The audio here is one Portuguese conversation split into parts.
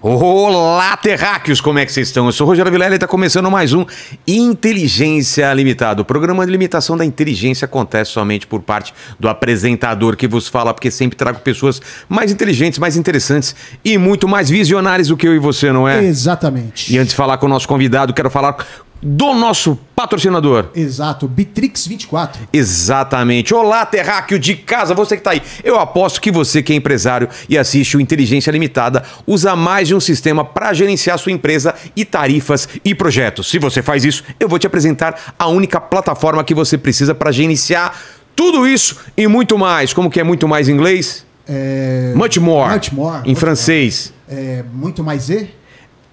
Olá, terráqueos, como é que vocês estão? Eu sou o Rogério Vilela e está começando mais um Inteligência Limitada. O programa de limitação da inteligência acontece somente por parte do apresentador que vos fala, porque sempre trago pessoas mais inteligentes, mais interessantes e muito mais visionárias do que eu e você, não é? Exatamente. E antes de falar com o nosso convidado, quero falar do nosso patrocinador. Exato, Bitrix24. Exatamente. Olá, terráqueo de casa, você que está aí. Eu aposto que você que é empresário e assiste o Inteligência Limitada usa mais de um sistema para gerenciar sua empresa e tarifas e projetos. Se você faz isso, eu vou te apresentar a única plataforma que você precisa para gerenciar tudo isso e muito mais. Como que é muito mais em inglês? É... Much more. Much more. Em much francês. More. É... Muito mais e?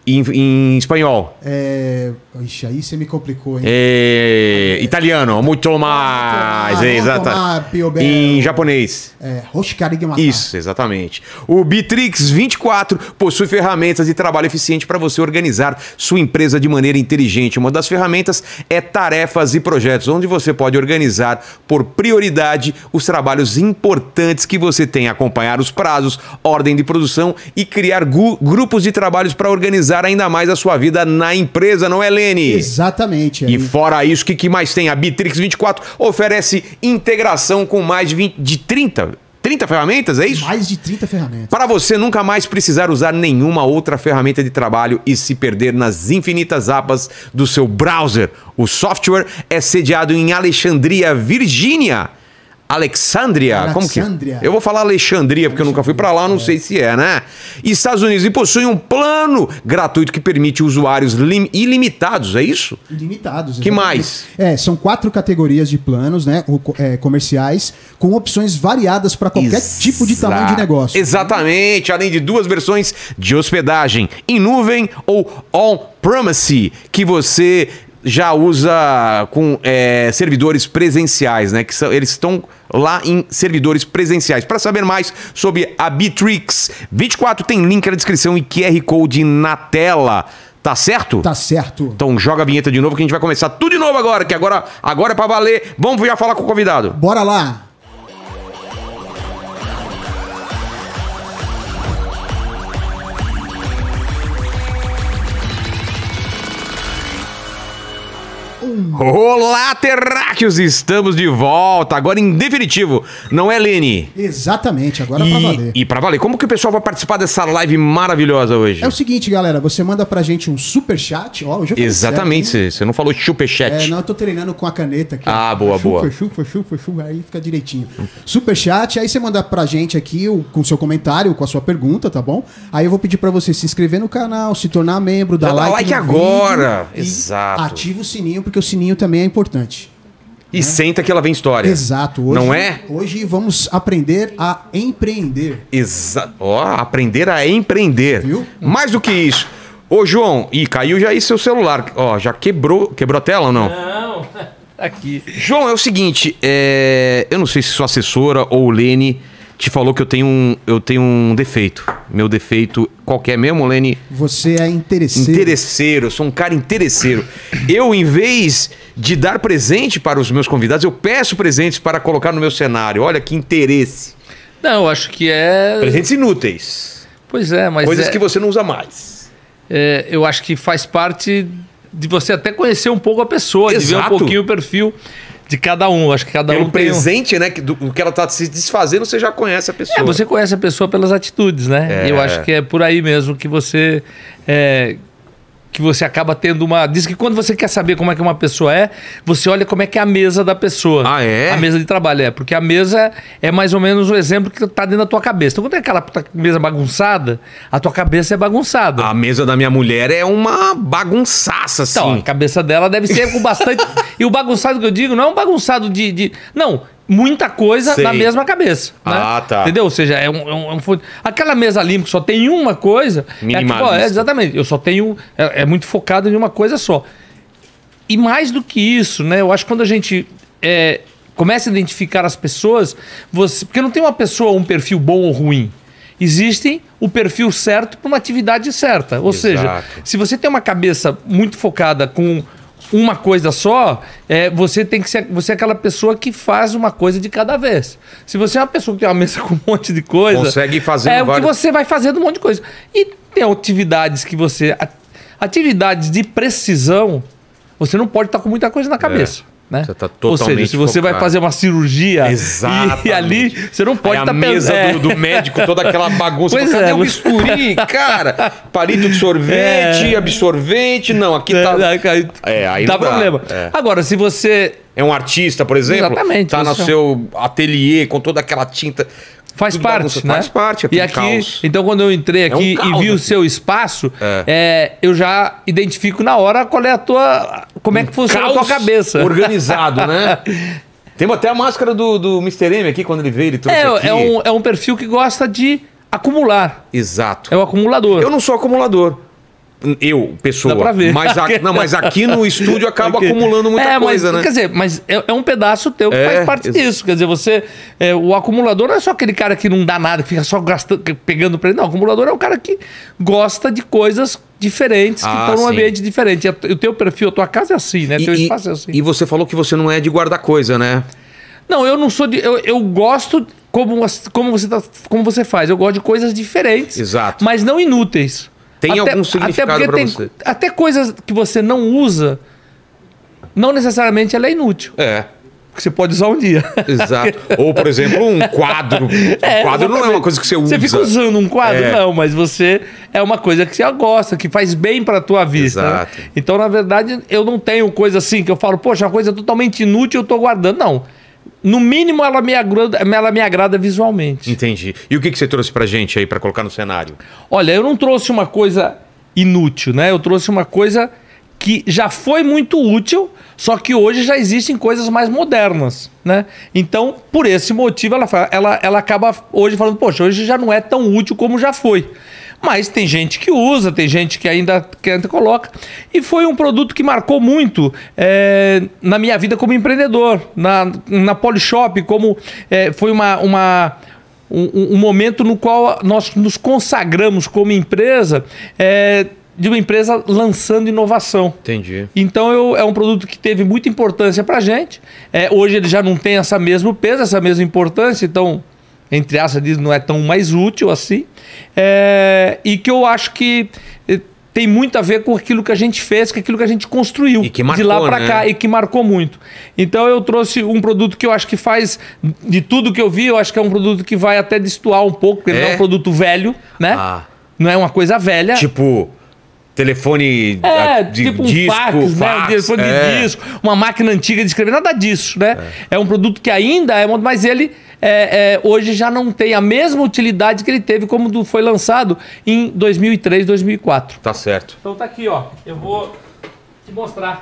Em, em espanhol. É... Ixi, aí você me complicou, hein? É, italiano, muito mais. Ah, exata. Ah, em japonês. É, Isso, exatamente. O Bitrix 24 possui ferramentas de trabalho eficiente para você organizar sua empresa de maneira inteligente. Uma das ferramentas é tarefas e projetos, onde você pode organizar por prioridade os trabalhos importantes que você tem, acompanhar os prazos, ordem de produção e criar grupos de trabalhos para organizar ainda mais a sua vida na empresa, não é, Lê? Exatamente. E fora isso, o que, que mais tem? A Bitrix 24 oferece integração com mais de, 20, de 30 30 ferramentas, é isso? Mais de 30 ferramentas. Para você nunca mais precisar usar nenhuma outra ferramenta de trabalho e se perder nas infinitas abas do seu browser. O software é sediado em Alexandria, Virgínia. Alexandria. Alexandria. Como que? Eu vou falar Alexandria, porque eu nunca fui para lá, não é. sei se é, né? E Estados Unidos. E possui um plano gratuito que permite usuários ilimitados, é isso? Ilimitados. Exatamente. Que mais? É, são quatro categorias de planos, né? É, comerciais, com opções variadas para qualquer Exa tipo de tamanho de negócio. Exatamente. Além de duas versões de hospedagem, em nuvem ou on-premise, que você já usa com é, servidores presenciais, né? Que são, eles estão lá em servidores presenciais. Para saber mais sobre a Bitrix 24 tem link na descrição e QR Code na tela. Tá certo? Tá certo. Então joga a vinheta de novo que a gente vai começar tudo de novo agora, que agora, agora é para valer. Vamos já falar com o convidado. Bora lá. Olá, terráqueos! Estamos de volta, agora em definitivo, não é, Lene? Exatamente, agora e, pra valer. E pra valer, como que o pessoal vai participar dessa live maravilhosa hoje? É o seguinte, galera, você manda pra gente um super chat, ó, hoje eu Exatamente, certo, você não falou super chat. É, não, eu tô treinando com a caneta aqui. Ah, boa, chufa, boa. Chufa, chufa, chufa, aí fica direitinho. Super chat, aí você manda pra gente aqui o, com seu comentário, com a sua pergunta, tá bom? Aí eu vou pedir pra você se inscrever no canal, se tornar membro, dar, dar like, like agora. Vídeo, Exato. Ativa o sininho porque o Sininho também é importante. E né? senta que ela vem história. Exato. Hoje, Não é? Hoje vamos aprender a empreender. Exato. oh, aprender a empreender. Viu? Mais do que isso. Ô, João, e caiu já aí seu celular. Ó, já quebrou, quebrou a tela ou não? Não. Tá aqui. João, é o seguinte, é... eu não sei se sua assessora ou o Lene te falou que eu tenho um, eu tenho um defeito. Meu defeito, qualquer mesmo, Lene? Você é interesseiro. Interesseiro, eu sou um cara interesseiro. eu, em vez de dar presente para os meus convidados, eu peço presentes para colocar no meu cenário. Olha que interesse. Não, acho que é. Presentes inúteis. Pois é, mas. Coisas é... que você não usa mais. É, eu acho que faz parte de você até conhecer um pouco a pessoa, Exato. de ver um pouquinho o perfil de cada um. Acho que cada um. Pelo presente, um... né? Que, do, do, que ela tá se desfazendo, você já conhece a é, pessoa. É, você conhece a pessoa pelas atitudes, né? É. Eu acho que é por aí mesmo que você. É, que você acaba tendo uma. Diz que quando você quer saber como é que uma pessoa é, você olha como é que é a mesa da pessoa. Ah, é? A mesa de trabalho, é. Porque a mesa é mais ou menos o exemplo que tá dentro da tua cabeça. Então, quando é aquela mesa bagunçada, a tua cabeça é bagunçada. A mesa da minha mulher é uma bagunçaça, assim. Então, a cabeça dela deve ser com bastante. e o bagunçado que eu digo não é um bagunçado de. de... Não, muita coisa Sei. na mesma cabeça. Ah, né? Ah, tá. Entendeu? Ou seja, é um, é um, é um Aquela mesa limpa que só tem uma coisa. Minimalista. É, tipo, é, exatamente. Eu só tenho. É, é muito focado em uma coisa só. E mais do que isso, né? Eu acho que quando a gente é, começa a identificar as pessoas, você, porque não tem uma pessoa, um perfil bom ou ruim. Existem o perfil certo para uma atividade certa. Ou Exato. seja, se você tem uma cabeça muito focada com uma coisa só, é, você tem que ser você é aquela pessoa que faz uma coisa de cada vez. Se você é uma pessoa que tem uma mesa com um monte de coisa, consegue fazer é o que você vai fazendo um monte de coisa. E tem atividades que você atividades de precisão, você não pode estar com muita coisa na cabeça. É. Né? Você tá Ou seja, se você focado. vai fazer uma cirurgia Exatamente. e ali você não pode estar tá mesa é. do, do, é. médico, toda aquela bagunça. Pois Cadê é, o bisturi, cara? Palito de sorvete, é. absorvente, não, aqui tá... É, aí é, dá, dá problema. É. Agora, se você... É um artista, por exemplo, Exatamente, tá no seu ateliê com toda aquela tinta... Faz parte, bagunça, né? Faz parte, é e aqui, caos. então quando eu entrei aqui é um e vi o assim. seu espaço, é. é. eu já identifico na hora qual é a tua, como é que funciona a tua cabeça. Organizado, né? Tem até a máscara do, do Mr. M aqui quando ele veio, ele trouxe é, aqui. É um, é um perfil que gosta de acumular. Exato. É o um acumulador. Eu não sou acumulador. Eu, pessoa. Dá pra ver. Mas a, não, mas aqui no estúdio acaba okay. acumulando muita é, coisa, mas, né? Quer dizer, mas é, é um pedaço teu que é, faz parte exato. disso. Quer dizer, você. É, o acumulador não é só aquele cara que não dá nada, que fica só gastando, pegando pra ele. Não, o acumulador é o cara que gosta de coisas diferentes, que ah, estão num ambiente diferente. o teu perfil, a tua casa é assim, né? E, teu espaço é assim. E você falou que você não é de guardar coisa, né? Não, eu não sou de. Eu, eu gosto como, como, você tá, como você faz. Eu gosto de coisas diferentes. Exato. Mas não inúteis. Tem até, algum significado até tem, você. Até coisas que você não usa, não necessariamente ela é inútil. É que você pode usar um dia. Exato. Ou, por exemplo, um quadro. É, um quadro exatamente. não é uma coisa que você usa. Você fica usando um quadro? É. Não, mas você é uma coisa que você gosta, que faz bem para tua vista. Né? Exato. Né? Então, na verdade, eu não tenho coisa assim que eu falo, poxa, é uma coisa totalmente inútil eu tô guardando. Não no mínimo ela me agrada, ela me agrada visualmente. Entendi. E o que, que você trouxe pra gente aí para colocar no cenário? Olha, eu não trouxe uma coisa inútil, né? Eu trouxe uma coisa que já foi muito útil, só que hoje já existem coisas mais modernas, né? Então, por esse motivo, ela, ela, ela acaba hoje falando, poxa, hoje já não é tão útil como já foi. Mas tem gente que usa, tem gente que ainda, quer ainda coloca. E foi um produto que marcou muito é, na minha vida como empreendedor, na, na Polishop, como é, foi uma, uma um, um, momento no qual nós nos consagramos como empresa. É, de uma empresa lançando inovação. Entendi. Então eu, é um produto que teve muita importância para gente. É, hoje ele já não tem essa mesmo peso, essa mesma importância. Então entre aspas, diz, não é tão mais útil assim, é, e que eu acho que é, tem muito a ver com aquilo que a gente fez, com aquilo que a gente construiu marcou, de lá para né? cá e que marcou muito. Então eu trouxe um produto que eu acho que faz de tudo que eu vi, eu acho que é um produto que vai até destoar um pouco, porque é? não é um produto velho, né? Ah. Não é uma coisa velha. Tipo telefone é, de tipo um disco, fax, né? fax, né? telefone é. de disco, uma máquina antiga de escrever, nada disso, né? É. é um produto que ainda é, mas ele é, é, hoje já não tem a mesma utilidade que ele teve como do, foi lançado em 2003, 2004. Tá certo. Então tá aqui, ó. Eu vou te mostrar.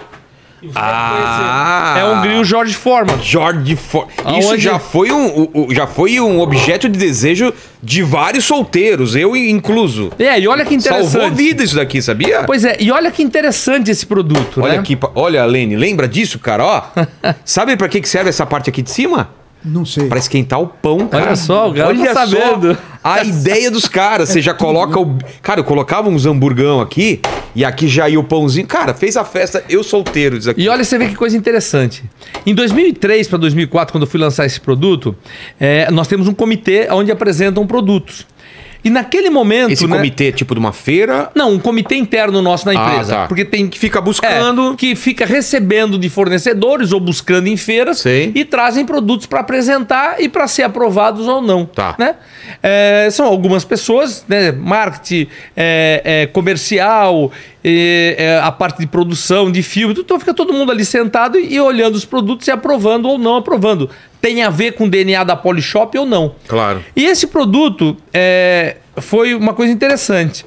Ah, é um grill George Foreman. George Foreman. Isso já foi, um, já foi um objeto de desejo de vários solteiros, eu incluso. É, e olha que interessante. Salvou vida isso daqui, sabia? Pois é, e olha que interessante esse produto, olha né? Aqui, olha, Lene, lembra disso, cara? Ó, sabe para que serve essa parte aqui de cima? Não sei. Para esquentar o pão, cara. Tá olha só, o galo Olha tá sabendo. A ideia dos caras, é você já tudo, coloca né? o. Cara, eu colocava uns hamburgão aqui e aqui já ia o pãozinho. Cara, fez a festa, eu solteiro diz aqui. E olha, você vê que coisa interessante. Em 2003 para 2004, quando eu fui lançar esse produto, é, nós temos um comitê onde apresentam produtos. E naquele momento. Esse né, comitê, tipo de uma feira? Não, um comitê interno nosso na ah, empresa. Ah, tá. Porque tem que. Fica é, buscando. É, que fica recebendo de fornecedores ou buscando em feiras Sim. e trazem produtos para apresentar e para ser aprovados ou não. Tá. Né? É, são algumas pessoas, né? Marketing, é, é comercial, é, a parte de produção, de filme, então fica todo mundo ali sentado e olhando os produtos e aprovando ou não aprovando tem a ver com o DNA da Polishop ou não. Claro. E esse produto é, foi uma coisa interessante.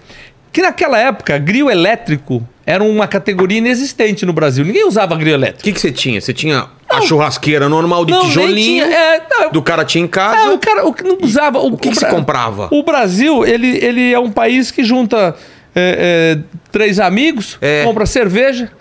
Que naquela época, grill elétrico era uma categoria inexistente no Brasil. Ninguém usava grill elétrico. O que, que você tinha? Você tinha não. a churrasqueira normal de não, tijolinho. Tinha, é, não, do cara tinha em casa. É, o cara o, não usava. O, o que, que comprava? O Brasil, ele, ele é um país que junta é, é, três amigos, é. compra cerveja,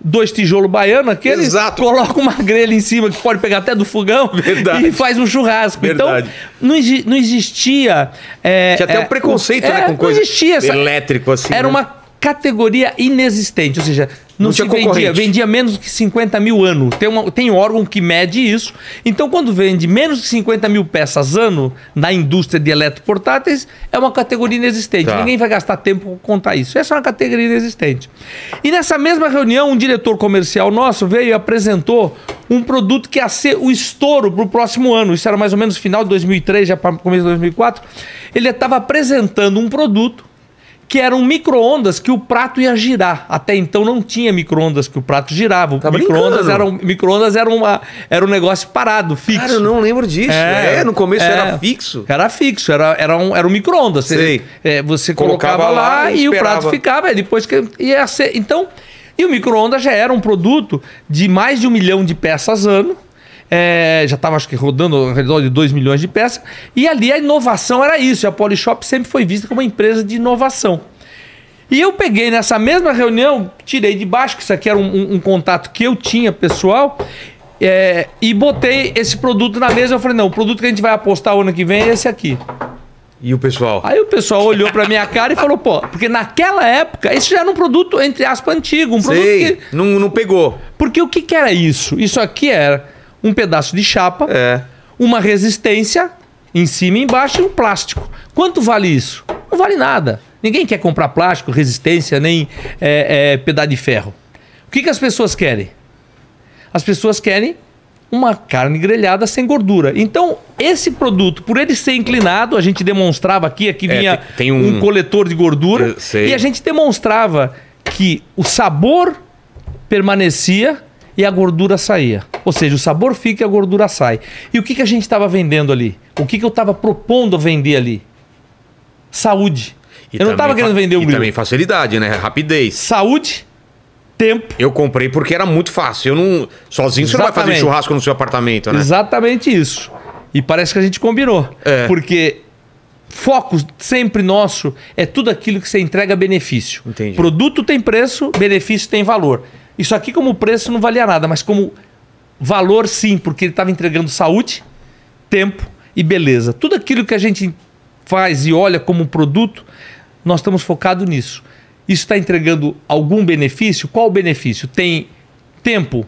dois tijolos baiano aquele Exato. coloca uma grelha em cima que pode pegar até do fogão Verdade. e faz um churrasco. Então, Verdade. Então, não, não existia. É, Tinha até é, um preconceito, né, é, né? Com não coisa não existia, elétrico, assim. Era né? uma categoria inexistente, ou seja, não, tinha concorrente. Vendia, vendia menos que 50 mil ano. Tem, uma, tem órgão que mede isso. Então, quando vende menos que 50 mil peças ano na indústria de eletroportáteis, é uma categoria inexistente. Tá. Ninguém vai gastar tempo contar isso. Essa é uma categoria inexistente. E nessa mesma reunião, um diretor comercial nosso veio e apresentou um produto que ia ser o estouro para o próximo ano. Isso era mais ou menos final de 2003, já para começo de 2004. Ele estava apresentando um produto que eram micro-ondas que o prato ia girar. Até então não tinha micro-ondas que o prato girava. Tá micro-ondas eram, micro era, uma, era um negócio parado, fixo. Cara, eu não lembro disso. É, é no começo é, era fixo. Era fixo, era, era um, era um micro-ondas. Você, é, você colocava, colocava lá, lá e, e o prato ficava. É, depois que ia ser. Então, e o micro-ondas já era um produto de mais de um milhão de peças ano é, já estava acho que rodando ao redor de 2 milhões de peças. E ali a inovação era isso. A Polishop sempre foi vista como uma empresa de inovação. E eu peguei nessa mesma reunião, tirei de baixo, que isso aqui era um, um, um contato que eu tinha pessoal, é, e botei esse produto na mesa. Eu falei: não, o produto que a gente vai apostar ano que vem é esse aqui. E o pessoal? Aí o pessoal olhou pra minha cara e falou, pô, porque naquela época, esse já era um produto, entre aspas, antigo. Um produto Sei, que... não, não pegou. Porque o que, que era isso? Isso aqui era um pedaço de chapa, é. uma resistência em cima e embaixo e um plástico. Quanto vale isso? Não vale nada. Ninguém quer comprar plástico, resistência, nem é, é, pedaço de ferro. O que, que as pessoas querem? As pessoas querem uma carne grelhada sem gordura. Então, esse produto, por ele ser inclinado, a gente demonstrava aqui, aqui é, vinha tem, tem um... um... coletor de gordura, e a gente demonstrava que o sabor permanecia e a gordura saía. Ou seja, o sabor fica e a gordura sai. E o que, que a gente estava vendendo ali? O que, que eu estava propondo vender ali? Saúde. E eu não estava querendo vender o E também facilidade, né? Rapidez. Saúde, tempo. Eu comprei porque era muito fácil. Eu não sozinho Exatamente. você não vai fazer churrasco no seu apartamento, né? Exatamente isso. E parece que a gente combinou. É. Porque foco sempre nosso é tudo aquilo que você entrega benefício. Entendi. Produto tem preço, benefício tem valor. Isso aqui como preço não valia nada, mas como Valor, sim, porque ele estava entregando saúde, tempo e beleza. Tudo aquilo que a gente faz e olha como um produto, nós estamos focados nisso. Isso está entregando algum benefício? Qual o benefício? Tem tempo,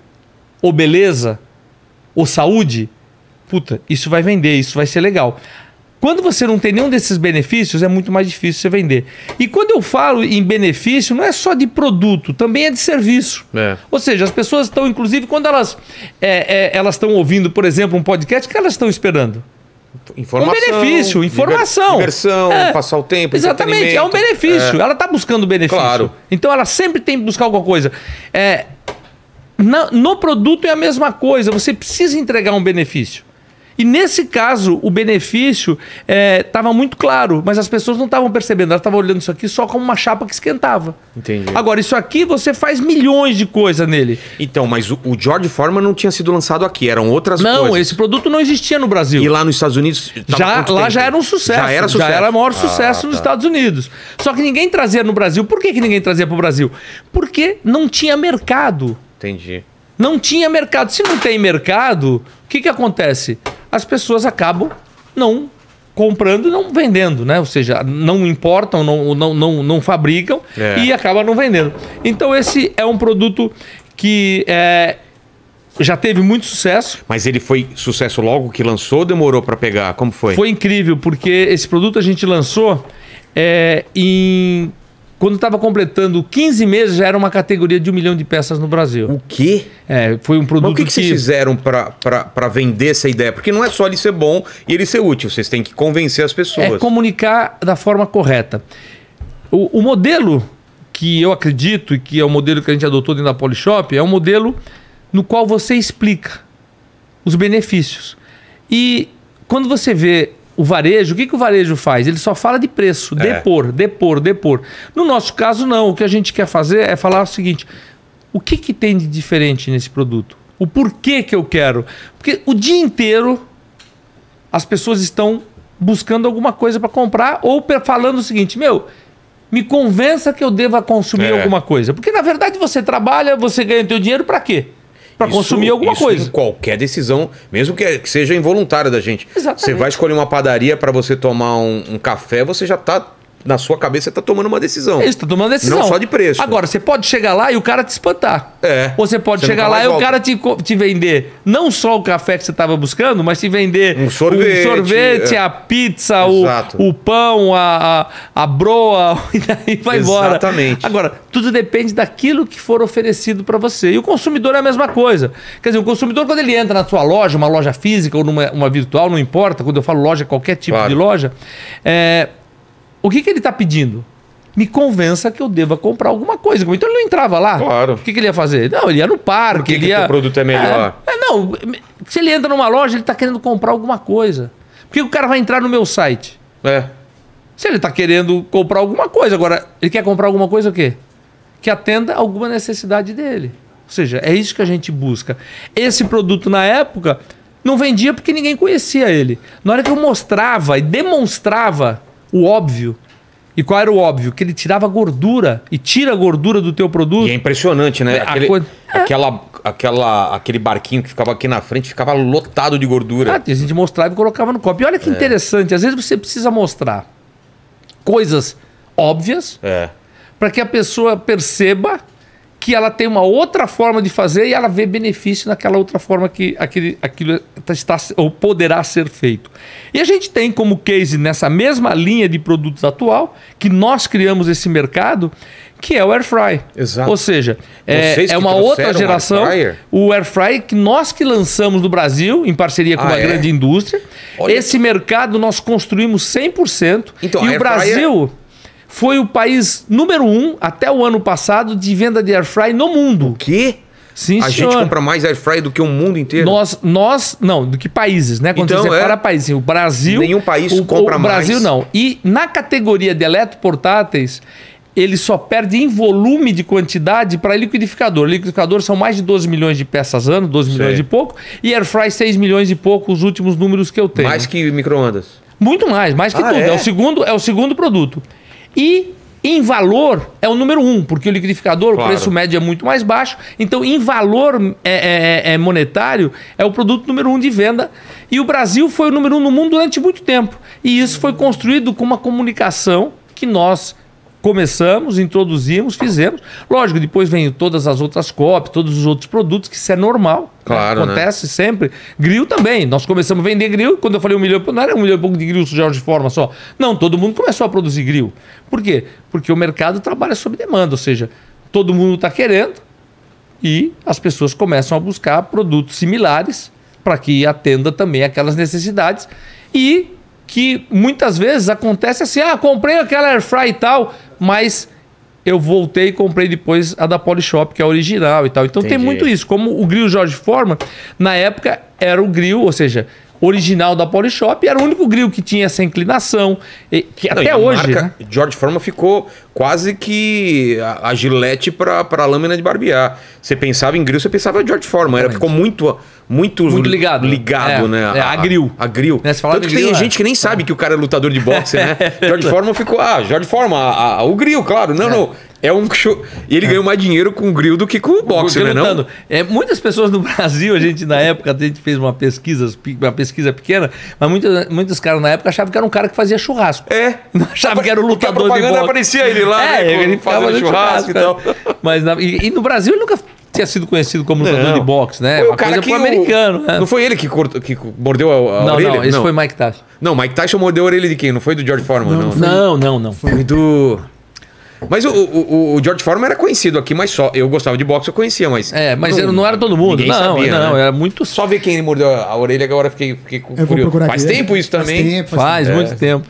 ou beleza, ou saúde? Puta, isso vai vender, isso vai ser legal. Quando você não tem nenhum desses benefícios, é muito mais difícil você vender. E quando eu falo em benefício, não é só de produto, também é de serviço. É. Ou seja, as pessoas estão, inclusive, quando elas é, é, elas estão ouvindo, por exemplo, um podcast, o que elas estão esperando? Informação. Um benefício, informação. Diversão, é, passar o tempo. Exatamente, é um benefício. É. Ela está buscando benefício. Claro. Então ela sempre tem que buscar alguma coisa. É, na, no produto é a mesma coisa, você precisa entregar um benefício. E nesse caso, o benefício estava é, muito claro, mas as pessoas não estavam percebendo. Elas estavam olhando isso aqui só como uma chapa que esquentava. Entendi. Agora, isso aqui você faz milhões de coisas nele. Então, mas o, o George Foreman não tinha sido lançado aqui, eram outras não, coisas. Não, esse produto não existia no Brasil. E lá nos Estados Unidos. Já, lá já era um sucesso. Já era sucesso. Já era maior ah, sucesso ah, nos tá. Estados Unidos. Só que ninguém trazia no Brasil. Por que, que ninguém trazia para o Brasil? Porque não tinha mercado. Entendi. Não tinha mercado. Se não tem mercado, o que, que acontece? as pessoas acabam não comprando e não vendendo, né? Ou seja, não importam, não, não, não, não fabricam é. e acabam não vendendo. Então esse é um produto que é, já teve muito sucesso. Mas ele foi sucesso logo que lançou ou demorou para pegar? Como foi? Foi incrível, porque esse produto a gente lançou é, em quando estava completando 15 meses, já era uma categoria de um milhão de peças no Brasil. O quê? É, foi um produto. Mas o que, que, que vocês fizeram para vender essa ideia? Porque não é só ele ser bom e ele ser útil, vocês têm que convencer as é pessoas. É comunicar da forma correta. O, o modelo que eu acredito e que é o modelo que a gente adotou dentro da Polishop é um modelo no qual você explica os benefícios. E quando você vê o varejo, o que, que o varejo faz? Ele só fala de preço, é. depor, depor, depor. No nosso caso, não. O que a gente quer fazer é falar o seguinte: o que, que tem de diferente nesse produto? O porquê que eu quero? Porque o dia inteiro as pessoas estão buscando alguma coisa para comprar ou falando o seguinte: meu, me convença que eu deva consumir é. alguma coisa. Porque na verdade você trabalha, você ganha seu dinheiro para quê? para consumir alguma isso coisa. Em qualquer decisão, mesmo que, seja involuntária da gente. Exatamente. Você vai escolher uma padaria para você tomar um, um café, você já está na sua cabeça você está tomando uma decisão. Isso, está tomando uma decisão. Não só de preço. Agora, você pode chegar lá e o cara te espantar. É. Ou você pode você chegar tá lá e volta. o cara te, te vender não só o café que você estava buscando, mas te vender um sorvete, um sorvete é. a pizza, o, o pão, a, a, a broa, e daí vai embora. Exatamente. Agora, tudo depende daquilo que for oferecido para você. E o consumidor é a mesma coisa. Quer dizer, o consumidor, quando ele entra na sua loja, uma loja física ou numa uma virtual, não importa, quando eu falo loja, qualquer tipo claro. de loja, é o que, que ele está pedindo? Me convença que eu deva comprar alguma coisa. Então ele não entrava lá. Claro. O que, que ele ia fazer? Não, ele ia no parque. Por que, ia... o produto é melhor? É, é, não, se ele entra numa loja, ele está querendo comprar alguma coisa. Por que o cara vai entrar no meu site? É. Se ele está querendo comprar alguma coisa. Agora, ele quer comprar alguma coisa o quê? Que atenda alguma necessidade dele. Ou seja, é isso que a gente busca. Esse produto, na época, não vendia porque ninguém conhecia ele. Na hora que eu mostrava e demonstrava o óbvio. E qual era o óbvio? Que ele tirava gordura e tira a gordura do teu produto. E é impressionante, né? É, aquele, aquela, aquela, aquele barquinho que ficava aqui na frente ficava lotado de gordura. Ah, a gente mostrava e colocava no copo. E olha que é. interessante, às vezes você precisa mostrar coisas óbvias é. para que a pessoa perceba que ela tem uma outra forma de fazer e ela vê benefício naquela outra forma que aquele, aquilo tá, está ou poderá ser feito. E a gente tem como case nessa mesma linha de produtos atual que nós criamos esse mercado que é o air fry. Exato. Ou seja, é, é uma outra geração. o air fry que nós que lançamos no Brasil, em parceria com ah, uma é? grande indústria. Olha Esse que... mercado nós construímos 100%. Então, e o Brasil foi o país número um, até o ano passado, de venda de air fry no mundo. O quê? Sim, a senhor. gente compra mais air fry do que o mundo inteiro. Nós, nós não, do que países, né? Quando então, você separa é... países. O Brasil. Nenhum país o, compra o mais. O Brasil não. E na categoria de eletroportáteis, ele só perde em volume de quantidade para liquidificador. Liquidificador são mais de 12 milhões de peças ano, 12 milhões e pouco. E air fry 6 milhões e pouco, os últimos números que eu tenho. Mais que microondas. Muito mais, mais que ah, tudo. É? é o segundo, é o segundo produto. E em valor é o número um, porque o liquidificador, claro. o preço médio é muito mais baixo. Então, em valor é, é, é, é monetário, é o produto número um de venda. E o Brasil foi o número um no mundo durante muito tempo. E isso foi construído com uma comunicação que nós começamos, introduzimos, fizemos. Lógico, depois vem todas as outras COP, todos os outros produtos, que isso é normal. Né? Claro. Né? Acontece né? sempre. Grill também. Nós começamos a vender grill. Quando eu falei um milhão, não era é um milhão e pouco de grill sujar de forma só. Não, todo mundo começou a produzir grill. Por quê? Porque o mercado trabalha sob demanda, ou seja, todo mundo está querendo e as pessoas começam a buscar produtos similares para que atenda também aquelas necessidades. E que muitas vezes acontece assim: ah, comprei aquela airfry e tal, mas eu voltei e comprei depois a da Polishop, que é a original e tal. Então Entendi. tem muito isso. Como o grill Jorge Forma, na época era o grill, ou seja, original da Polishop, era o único grill que tinha essa inclinação, que Não, até hoje... Marca, né? George Foreman ficou quase que a, a gilete para a lâmina de barbear. Você pensava em grill, você pensava em George Foreman, era, ficou muito... Muito, muito ligado, né? ligado é, né? É, a, gril. grill. A, grill. Né? Tanto que grill, tem é. gente que nem é. sabe que o cara é lutador de boxe, né? George Foreman ficou... Ah, George Foreman, a, o grill, claro. Não, é. não. É um show. E ele é. ganhou mais dinheiro com o grill do que com o boxe, né? Não? É, muitas pessoas no Brasil, a gente, na época, a gente fez uma pesquisa, uma pesquisa pequena, mas muitos, muitos caras na época achavam que era um cara que fazia churrasco. É. Não achavam que era o lutador a de boxe. aparecia ele lá, é, né, ele fazia churrasco, churrasco e é. tal. Mas na, e, e no Brasil ele nunca tinha sido conhecido como lutador não. de boxe, né? Foi o cara que o, americano. Né? Não foi ele que, cortou, que mordeu a, a não, orelha? Não, esse não. foi Mike Tyson. Não, Mike Tyson mordeu a orelha de quem? Não foi do George Foreman, não? Não, não. não, não. foi do... Mas o, o, o, George Foreman era conhecido aqui, mas só. Eu gostava de boxe, eu conhecia, mas. É, mas não, não era todo mundo. Não, sabia, não, né? era muito. Só ver quem mordeu a orelha, agora fiquei, fiquei curioso. Faz aqui. tempo isso também. Faz, tempo, faz, faz muito é. tempo.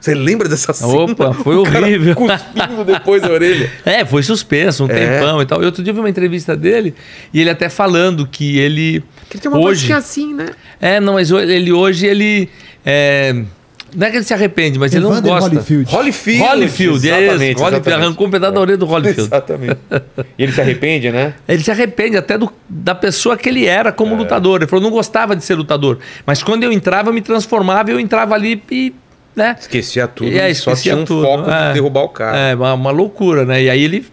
Você lembra dessa cena? Opa, foi o horrível. Cuspindo depois da orelha. É, foi suspenso um é. tempão e tal. E outro dia eu vi uma entrevista dele e ele até falando que ele. Que ele tem uma hoje, voz que é assim, né? É, não, mas ele hoje ele. É, não é que ele se arrepende, mas Evander ele não gosta. Holyfield. Holyfield, Holyfield exatamente, é isso. Holyfield, arrancou um pedaço da orelha do Hollyfield. É, exatamente. E ele se arrepende, né? Ele se arrepende até do, da pessoa que ele era como é. lutador. Ele falou, não gostava de ser lutador. Mas quando eu entrava, eu me transformava, eu entrava ali e... Né? Esquecia tudo, e, é, só tinha um tudo. foco é, de derrubar o cara. É, uma, uma loucura, né? E aí ele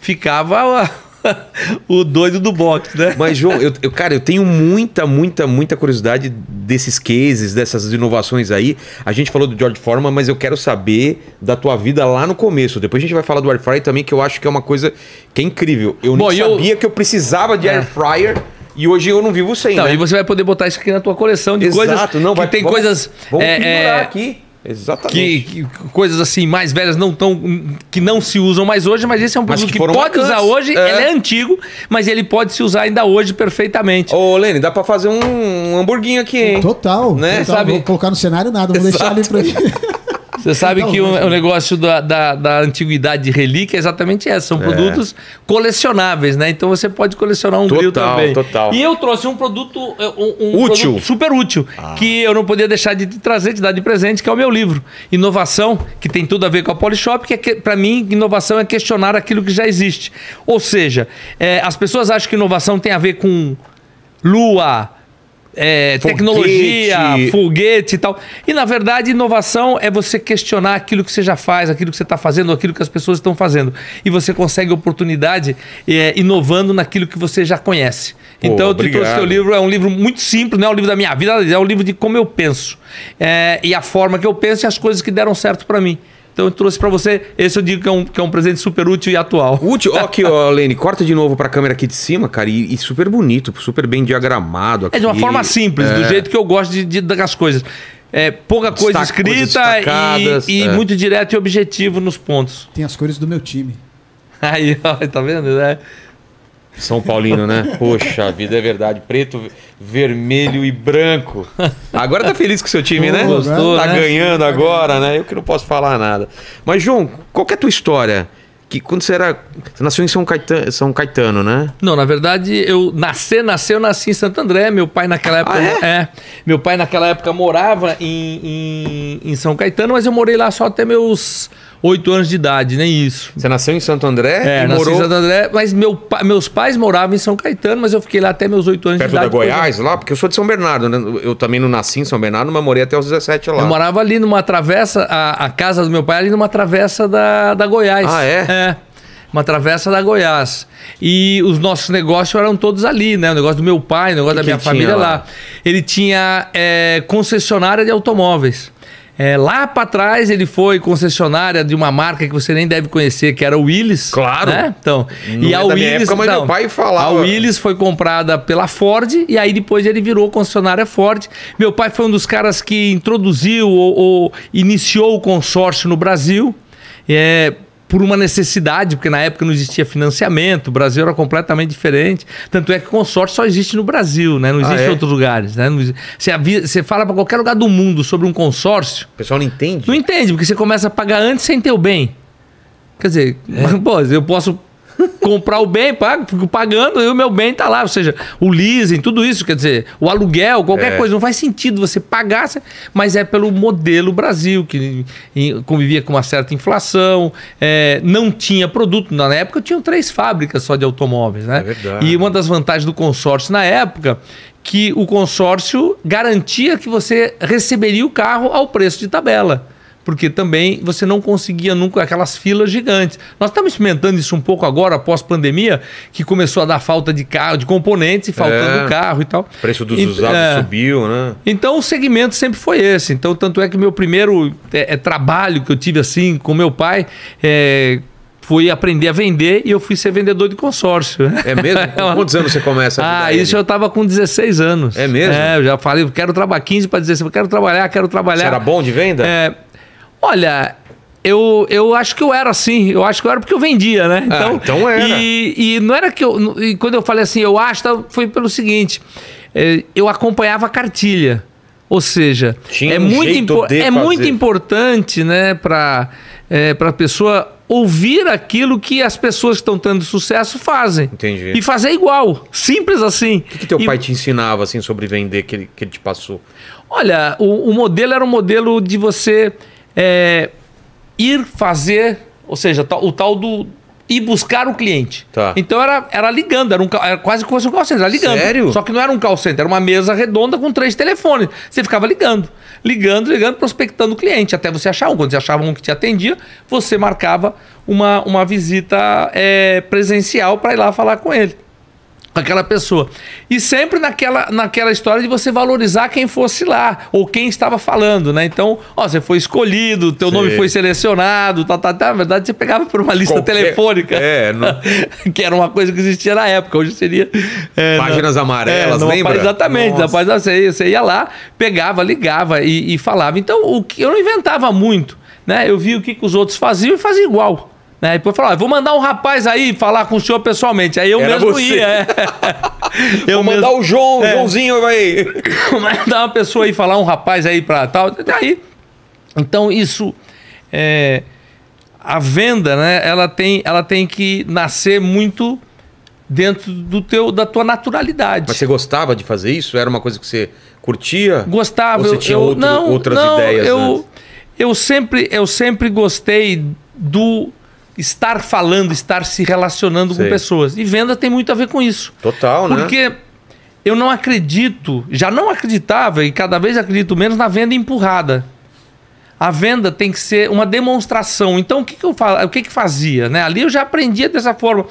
ficava... o doido do boxe, né? Mas, João, eu, eu, cara, eu tenho muita, muita, muita curiosidade desses cases, dessas inovações aí. A gente falou do George Foreman, mas eu quero saber da tua vida lá no começo. Depois a gente vai falar do air fryer também, que eu acho que é uma coisa que é incrível. Eu Bom, não sabia que eu precisava de é. air fryer. E hoje eu não vivo sem. Não, né? e você vai poder botar isso aqui na tua coleção de Exato, coisas. Exato, não, vai, tem vamos, coisas. Vamos é, é, aqui. Exatamente. Que, que, coisas assim mais velhas não tão que não se usam mais hoje, mas esse é um produto que, que pode usar hoje, é. ele é antigo, mas ele pode se usar ainda hoje perfeitamente. Ô, Lene, dá para fazer um hamburguinho aqui, hein? Total. Né? Total. Sabe? Não vou colocar no cenário nada, vou Exato. deixar ali para Você sabe então, que o, o negócio da, da, da, antiguidade de relíquia é exatamente essa. São é. produtos colecionáveis, né? Então você pode colecionar um total, grill também. Total. E eu trouxe um produto é, um, um útil. Produto super útil, ah. que eu não podia deixar de te trazer, te dar de presente, que é o meu livro. Inovação, que tem tudo a ver com a Polishop, que, é que para mim, inovação é questionar aquilo que já existe. Ou seja, é, as pessoas acham que inovação tem a ver com lua, é, tecnologia, foguete e tal. E na verdade, inovação é você questionar aquilo que você já faz, aquilo que você está fazendo, aquilo que as pessoas estão fazendo. E você consegue oportunidade é, inovando naquilo que você já conhece. Pô, então, eu te trouxe o seu livro, é um livro muito simples, não é um livro da minha vida, é um livro de como eu penso. É, e a forma que eu penso e as coisas que deram certo para mim. Então eu trouxe para você, esse eu digo que é, um, que é um presente super útil e atual. Útil? Ó, aqui, ó, Lene, corta de novo pra câmera aqui de cima, cara, e, e super bonito, super bem diagramado. Aqui. É de uma forma simples, é. do jeito que eu gosto de, de das coisas. É, pouca Destaca, coisa escrita e, e é. muito direto e objetivo nos pontos. Tem as cores do meu time. Aí, ó, tá vendo, né? São Paulino, né? Poxa vida, é verdade. Preto, vermelho e branco. Agora tá feliz com o seu time, né? Gostou, tá né? ganhando agora, né? Eu que não posso falar nada. Mas, João, qual é a tua história? Que quando você era. Você nasceu em São Caetano, São Caetano, né? Não, na verdade, eu nasci, nasci, eu nasci em Santo André. Meu pai naquela ah, época. Ah, é? é? Meu pai naquela época morava em, em, em São Caetano, mas eu morei lá só até meus 8 anos de idade, nem isso. Você nasceu em Santo André? É, nasci morou... em Santo André, mas meu, meus pais moravam em São Caetano, mas eu fiquei lá até meus 8 anos Perto de idade. Perto da Goiás, lá? Porque eu sou de São Bernardo, né? Eu também não nasci em São Bernardo, mas morei até os 17 lá. Eu morava ali numa travessa, a, a casa do meu pai é ali numa travessa da, da Goiás. Ah, é? É uma travessa da Goiás. E os nossos negócios eram todos ali, né? O negócio do meu pai, o negócio que da minha família lá? lá? Ele tinha é, concessionária de automóveis. É, lá para trás ele foi concessionária de uma marca que você nem deve conhecer, que era o Willis. Claro. Né? Então, e a Willis, época, então, meu pai falava. A Willis foi comprada pela Ford e aí depois ele virou concessionária Ford. Meu pai foi um dos caras que introduziu ou, ou iniciou o consórcio no Brasil. É, por uma necessidade, porque na época não existia financiamento, o Brasil era completamente diferente. Tanto é que consórcio só existe no Brasil, né? Não ah, existe ah, é? em outros lugares. Né? Você, avisa, você fala para qualquer lugar do mundo sobre um consórcio. O pessoal não entende? Não entende, porque você começa a pagar antes sem ter o bem. Quer dizer, é. pô, eu posso comprar o bem, pago, pagando, e o meu bem tá lá. Ou seja, o leasing, tudo isso, quer dizer, o aluguel, qualquer é. coisa. Não faz sentido você pagar, mas é pelo modelo Brasil, que convivia com uma certa inflação, é, não tinha produto. Na época tinham três fábricas só de automóveis, né? É verdade. E uma das vantagens do consórcio na época que o consórcio garantia que você receberia o carro ao preço de tabela porque também você não conseguia nunca aquelas filas gigantes. Nós estamos experimentando isso um pouco agora, após pandemia, que começou a dar falta de carro, de componentes e faltando é, carro e tal. O preço dos e, usados é, subiu, né? Então o segmento sempre foi esse. Então, tanto é que meu primeiro é, é trabalho que eu tive assim com meu pai é, fui aprender a vender e eu fui ser vendedor de consórcio. É mesmo? Com é quantos anos você começa? A ah, isso eu estava com 16 anos. É mesmo? É, eu já falei, quero trabalhar 15 para 16, quero trabalhar, quero trabalhar. Você era bom de venda? É, Olha, eu, eu acho que eu era assim. Eu acho que eu era porque eu vendia, né? Ah, então, ah, então era. E, e não era que eu. E quando eu falei assim, eu acho, tá, foi pelo seguinte: é, eu acompanhava a cartilha. Ou seja, Tinha é, um muito, é fazer. muito importante né, para é, a pessoa ouvir aquilo que as pessoas que estão tendo sucesso fazem. Entendi. E fazer igual. Simples assim. O que, que teu e... pai te ensinava assim sobre vender que ele, que ele te passou? Olha, o, o modelo era um modelo de você é, ir fazer, ou seja, o tal do ir buscar o cliente. Tá. Então era, era ligando, era, um, era quase como um call center, era ligando. Sério? Só que não era um call center, era uma mesa redonda com três telefones. Você ficava ligando, ligando, ligando, prospectando o cliente, até você achar um. Quando você achava um que te atendia, você marcava uma, uma visita é, presencial para ir lá falar com ele aquela pessoa. E sempre naquela, naquela história de você valorizar quem fosse lá ou quem estava falando, né? Então, ó, você foi escolhido, teu Sim. nome foi selecionado, tá, tá, tá. Na verdade, você pegava por uma lista Qualquer... telefônica. É, não... que era uma coisa que existia na época. Hoje seria... É, né? Páginas amarelas, é, lembra? exatamente. depois você, você ia lá, pegava, ligava e, e falava. Então, o que eu não inventava muito, né? Eu via o que, que os outros faziam e fazia igual. Né? E depois falou: ah, vou mandar um rapaz aí falar com o senhor pessoalmente. Aí eu Era mesmo você. ia. É. eu vou mandar o João, é. Joãozinho vai. mandar uma pessoa aí falar um rapaz aí para tal. Aí. Então isso. É... A venda, né? Ela tem, ela tem que nascer muito dentro do teu, da tua naturalidade. Mas você gostava de fazer isso? Era uma coisa que você curtia? Gostava. Ou você eu, tinha eu, outro, não, outras não, ideias? Eu, eu sempre, eu sempre gostei do estar falando, estar se relacionando com pessoas. E venda tem muito a ver com isso. Total, porque né? Porque eu não acredito, já não acreditava e cada vez acredito menos na venda empurrada. A venda tem que ser uma demonstração. Então, o que, que eu falo, o que, que fazia? Né? Ali eu já aprendia dessa forma.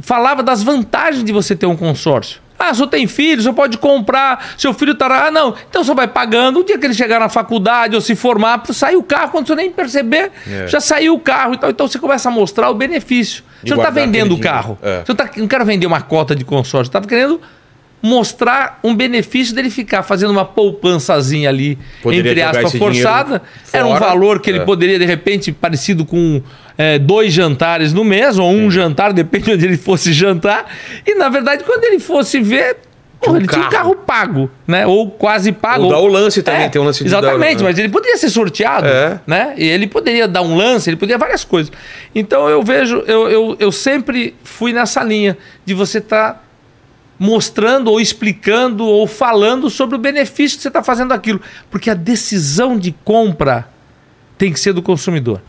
Falava das vantagens de você ter um consórcio. Ah, o tem filho, o pode comprar, seu filho estará. Ah, não. Então você vai pagando. O dia que ele chegar na faculdade ou se formar, sai o carro, quando o senhor nem perceber, é. já saiu o carro e tal. Então você começa a mostrar o benefício. Você não está vendendo o carro. É. Você não, tá, não quer vender uma cota de consórcio, você está querendo mostrar um benefício dele ficar fazendo uma poupançazinha ali, poderia entre aspas, forçada. Era um valor que ele é. poderia, de repente, parecido com é, dois jantares no mês, ou Sim. um jantar, depende de onde ele fosse jantar. E, na verdade, quando ele fosse ver, Porra, um ele carro. tinha um carro pago, né? Ou quase pago. Ou, ou... dá o lance também, é, tem um lance de Exatamente, né? mas ele poderia ser sorteado, é. né? E ele poderia dar um lance, ele poderia várias coisas. Então eu vejo, eu, eu, eu sempre fui nessa linha de você estar tá mostrando ou explicando ou falando sobre o benefício que você está fazendo aquilo. Porque a decisão de compra tem que ser do consumidor.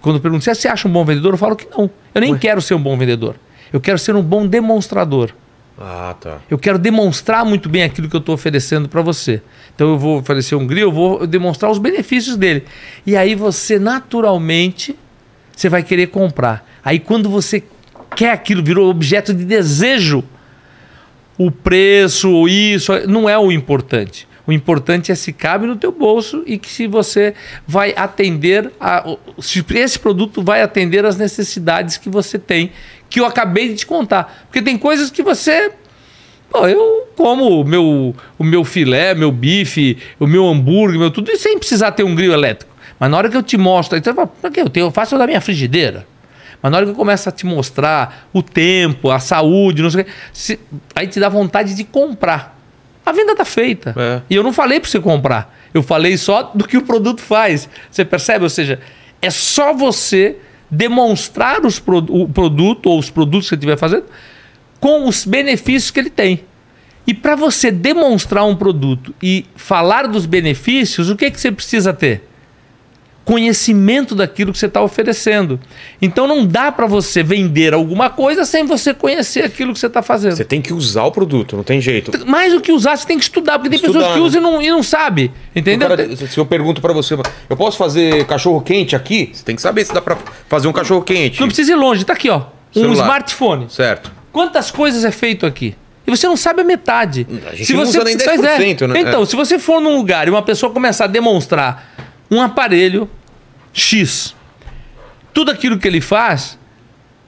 Quando eu pergunto se você acha um bom vendedor, eu falo que não. Eu nem Ué. quero ser um bom vendedor. Eu quero ser um bom demonstrador. Ah, tá. Eu quero demonstrar muito bem aquilo que eu estou oferecendo para você. Então eu vou oferecer um grill, eu vou demonstrar os benefícios dele. E aí você naturalmente você vai querer comprar. Aí quando você quer aquilo, virou objeto de desejo, o preço, isso, não é o importante. O importante é se cabe no teu bolso e que se você vai atender a, se esse produto vai atender às necessidades que você tem, que eu acabei de te contar. Porque tem coisas que você Pô, eu como meu, o meu filé, meu bife, o meu hambúrguer, meu tudo, e sem precisar ter um grill elétrico. Mas na hora que eu te mostro, então, eu, falo, eu, tenho, eu faço da minha frigideira. Mas na hora que começa a te mostrar o tempo, a saúde, não sei o quê, se, aí te dá vontade de comprar. A venda tá feita. É. E eu não falei para você comprar. Eu falei só do que o produto faz. Você percebe? Ou seja, é só você demonstrar os pro, o produto ou os produtos que você estiver fazendo com os benefícios que ele tem. E para você demonstrar um produto e falar dos benefícios, o que, é que você precisa ter? conhecimento daquilo que você está oferecendo. Então não dá para você vender alguma coisa sem você conhecer aquilo que você está fazendo. Você tem que usar o produto, não tem jeito. Mais do que usar, você tem que estudar, porque estudar, tem pessoas que né? usam e não, e não sabe, entendeu? se eu pergunto para você, eu posso fazer cachorro quente aqui? Você tem que saber se dá para fazer um cachorro quente. Não precisa ir longe, tá aqui, ó, Celular. um smartphone. Certo. Quantas coisas é feito aqui? E você não sabe a metade. A gente se não você, usa nem 10%, é, né? Então, é. se você for num lugar e uma pessoa começar a demonstrar um aparelho X. Tudo aquilo que ele faz,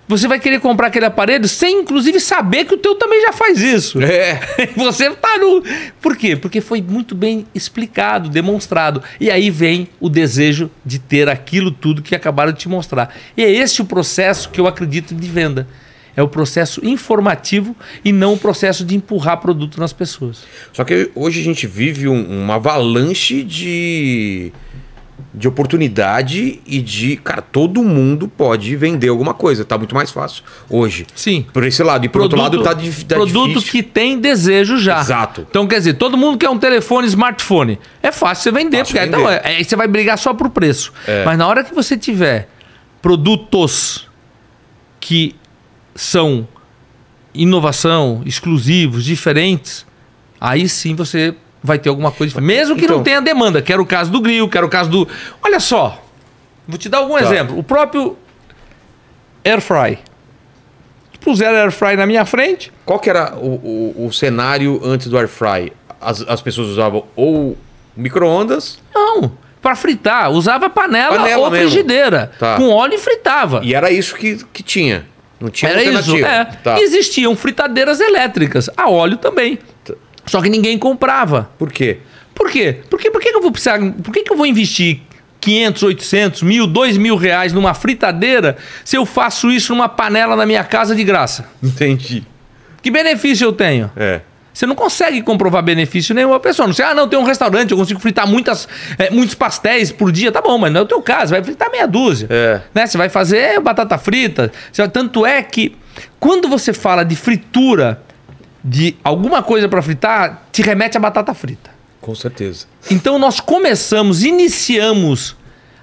você vai querer comprar aquele aparelho sem inclusive saber que o teu também já faz isso. É. Você tá no. Por quê? Porque foi muito bem explicado, demonstrado. E aí vem o desejo de ter aquilo tudo que acabaram de te mostrar. E é este o processo que eu acredito de venda. É o processo informativo e não o processo de empurrar produto nas pessoas. Só que hoje a gente vive um, uma avalanche de de oportunidade e de. Cara, todo mundo pode vender alguma coisa. Tá muito mais fácil hoje. Sim. Por esse lado. E por produto, outro lado tá, tá produto difícil. que tem desejo já. Exato. Então, quer dizer, todo mundo quer um telefone, smartphone. É fácil você vender, fácil porque vender. Então, é, aí você vai brigar só por preço. É. Mas na hora que você tiver produtos que são inovação, exclusivos, diferentes, aí sim você vai ter alguma coisa Mesmo que então, não tenha demanda, que era o caso do grill, que era o caso do. Olha só, vou te dar algum tá. exemplo. O próprio Air Fry. Puseram Air Fry na minha frente. Qual que era o, o, o cenário antes do Air Fry? As, as pessoas usavam ou micro-ondas? Não para fritar. Usava panela, panela ou mesmo. frigideira. Tá. Com óleo e fritava. E era isso que, que tinha. Não tinha era isso, é. Tá. Existiam fritadeiras elétricas, a óleo também. Tá. Só que ninguém comprava. Por quê? Por quê? Por, quê? por que, que eu vou precisar. Por que, que eu vou investir 500, 800, mil, 2 mil reais numa fritadeira se eu faço isso numa panela na minha casa de graça? Entendi. Que benefício eu tenho? É. Você não consegue comprovar benefício nenhuma pessoa. Não sei, ah, não, tem um restaurante, eu consigo fritar muitas, é, muitos pastéis por dia. Tá bom, mas não é o teu caso, vai fritar meia dúzia. É. Né? Você vai fazer batata frita. Tanto é que quando você fala de fritura, de alguma coisa para fritar te remete a batata frita. Com certeza. Então nós começamos, iniciamos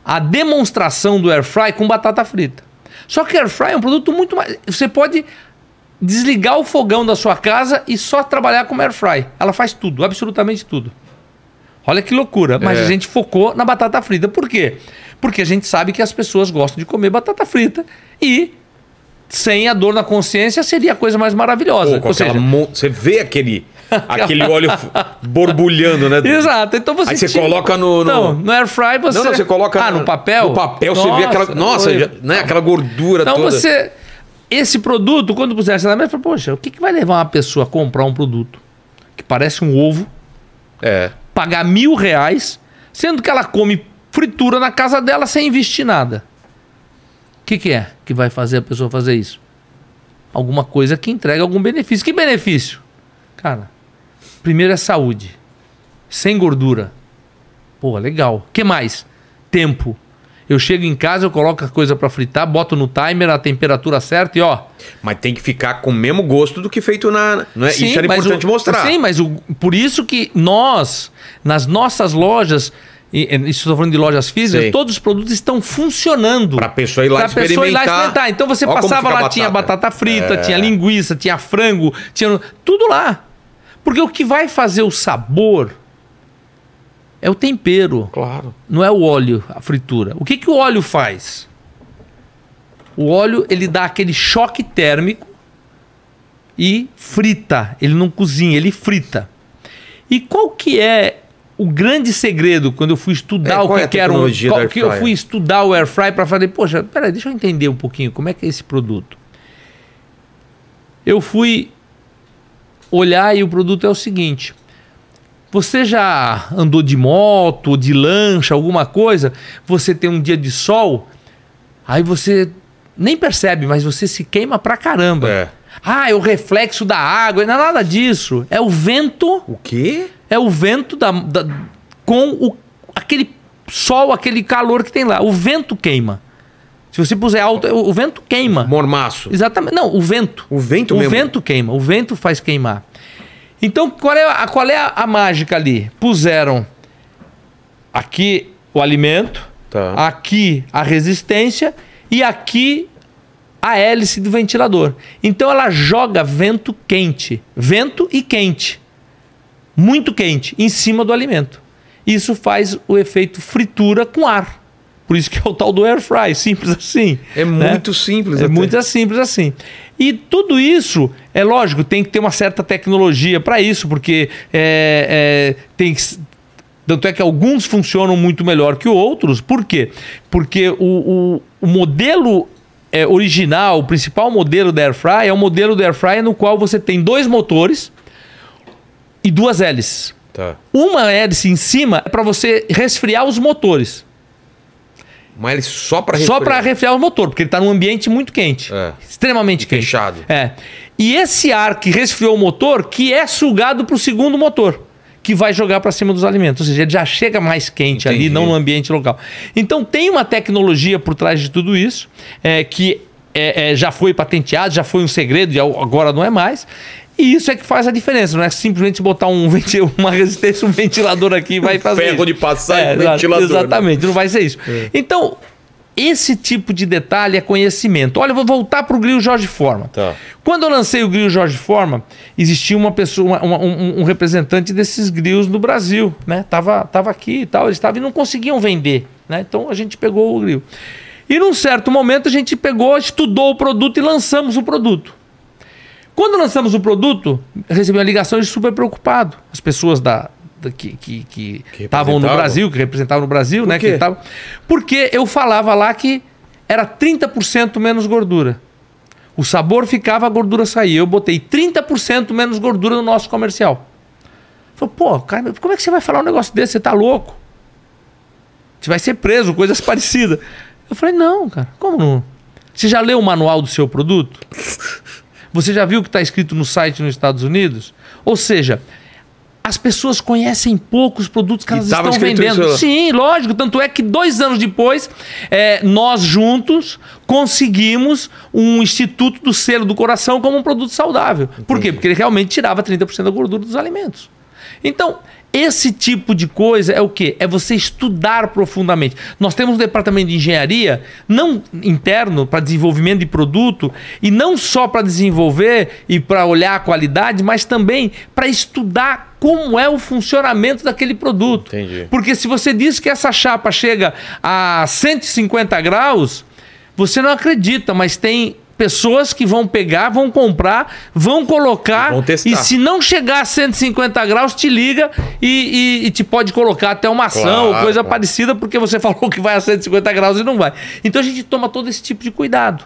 a demonstração do air fry com batata frita. Só que air fry é um produto muito mais. Você pode desligar o fogão da sua casa e só trabalhar com air fry. Ela faz tudo, absolutamente tudo. Olha que loucura. Mas é. a gente focou na batata frita. Por quê? Porque a gente sabe que as pessoas gostam de comer batata frita e sem a dor na consciência seria a coisa mais maravilhosa. Pô, Ou seja, Você vê aquele, aquele óleo borbulhando, né? Exato. Então você Aí você tira... coloca no, no... Não, no air fry você... Não, não, você coloca... Ah, no papel? No papel nossa, você vê aquela... Nossa, já, né? aquela gordura então toda. Então você... Esse produto, quando puser essa na mesa, fala, poxa, o que, que vai levar uma pessoa a comprar um produto que parece um ovo, é. pagar mil reais, sendo que ela come fritura na casa dela sem investir nada? que, que é que vai fazer a pessoa fazer isso? Alguma coisa que entrega algum benefício. Que benefício? Cara, primeiro é saúde. Sem gordura. Pô, legal. que mais? Tempo. Eu chego em casa, eu coloco a coisa para fritar, boto no timer a temperatura certa e ó. Mas tem que ficar com o mesmo gosto do que feito na. Não é? Sim, isso era importante o, mostrar. Sim, mas o, por isso que nós, nas nossas lojas, isso estou falando de lojas físicas, todos os produtos estão funcionando. Para a pessoa ir lá experimentar. Então você passava lá, batata. tinha batata frita, é. tinha linguiça, tinha frango, tinha tudo lá. Porque o que vai fazer o sabor é o tempero. Claro. Não é o óleo, a fritura. O que, que o óleo faz? O óleo ele dá aquele choque térmico e frita. Ele não cozinha, ele frita. E qual que é o grande segredo quando eu fui estudar é, o que, é que era um, qual, que eu fui estudar o air fry para fazer, poxa, peraí, deixa eu entender um pouquinho como é que é esse produto. Eu fui olhar e o produto é o seguinte: você já andou de moto, de lancha, alguma coisa? Você tem um dia de sol, aí você nem percebe, mas você se queima pra caramba. É. Ah, é o reflexo da água. Não é nada disso. É o vento. O quê? é o vento da, da com o, aquele sol, aquele calor que tem lá. O vento queima. Se você puser alto, o, o vento queima. Mormaço. Exatamente. Não, o vento. O vento o mesmo. O vento queima. O vento faz queimar. Então, qual é, a, qual é a, a mágica ali? Puseram aqui o alimento, tá. aqui a resistência e aqui a hélice do ventilador. Então, ela joga vento quente. Vento e quente muito quente em cima do alimento. Isso faz o efeito fritura com ar. Por isso que é o tal do air fry, simples assim. É né? muito simples. É até. muito simples assim. E tudo isso, é lógico, tem que ter uma certa tecnologia para isso, porque é, é, tem que, Tanto é que alguns funcionam muito melhor que outros. Por quê? Porque o, o, o modelo é, original, o principal modelo da air fry é o modelo da air fry no qual você tem dois motores e duas hélices. Tá. Uma hélice em cima é para você resfriar os motores. Uma hélice só para resfriar? Só para resfriar o motor, porque ele está num ambiente muito quente. É. Extremamente e quente. Fechado. É. E esse ar que resfriou o motor, que é sugado para o segundo motor que vai jogar para cima dos alimentos. Ou seja, ele já chega mais quente Entendi. ali, não no ambiente local. Então tem uma tecnologia por trás de tudo isso é, que é, é, já foi patenteado, já foi um segredo e agora não é mais. E isso é que faz a diferença, não é simplesmente botar um uma resistência, um ventilador aqui e vai fazer. Um ferro de passar é, um ventilador. Né? Exatamente, né? não vai ser isso. É. Então, esse tipo de detalhe é conhecimento. Olha, eu vou voltar para o Grilo Jorge Forma. Tá. Quando eu lancei o Grilo Jorge Forma, existia uma pessoa, uma, um, um, representante desses grilos no Brasil, né? Tava, tava aqui e tal, eles estavam e não conseguiam vender, né? Então a gente pegou o grilo. E num certo momento a gente pegou, estudou o produto e lançamos o produto. Quando lançamos o produto, recebi uma ligação de super preocupado. As pessoas da, da que estavam que, que, no Brasil, que representavam no Brasil, Por né? Quê? Que tavam, porque eu falava lá que era 30% menos gordura. O sabor ficava, a gordura saía. Eu botei 30% menos gordura no nosso comercial. Falei, pô, cara, como é que você vai falar um negócio desse? Você tá louco? Você vai ser preso, coisas parecidas. Eu falei, não, cara, como não? Você já leu o manual do seu produto? Você já viu o que está escrito no site nos Estados Unidos? Ou seja, as pessoas conhecem poucos produtos que elas estão vendendo. Isso. Sim, lógico. Tanto é que dois anos depois, é, nós juntos conseguimos um Instituto do Selo do Coração como um produto saudável. Entendi. Por quê? Porque ele realmente tirava 30% da gordura dos alimentos. Então, esse tipo de coisa é o que? É você estudar profundamente. Nós temos um departamento de engenharia não interno para desenvolvimento de produto e não só para desenvolver e para olhar a qualidade, mas também para estudar como é o funcionamento daquele produto. Entendi. Porque se você diz que essa chapa chega a 150 graus, você não acredita, mas tem pessoas que vão pegar, vão comprar, vão colocar. Vão testar. E se não chegar a 150 graus, te liga e, e, e te pode colocar até uma ação claro, ou coisa claro. parecida, porque você falou que vai a 150 graus e não vai. Então a gente toma todo esse tipo de cuidado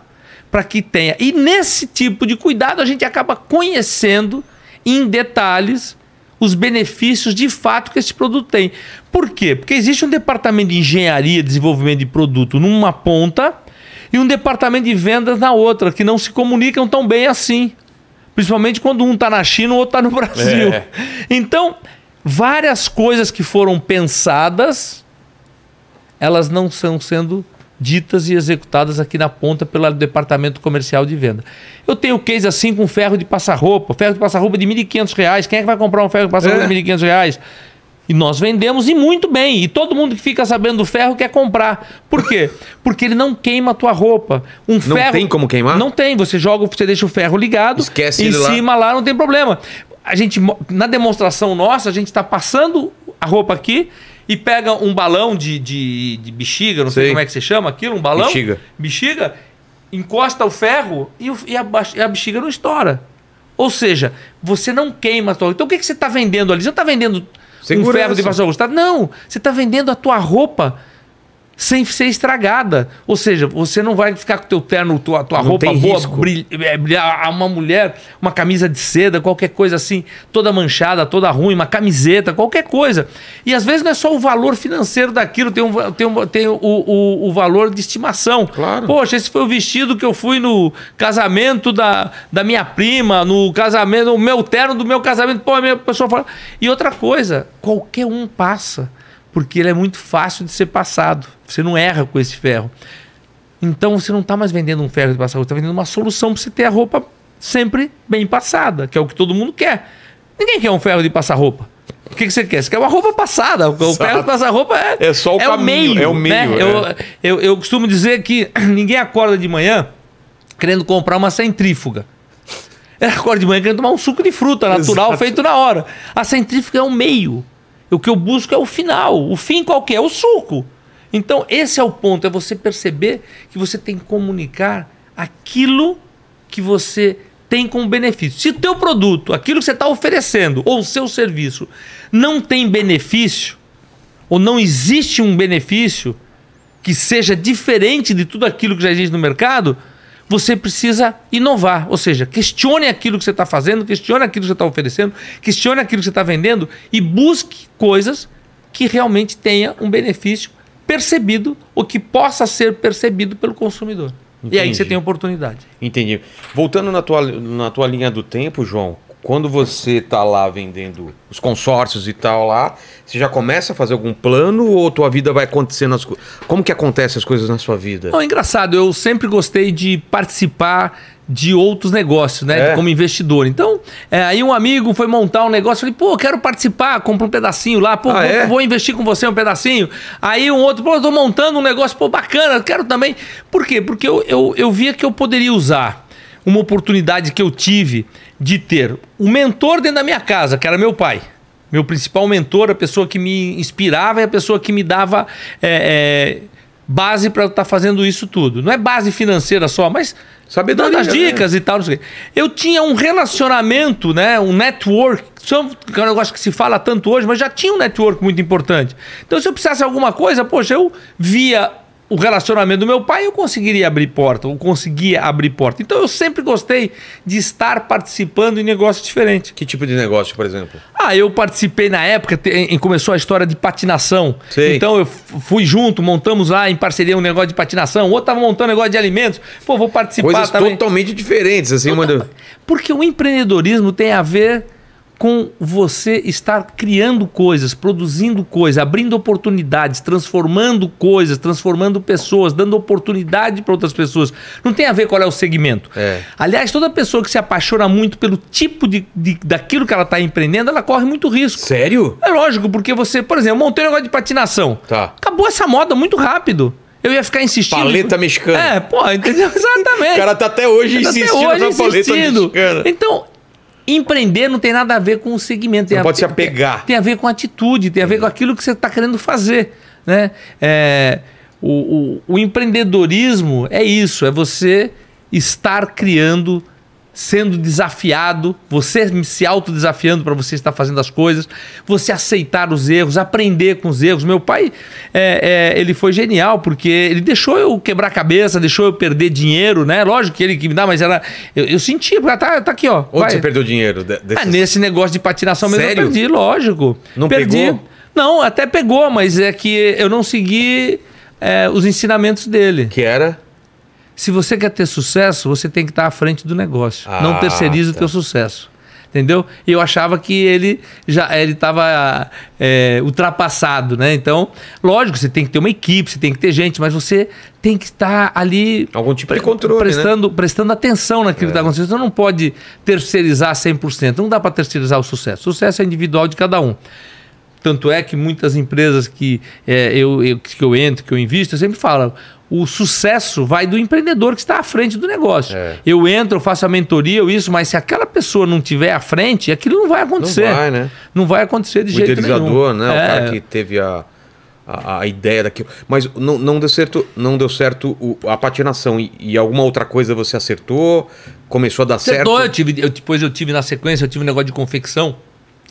para que tenha. E nesse tipo de cuidado a gente acaba conhecendo em detalhes os benefícios de fato que esse produto tem. Por quê? Porque existe um departamento de engenharia desenvolvimento de produto numa ponta e um departamento de vendas na outra, que não se comunicam tão bem assim. Principalmente quando um está na China o outro está no Brasil. É. Então, várias coisas que foram pensadas, elas não estão sendo ditas e executadas aqui na ponta pelo departamento comercial de venda. Eu tenho case assim com ferro de passar roupa. Ferro de passar roupa de R$ 1.500. Quem é que vai comprar um ferro de passar roupa é. de R$ 1.500? E nós vendemos e muito bem. E todo mundo que fica sabendo do ferro quer comprar. Por quê? Porque ele não queima a tua roupa. Um não ferro. Não tem como queimar? Não tem. Você joga, você deixa o ferro ligado. Esquece em ele cima lá. lá não tem problema. A gente, na demonstração nossa, a gente está passando a roupa aqui e pega um balão de, de, de bexiga, não sei. sei. como é que você chama aquilo, um balão. Bexiga. Bexiga, encosta o ferro e, o, e, a, e a bexiga não estoura. Ou seja, você não queima a tua. Então o que, que você está vendendo ali? Você não está vendendo Segurança. um ferro debaixo da tá, roupa. Não, você está vendendo a tua roupa sem ser estragada. Ou seja, você não vai ficar com teu terno, tua, tua roupa boa, é, brilhar, uma mulher, uma camisa de seda, qualquer coisa assim, toda manchada, toda ruim, uma camiseta, qualquer coisa. E às vezes não é só o valor financeiro daquilo, tem, um, tem, um, tem o, o, o valor de estimação. Claro. Poxa, esse foi o vestido que eu fui no casamento da, da minha prima, no casamento, o meu terno do meu casamento. Pô, a minha pessoa fala. E outra coisa, qualquer um passa porque ele é muito fácil de ser passado. Você não erra com esse ferro. Então você não está mais vendendo um ferro de passar roupa, está vendendo uma solução para você ter a roupa sempre bem passada, que é o que todo mundo quer. Ninguém quer um ferro de passar roupa. O que, que você quer? Você quer uma roupa passada. O Exato. ferro de passar roupa é, é só o, é caminho, o meio. É o meio. Né? É. Eu, eu, eu costumo dizer que ninguém acorda de manhã querendo comprar uma centrífuga. Ele acorda de manhã querendo tomar um suco de fruta natural Exato. feito na hora. A centrífuga é o meio. O que eu busco é o final, o fim qualquer, é o suco. Então, esse é o ponto, é você perceber que você tem que comunicar aquilo que você tem como benefício. Se o teu produto, aquilo que você está oferecendo, ou o seu serviço, não tem benefício, ou não existe um benefício que seja diferente de tudo aquilo que já existe no mercado, você precisa inovar. Ou seja, questione aquilo que você está fazendo, questione aquilo que você está oferecendo, questione aquilo que você está vendendo e busque coisas que realmente tenha um benefício percebido, ou que possa ser percebido pelo consumidor. Entendi. E aí você tem oportunidade. Entendi. Voltando na tua, na tua linha do tempo, João, quando você está lá vendendo os consórcios e tal lá, você já começa a fazer algum plano ou tua vida vai acontecendo as coisas? Como que acontecem as coisas na sua vida? Não, é engraçado, eu sempre gostei de participar de outros negócios, né? É. Como investidor. Então, é, aí um amigo foi montar um negócio, falei, pô, quero participar, compra um pedacinho lá, pô, ah, vou, é? vou, investir com você um pedacinho. Aí um outro, pô, eu tô montando um negócio, pô, bacana, quero também. Por quê? Porque eu, eu, eu via que eu poderia usar uma oportunidade que eu tive de ter o um mentor dentro da minha casa, que era meu pai. Meu principal mentor, a pessoa que me inspirava e a pessoa que me dava é, é, base para estar tá fazendo isso tudo. Não é base financeira só, mas Sabedoria, dando as né? dicas né? e tal. Eu tinha um relacionamento, né, um network, que é um negócio que se fala tanto hoje, mas já tinha um network muito importante. Então, se eu precisasse de alguma coisa, poxa, eu via o relacionamento do meu pai, eu conseguiria abrir porta, eu conseguia abrir porta. Então eu sempre gostei de estar participando em negócios diferentes. Que tipo de negócio, por exemplo? Ah, eu participei na época, em, começou a história de patinação. Então eu fui junto, montamos lá em parceria um negócio de patinação, o outro estava montando um negócio de alimentos. Pô, vou participar Coisas também. totalmente diferentes, assim, Total... Mano... Porque o empreendedorismo tem a ver com você estar criando coisas, produzindo coisas, abrindo oportunidades, transformando coisas, transformando pessoas, dando oportunidade para outras pessoas. Não tem a ver qual é o segmento. É. Aliás, toda pessoa que se apaixona muito pelo tipo de, de daquilo que ela está empreendendo, ela corre muito risco. Sério? É lógico, porque você, por exemplo, montei um negócio de patinação. Tá. Acabou essa moda muito rápido. Eu ia ficar insistindo. Paleta mexicana. É, pô, entendeu? Exatamente. o cara tá até hoje tá insistindo até hoje na paleta mexicana. Então, Empreender não tem nada a ver com o segmento. Tem não a, pode se apegar. Tem, a ver com atitude, tem a ver com aquilo que você está querendo fazer. Né? É, o, o, o empreendedorismo é isso, é você estar criando sendo desafiado, você se autodesafiando para você estar fazendo as coisas, você aceitar os erros, aprender com os erros. Meu pai, é, é, ele foi genial, porque ele deixou eu quebrar cabeça, deixou eu perder dinheiro, né? Lógico que ele que me dá, mas era. Eu, eu sentia, porque tá, tá aqui, ó. Onde você perdeu dinheiro? Desses... Ah, nesse negócio de patinação mesmo Sério? eu perdi, lógico. Não perdi. pegou? Não, até pegou, mas é que eu não segui é, os ensinamentos dele. Que era? Se você quer ter sucesso, você tem que estar à frente do negócio. Ah, não terceirize tá. o teu sucesso. Entendeu? E eu achava que ele já ele estava é, ultrapassado, né? Então, lógico, você tem que ter uma equipe, você tem que ter gente, mas você tem que estar ali. Algum tipo de controle. Né? Prestando, né? prestando atenção naquilo tá é. que está acontecendo. Você não pode terceirizar 100%. Não dá para terceirizar o sucesso. O sucesso é individual de cada um. Tanto é que muitas empresas que, é, eu, eu, que eu entro, que eu invisto, eu sempre falo: o sucesso vai do empreendedor que está à frente do negócio. É. Eu entro, eu faço a mentoria, eu isso, mas se aquela pessoa não tiver à frente, aquilo não vai acontecer. Não vai, né? Não vai acontecer de o jeito idealizador, nenhum. né? É. O cara que teve a, a, a, ideia daquilo. Mas não, não deu certo, não deu certo o, a patinação. E, e, alguma outra coisa você acertou? Começou a dar acertou, certo? Eu tive, eu, depois eu tive na sequência, eu tive um negócio de confecção.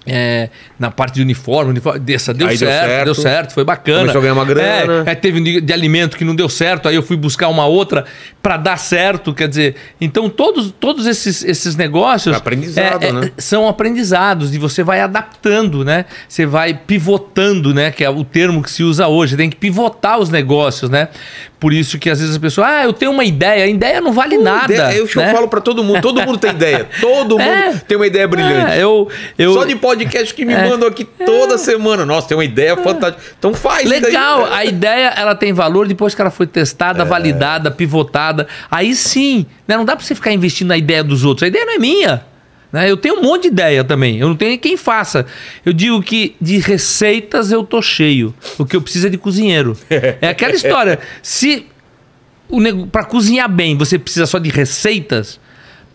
É, na parte de uniforme, uniforme dessa, deu, certo, deu certo, deu certo, foi bacana. Começou a ganhar uma grana. É, é, teve de, alimento que não deu certo, aí eu fui buscar uma outra para dar certo, quer dizer, então todos, todos esses, esses negócios aprendizado, é, é, né? são aprendizados e você vai adaptando, né? Você vai pivotando, né? Que é o termo que se usa hoje, tem que pivotar os negócios, né? Por isso que às vezes as pessoas, ah, eu tenho uma ideia, a ideia não vale uma nada. Ideia, é eu, né? eu falo para todo mundo, todo mundo tem ideia, todo é. mundo é, tem uma ideia brilhante. É, eu, eu, Só de podcast que me é, mandam aqui toda é. semana, nossa, tem uma ideia fantástica. Então faz. Legal, a ideia ela tem valor depois que ela foi testada, validada, pivotada. Aí sim, né? não dá para você ficar investindo na ideia dos outros, a ideia não é minha. Né? Eu tenho um monte de ideia também. Eu não tenho quem faça. Eu digo que de receitas eu tô cheio. O que eu preciso é de cozinheiro. É aquela história. Se para cozinhar bem você precisa só de receitas,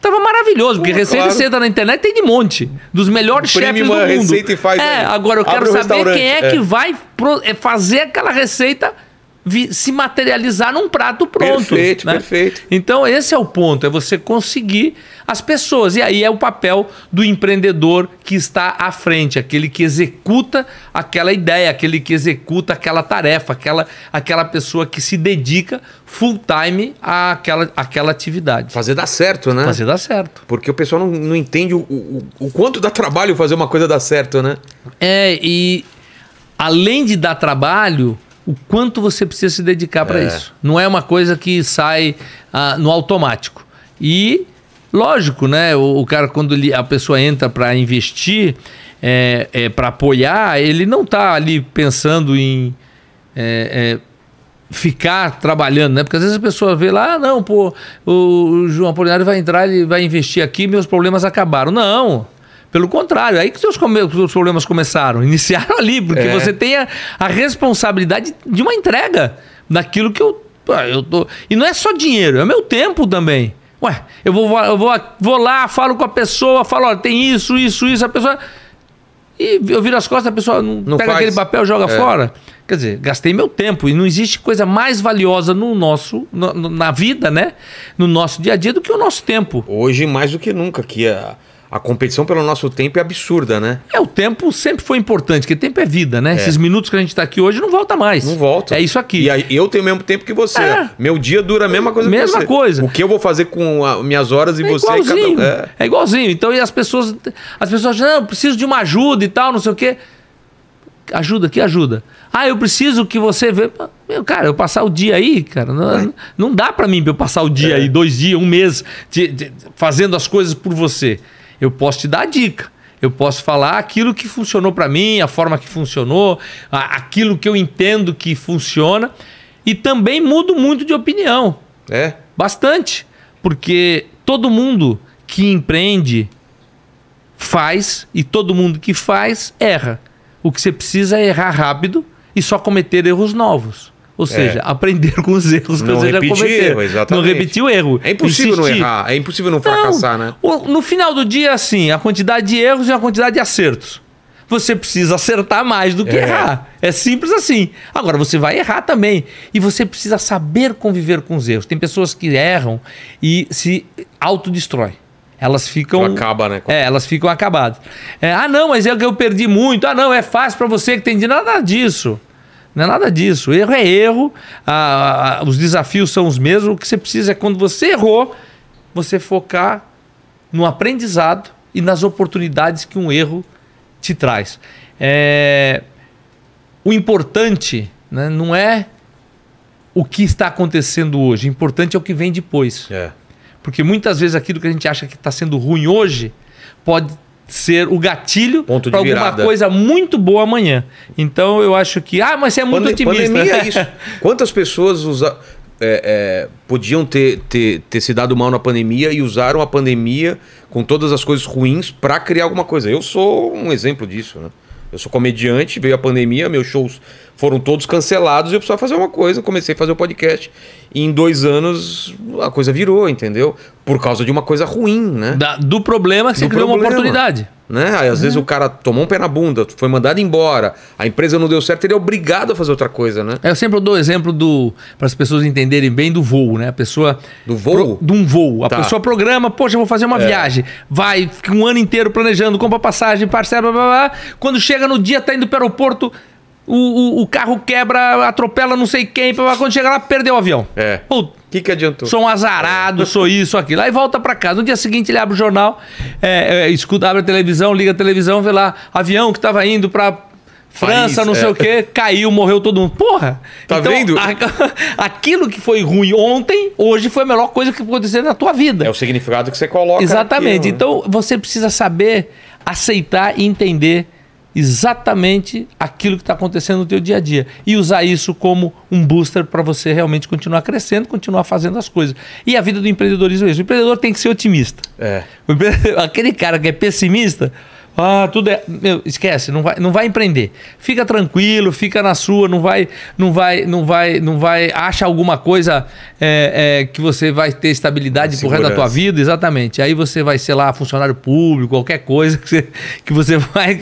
Tava maravilhoso, porque receita claro. você na internet tem de monte. Dos melhores chefes do é mundo. Receita e faz, é, né? agora eu quero saber quem é, é, que é. vai é, fazer aquela receita se materializar num prato pronto. Perfeito, né? perfeito. Então, esse é o ponto: é você conseguir as pessoas. E aí é o papel do empreendedor que está à frente, aquele que executa aquela ideia, aquele que executa aquela tarefa, aquela, aquela pessoa que se dedica full time àquela, àquela atividade. Fazer dar certo, né? Fazer dar certo. Porque o pessoal não, não entende o, o, o quanto dá trabalho fazer uma coisa dar certo, né? É, e além de dar trabalho o quanto você precisa se dedicar para é. isso. Não é uma coisa que sai ah, no automático. E, lógico, né? O, o cara, quando ele, a pessoa entra para investir, é, é, para apoiar, ele não está ali pensando em é, é, ficar trabalhando, né? Porque às vezes a pessoa vê lá, ah, não, pô, o, o João Apolinário vai entrar, ele vai investir aqui, meus problemas acabaram. Não, pelo contrário, é aí que seus, seus problemas começaram. Iniciaram ali, porque é. você tem a, a, responsabilidade de uma entrega daquilo que eu, eu tô. E não é só dinheiro, é meu tempo também. Ué, eu vou, eu vou, vou lá, falo com a pessoa, falo, tem isso, isso, isso, a pessoa. E eu viro as costas, a pessoa não, não pega faz. aquele papel joga é. fora. Quer dizer, gastei meu tempo. E não existe coisa mais valiosa no nosso, no, na vida, né? No nosso dia a dia do que o nosso tempo. Hoje, mais do que nunca, que a. É a competição pelo nosso tempo é absurda, né? É, o tempo sempre foi importante, porque tempo é vida, né? É. Esses minutos que a gente está aqui hoje não volta mais. Não volta. É isso aqui. E aí, eu tenho o mesmo tempo que você. É. Meu dia dura a mesma coisa mesma que você. coisa. O que eu vou fazer com a, minhas horas e é você igualzinho. Cada... É. é igualzinho. Então, e as pessoas. As pessoas dizem, não, eu preciso de uma ajuda e tal, não sei o quê. Ajuda, que ajuda. Ah, eu preciso que você vê. Meu, cara, eu passar o dia aí, cara, não, não dá para mim eu passar o dia é. aí, dois dias, um mês, te, te, fazendo as coisas por você. Eu posso te dar dica. Eu posso falar aquilo que funcionou para mim, a forma que funcionou, aquilo que eu entendo que funciona. E também mudo muito de opinião. É? Bastante. Porque todo mundo que empreende faz e todo mundo que faz erra. O que você precisa é errar rápido e só cometer erros novos. Ou é. seja, aprender com os erros que não você repetir, já cometeu. Exatamente. Não repetir o erro. É impossível insistir. não errar, é impossível não fracassar, né? no final do dia, assim, a quantidade de erros e a quantidade de acertos. Você precisa acertar mais do que é. errar. É simples assim. Agora, você vai errar também. E você precisa saber conviver com os erros. Tem pessoas que erram e se autodestrói elas ficam. Acaba, né? É, elas ficam acabadas. É, ah, não, mas é que eu perdi muito. Ah, não, é fácil para você que tem de nada disso. Não é nada disso. Erro é erro, a, a, os desafios são os mesmos. O que você precisa é quando você errou, você focar no aprendizado e nas oportunidades que um erro te traz. É... O importante né, não é o que está acontecendo hoje, o importante é o que vem depois. É. Porque muitas vezes aquilo que a gente acha que está sendo ruim hoje pode ser o gatilho para alguma coisa muito boa amanhã. Então eu acho que. Ah, mas você é muito Pande otimista. Pandemia é isso. Quantas pessoas usa, é, é, podiam ter, ter, ter se dado mal na pandemia e usaram a pandemia com todas as coisas ruins para criar alguma coisa? Eu sou um exemplo disso, né? Eu sou comediante, veio a pandemia, meus shows foram todos cancelados e eu precisava fazer uma coisa. Comecei a fazer o podcast e em dois anos a coisa virou, entendeu? Por causa de uma coisa ruim, né? Da, do problema você do criou problema, uma oportunidade. Né? Aí, às vezes o cara tomou um pé na bunda, foi mandado embora, a empresa não deu certo, ele é obrigado a fazer outra coisa, né? É, eu sempre dou o exemplo do para as pessoas entenderem bem do voo, né? A pessoa do voo, pro, de um voo, a tá. pessoa programa, poxa, vou fazer uma é. viagem, vai fica um ano inteiro planejando, compra passagem, parcela, blá, blá, blá. quando chega no dia tá indo para o aeroporto, o, o, o carro quebra, atropela não sei quem, quando chega lá, perdeu o avião. É. O que, que adiantou? Sou um azarado, sou isso, aquilo. Aí volta para casa. No dia seguinte ele abre o jornal, é, é, escuta, abre a televisão, liga a televisão, vê lá, avião que estava indo para França, País, não sei é. o quê, caiu, morreu todo mundo. Porra! Tá então, vendo? A, aquilo que foi ruim ontem, hoje foi a melhor coisa que aconteceu na tua vida. É o significado que você coloca. Exatamente. né? Então você precisa saber aceitar e entender exatamente aquilo que está acontecendo no teu dia a dia e usar isso como um booster para você realmente continuar crescendo, continuar fazendo as coisas. E a vida do empreendedorismo é isso. O empreendedor tem que ser otimista. É. Aquele cara que é pessimista, ah, tudo é. Meu, esquece, não vai, não vai empreender. Fica tranquilo, fica na sua, não vai, não vai, não vai, não vai. Acha alguma coisa é, é, que você vai ter estabilidade pro resto da tua vida, exatamente. Aí você vai ser lá funcionário público, qualquer coisa que você, que você vai,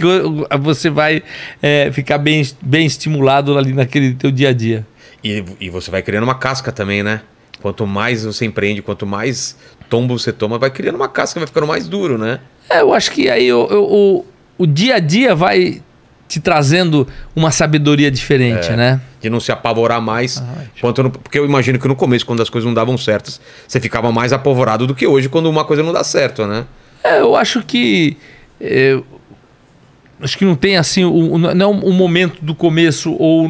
você vai é, ficar bem, bem estimulado ali naquele teu dia a dia. E, e você vai criando uma casca também, né? Quanto mais você empreende, quanto mais tombo você toma, vai criando uma casca, vai ficando mais duro, né? É, eu acho que aí eu, eu, o, o dia a dia vai te trazendo uma sabedoria diferente, é, né? De não se apavorar mais. Ah, quanto porque eu imagino que no começo, quando as coisas não davam certas, você ficava mais apavorado do que hoje quando uma coisa não dá certo, né? É, eu acho que. É, acho que não tem assim. O, não é um momento do começo ou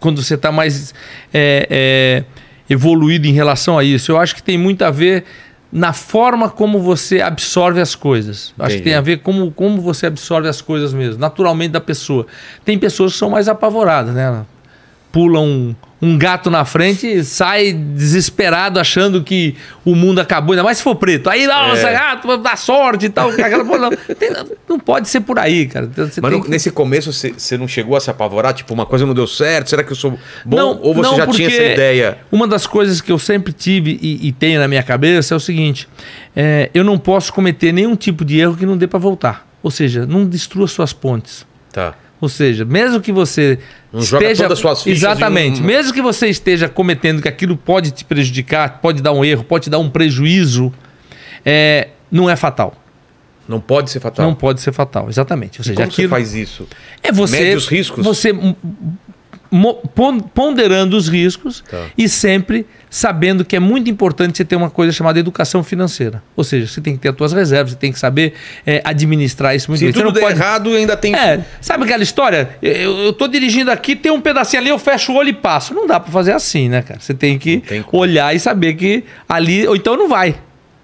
quando você está mais. É, é evoluído em relação a isso. Eu acho que tem muito a ver na forma como você absorve as coisas. Acho que tem a ver como, como você absorve as coisas mesmo, naturalmente da pessoa. Tem pessoas que são mais apavoradas, né? Pulam um gato na frente sai desesperado achando que o mundo acabou, ainda mais se for preto. Aí, nossa, é. é. gato, dá sorte e tal. Aquela, pô, não, tem, não pode ser por aí, cara. Então, você Mas que... nesse começo você, você não chegou a se apavorar? Tipo, uma coisa não deu certo, será que eu sou bom? Não, Ou você não, já tinha essa ideia? Uma das coisas que eu sempre tive e, e tenho na minha cabeça é o seguinte: é, eu não posso cometer nenhum tipo de erro que não dê para voltar. Ou seja, não destrua suas pontes. Tá. Ou seja, mesmo que você não esteja joga suas exatamente, um... mesmo que você esteja cometendo que aquilo pode te prejudicar, pode dar um erro, pode dar um prejuízo, é, não é fatal. Não pode ser fatal. Não pode ser fatal, exatamente. Ou seja, e como aquilo... você faz isso? É você. Mede os riscos. Você ponderando os riscos tá. e sempre sabendo que é muito importante você ter uma coisa chamada educação financeira. Ou seja, você tem que ter as suas reservas, você tem que saber é, administrar isso muito Se bem. tudo der pode... errado, ainda tem... É, sabe aquela história? Eu, estou dirigindo aqui, tem um pedacinho ali, eu fecho o olho e passo. Não dá para fazer assim, né, cara? Você tem que tem olhar e saber que ali... Ou então não vai.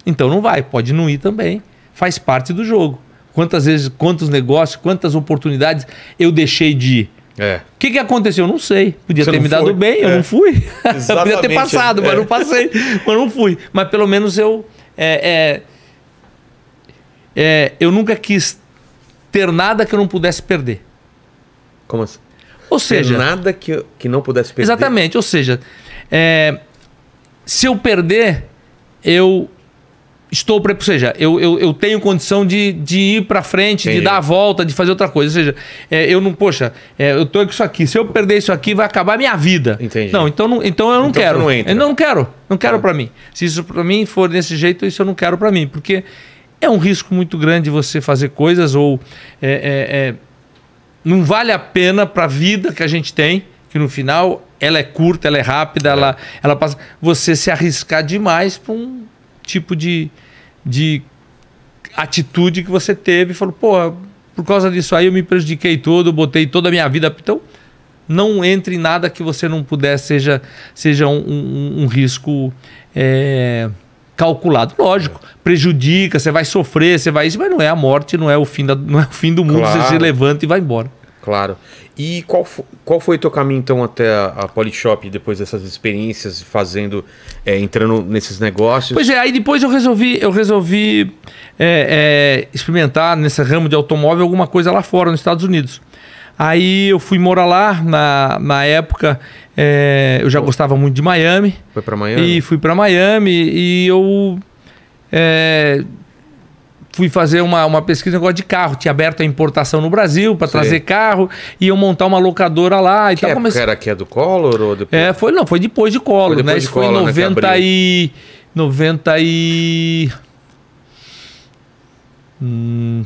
Então não vai. Pode não ir também. Faz parte do jogo. Quantas vezes, quantos negócios, quantas oportunidades eu deixei de ir é. O que, que aconteceu? Não sei. Podia Você ter me dado bem, eu é. não fui. Exatamente. Podia ter passado, é. mas não passei. Mas não fui. Mas pelo menos eu. É, é, é, eu nunca quis ter nada que eu não pudesse perder. Como assim? Ou seja. Ter nada que, que não pudesse perder. Exatamente. Ou seja, se eu perder, eu estou preparado, ou seja, eu, eu, eu, tenho condição de, de ir para frente, Entendi. de dar a volta, de fazer outra coisa. Ou seja, é, eu não, poxa, é, eu tô com isso aqui, se eu perder isso aqui, vai acabar minha vida. Entendi. Não, então, não, então eu não então quero. Não entra. eu não quero, não quero ah. Tá. para mim. Se isso para mim for desse jeito, isso eu não quero para mim, porque é um risco muito grande você fazer coisas ou é, é, é não vale a pena para a vida que a gente tem, que no final ela é curta, ela é rápida, é. Ela, ela passa. Você se arriscar demais para um tipo de, de atitude que você teve e falou, pô, por causa disso aí eu me prejudiquei todo, botei toda a minha vida. Então, não entre em nada que você não puder, seja, seja um, um, um risco é, calculado. Lógico, prejudica, você vai sofrer, você vai mas não é a morte, não é o fim, da, não é o fim do mundo, claro. você se levanta e vai embora. Claro. E qual, qual foi o teu caminho então até a, a Polishop depois dessas experiências fazendo, é, entrando nesses negócios? Pois é, aí depois eu resolvi, eu resolvi é, é, experimentar nesse ramo de automóvel alguma coisa lá fora, nos Estados Unidos. Aí eu fui morar lá na, na época. É, eu já gostava muito de Miami. Foi para Miami. E fui para Miami e eu é, fui fazer uma, uma pesquisa um negócio de carro. Tinha aberto a importação no Brasil para trazer carro, e eu montar uma locadora lá e que tal. Era que é do Collor ou depois? É, foi, não, foi depois de Collor, foi né? depois né? De Isso Collor, foi em 90 né, e. 90 e.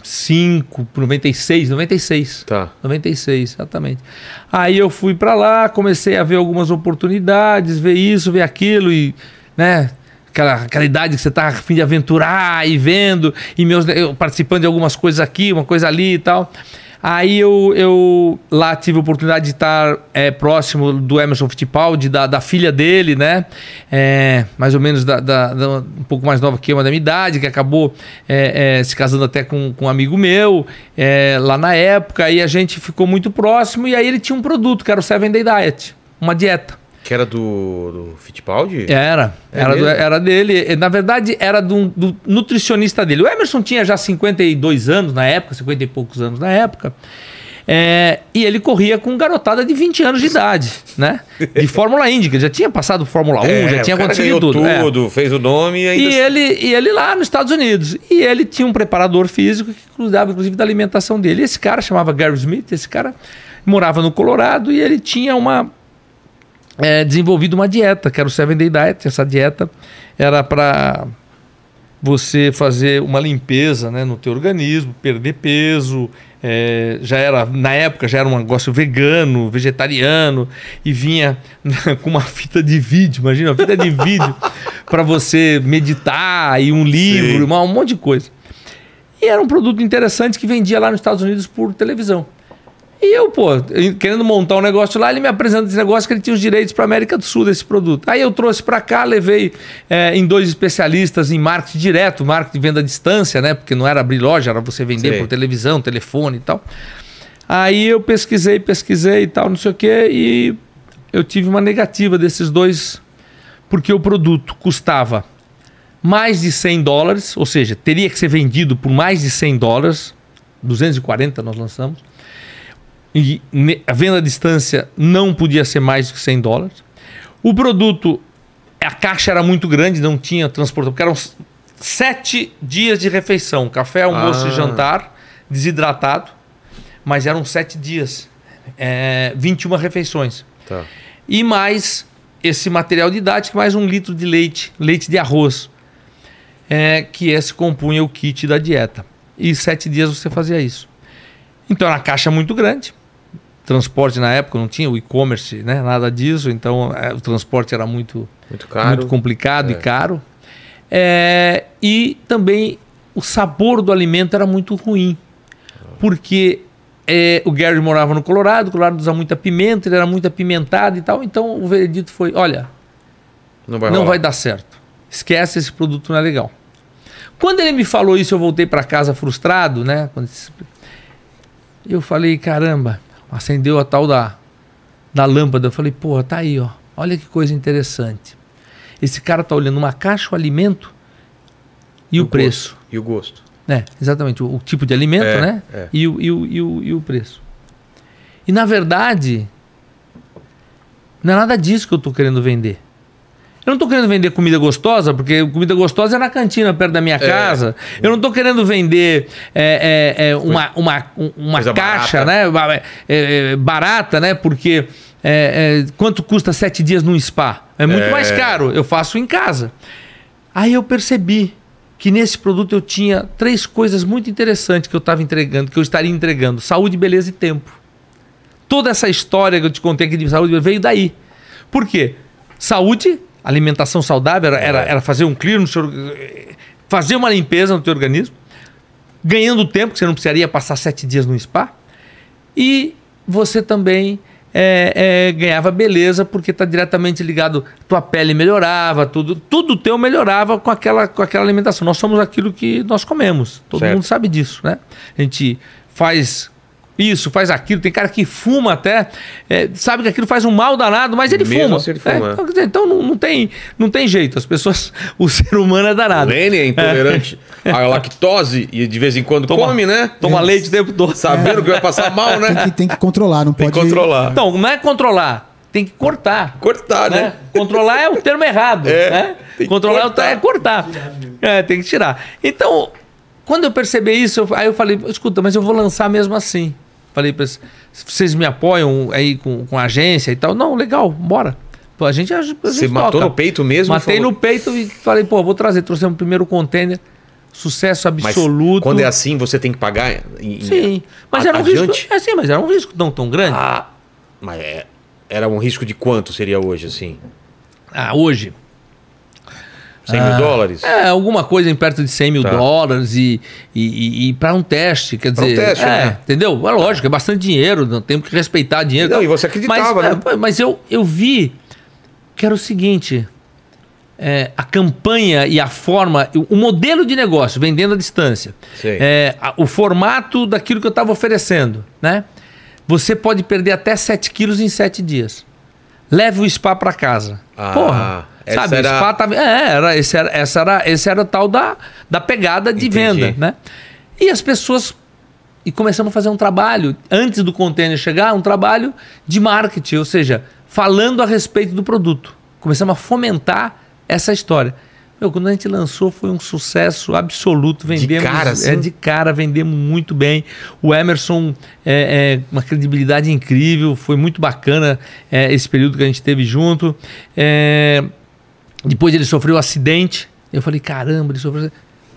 5, 96, 96. Tá. 96, exatamente. Aí eu fui para lá, comecei a ver algumas oportunidades, ver isso, ver aquilo e, né, aquela, aquela idade que você tá a fim de aventurar e vendo, e meus, eu participando de algumas coisas aqui, uma coisa ali e tal. Aí eu, eu lá tive a oportunidade de estar é, próximo do Emerson Fittipaldi, da, da filha dele, né? É, mais ou menos da, da, da, um pouco mais nova que eu, mas da minha idade, que acabou é, se casando até com, com um amigo meu lá na época. E a gente ficou muito próximo. E aí ele tinha um produto, que era o Seven Day Diet, uma dieta. Que era do, do Fittipaldi? Era. É era, do, era dele. Na verdade, era do, do, nutricionista dele. O Emerson tinha já 52 anos na época, 50 e poucos anos na época. É, e ele corria com garotada de 20 anos de idade, né? De Fórmula Indy, que já tinha passado Fórmula 1, é, já tinha acontecido tudo. tudo é. fez o nome e ainda... E ele, e ele lá nos Estados Unidos. E ele tinha um preparador físico que cuidava, inclusive, da alimentação dele. Esse cara chamava Gary Smith, esse cara morava no Colorado e ele tinha uma é, desenvolvido uma dieta, que era o Seven Day Diet. Essa dieta era para você fazer uma limpeza né, no teu organismo, perder peso. É, já era na época já era um negócio vegano, vegetariano e vinha com uma fita de vídeo, imagina, uma fita de vídeo para você meditar e um livro, uma, um monte de coisa. E era um produto interessante que vendia lá nos Estados Unidos por televisão. E eu, pô, querendo montar um negócio lá, ele me apresenta esse negócio que ele tinha os direitos para América do Sul desse produto. Aí eu trouxe para cá, levei é, em dois especialistas em marketing direto, marketing de venda à distância, né? Porque não era abrir loja, era você vender Sim. por televisão, telefone e tal. Aí eu pesquisei, pesquisei e tal, não sei o quê, e eu tive uma negativa desses dois, porque o produto custava mais de 100 dólares, ou seja, teria que ser vendido por mais de 100 dólares, 240 nós lançamos e a venda à distância não podia ser mais do que 100 dólares. O produto, a caixa era muito grande, não tinha transporte, porque eram sete dias de refeição: café, almoço ah. e jantar, desidratado. Mas eram sete dias, é, 21 refeições. Tá. E mais esse material didático, mais um litro de leite, leite de arroz, é, que esse compunha o kit da dieta. E sete dias você fazia isso. Então era uma caixa muito grande transporte na época não tinha o e-commerce, né? Nada disso, então é, o transporte era muito muito, caro. muito complicado é. e caro. É, e também o sabor do alimento era muito ruim, porque é, o Gary morava no Colorado, o Colorado usa muita pimenta, ele era muito apimentado e tal, então o veredito foi, olha, não vai, não vai dar certo, esquece esse produto não é legal. Quando ele me falou isso, eu voltei para casa frustrado, né? Eu falei, caramba, acendeu a tal da, da lâmpada. Eu falei, porra, tá aí, ó. Olha que coisa interessante. Esse cara tá olhando uma caixa, o alimento e, o, o preço. Gosto. E o gosto. É, exatamente. O, o tipo de alimento, é, né? É. E, o, e, o, e, o, e o preço. E na verdade, não é nada disso que eu tô querendo vender. Eu não estou querendo vender comida gostosa, porque comida gostosa é na cantina, perto da minha é. casa. Eu não estou querendo vender é, é, é uma, uma, uma caixa barata. né? É, barata, né? Porque quanto custa sete dias num spa? É muito mais caro. Eu faço em casa. Aí eu percebi que nesse produto eu tinha três coisas muito interessantes que eu estava entregando, que eu estaria entregando: saúde, beleza e tempo. Toda essa história que eu te contei aqui de saúde veio daí. Por quê? Saúde alimentação saudável era, é. era, fazer um clear no seu, fazer uma limpeza no teu organismo, ganhando tempo, que você não precisaria passar sete dias no spa, e você também é, é, ganhava beleza porque está diretamente ligado. Tua pele melhorava, tudo, tudo teu melhorava com aquela, com aquela alimentação. Nós somos aquilo que nós comemos. Todo certo. mundo sabe disso, né? A gente faz isso, faz aquilo. Tem cara que fuma até, é, sabe que aquilo faz um mal danado, mas ele Mesmo fuma. Se ele É, então, então não, não, tem, não tem jeito. As pessoas, o ser humano é danado. O Lene é intolerante é. à lactose e de vez em quando toma, come, né? Toma leite o tempo todo. Sabendo que vai passar mal, né? Tem que, tem que controlar, não pode. Tem que controlar. Então, não é controlar. Tem que cortar. Cortar, né? né? Controlar é o termo errado. É, né? Controlar é cortar. é cortar. É, tem que tirar. Então, quando eu percebi isso, eu, aí eu falei, escuta, mas eu vou lançar mesmo assim. Falei para vocês me apoiam aí com, com a agência e tal? Não, legal, bora. Pô, a gente, a gente Você toca. matou no peito mesmo? Matei falou... no peito e falei, pô, vou trazer. trouxe o primeiro container. Sucesso absoluto. Mas quando é assim, você tem que pagar? Em, Sim. Mas a, era um adiante? risco. É assim, mas era um risco não tão grande. Ah, mas é, era um risco de quanto seria hoje, assim? Ah, hoje. 100 ah, mil dólares? É, alguma coisa em perto de 100 mil tá. dólares e, e, e, e para um teste, quer dizer. Pra um teste, é, né? Entendeu? É lógico, é bastante dinheiro, não temos que respeitar dinheiro. Não, e você acreditava, mas, né? É, mas eu, eu vi que era o seguinte: é, a campanha e a forma, o, modelo de negócio, vendendo à distância, é, a, o formato daquilo que eu estava oferecendo, né? Você pode perder até 7 quilos em 7 dias. Leve o spa para casa. Ah. Porra. Essa sabe? Era... É, era, esse era, essa era, esse era o tal da, da pegada de Entendi. venda, né? E as pessoas e começamos a fazer um trabalho, antes do container chegar, um trabalho de marketing, ou seja, falando a respeito do produto. Começamos a fomentar essa história. Meu, quando a gente lançou foi um sucesso absoluto. Vendemos, de cara, sim. É de cara, vendemos muito bem. O Emerson é, é uma credibilidade incrível, foi muito bacana é, esse período que a gente teve junto. É, depois ele sofreu um acidente. Eu falei, caramba, ele sofreu.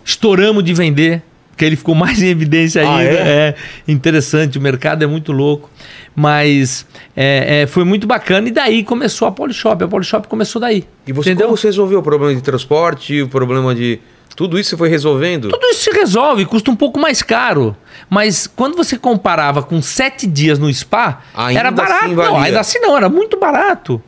Estouramos de vender, porque ele ficou mais em evidência ah, ainda. Ah, é? é? interessante, o mercado é muito louco. Mas é, é, foi muito bacana e daí começou a Polishop. A Polishop começou daí. E você, entendeu? como você resolveu o problema de transporte, o problema de. Tudo isso você foi resolvendo? Tudo isso se resolve, custa um pouco mais caro. Mas quando você comparava com sete dias no spa, ainda era assim barato. Assim não, ainda assim não, era muito barato.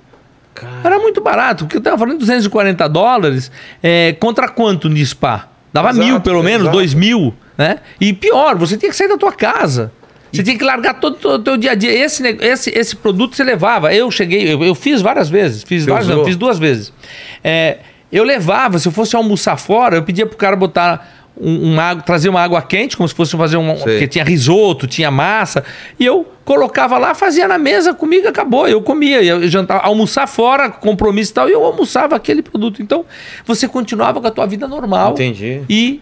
Cara. Era muito barato, porque eu tava falando de 240 dólares é, contra quanto no spa? Dava exato, mil, pelo menos, exato. dois mil, né? E pior, você tinha que sair da tua casa. Você e... tinha que largar todo o teu dia a dia. Esse, esse, esse produto você levava. Eu cheguei, eu, eu fiz várias vezes, fiz várias, fiz duas vezes. É, eu levava, se eu fosse almoçar fora, eu pedia pro cara botar um, uma água, trazia uma água quente, como se fosse fazer um. que Porque tinha risoto, tinha massa. E eu colocava lá, fazia na mesa comigo, acabou. Eu comia, eu jantar almoçar fora, compromisso e tal, e eu almoçava aquele produto. Então, você continuava com a tua vida normal. Entendi. E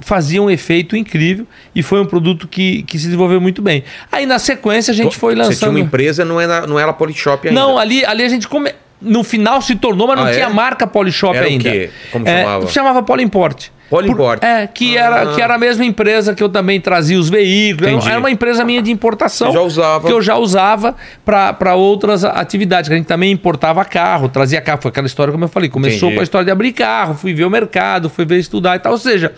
fazia um efeito incrível e foi um produto que, que se desenvolveu muito bem. Aí na sequência a gente foi lançando. Você tinha uma empresa, não era, é não era é Polishop ainda. Não, ali, ali a gente come no final se tornou, mas não ah, tinha é? marca Polishop era ainda. O quê? Como chamava? É, chamava Polimport. Polimport. Por, é, que, ah. era, que era a mesma empresa que eu também trazia os veículos. Entendi. Era uma empresa minha de importação. já usava. Que eu já usava para outras atividades. A gente também importava carro, trazia carro. Foi aquela história, como eu falei, começou Entendi. com a história de abrir carro, fui ver o mercado, fui ver estudar e tal. Ou seja,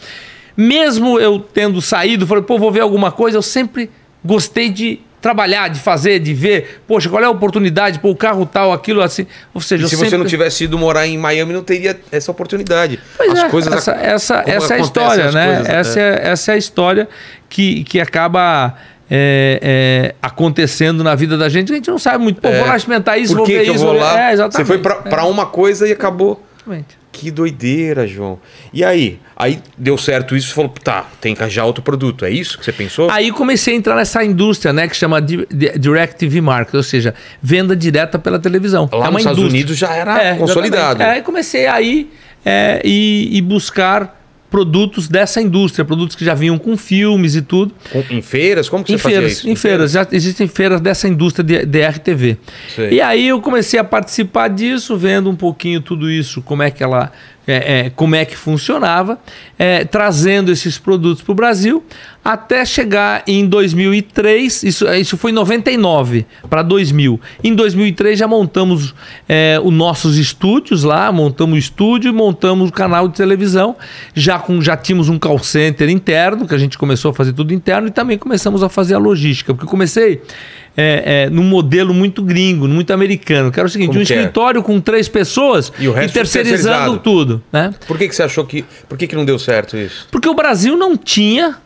mesmo eu tendo saído, falei, pô, vou ver alguma coisa, eu sempre gostei de trabalhar, de fazer, de ver, poxa, qual é a oportunidade, pô, o carro tal, aquilo assim. Ou seja, e se sempre... você não tivesse ido morar em Miami, não teria essa oportunidade. Pois as é, coisas essa, essa, essa é a história, né? Coisas, né? essa, é, essa é a história que, que acaba. É, é, acontecendo na vida da gente, a gente não sabe muito. Pô, vou é, lá experimentar isso, vou ver isso. vou lá? É, você foi para é. uma coisa e acabou. Exatamente. Que doideira, João. E aí? Aí deu certo isso, falou, tá, tem que achar outro produto. É isso que você pensou? Aí comecei a entrar nessa indústria, né, que chama Direct TV Market, ou seja, venda direta pela televisão. Lá é nos Estados indústria. Unidos já era é, consolidado. É, aí comecei aí é, e, e buscar produtos dessa indústria, produtos que já vinham com filmes e tudo. Em feiras? Como que em você feiras, fazia isso? Em, em feiras, feiras, já existem feiras dessa indústria de, de RTV. E aí eu comecei a participar disso, vendo um pouquinho tudo isso, como é que ela é, é, como é que funcionava, é, trazendo esses produtos para o Brasil até chegar em 2003, isso, isso foi em 99 para 2000. Em 2003 já montamos é, os nossos estúdios lá, montamos o estúdio e montamos o canal de televisão. Já, com, já tínhamos um call center interno, que a gente começou a fazer tudo interno e também começamos a fazer a logística. Porque comecei é, é, num modelo muito gringo, muito americano, que era o seguinte: Como um é? escritório é? com três pessoas e, e terceirizando tudo. Né? Por que, que você achou que. Por que, que não deu certo isso? Porque o Brasil não tinha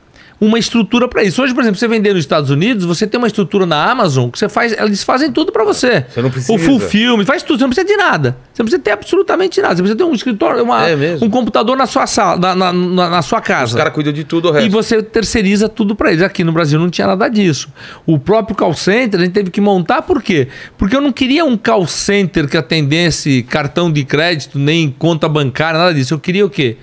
uma estrutura para isso. Hoje, por exemplo, você vender nos Estados Unidos, você tem uma estrutura na Amazon que você faz, eles fazem tudo para você. Você não precisa. O fulfillment, faz tudo, você não precisa de nada. Você não precisa ter absolutamente nada. Você precisa ter um escritório, uma, é um computador na sua sala, na, na, na, na sua casa. Os caras cuidam de tudo o resto. E você terceiriza tudo para eles. Aqui no Brasil não tinha nada disso. O próprio call center a gente teve que montar, por quê? Porque eu não queria um call center que atendesse cartão de crédito, nem conta bancária, nada disso. Eu queria o quê?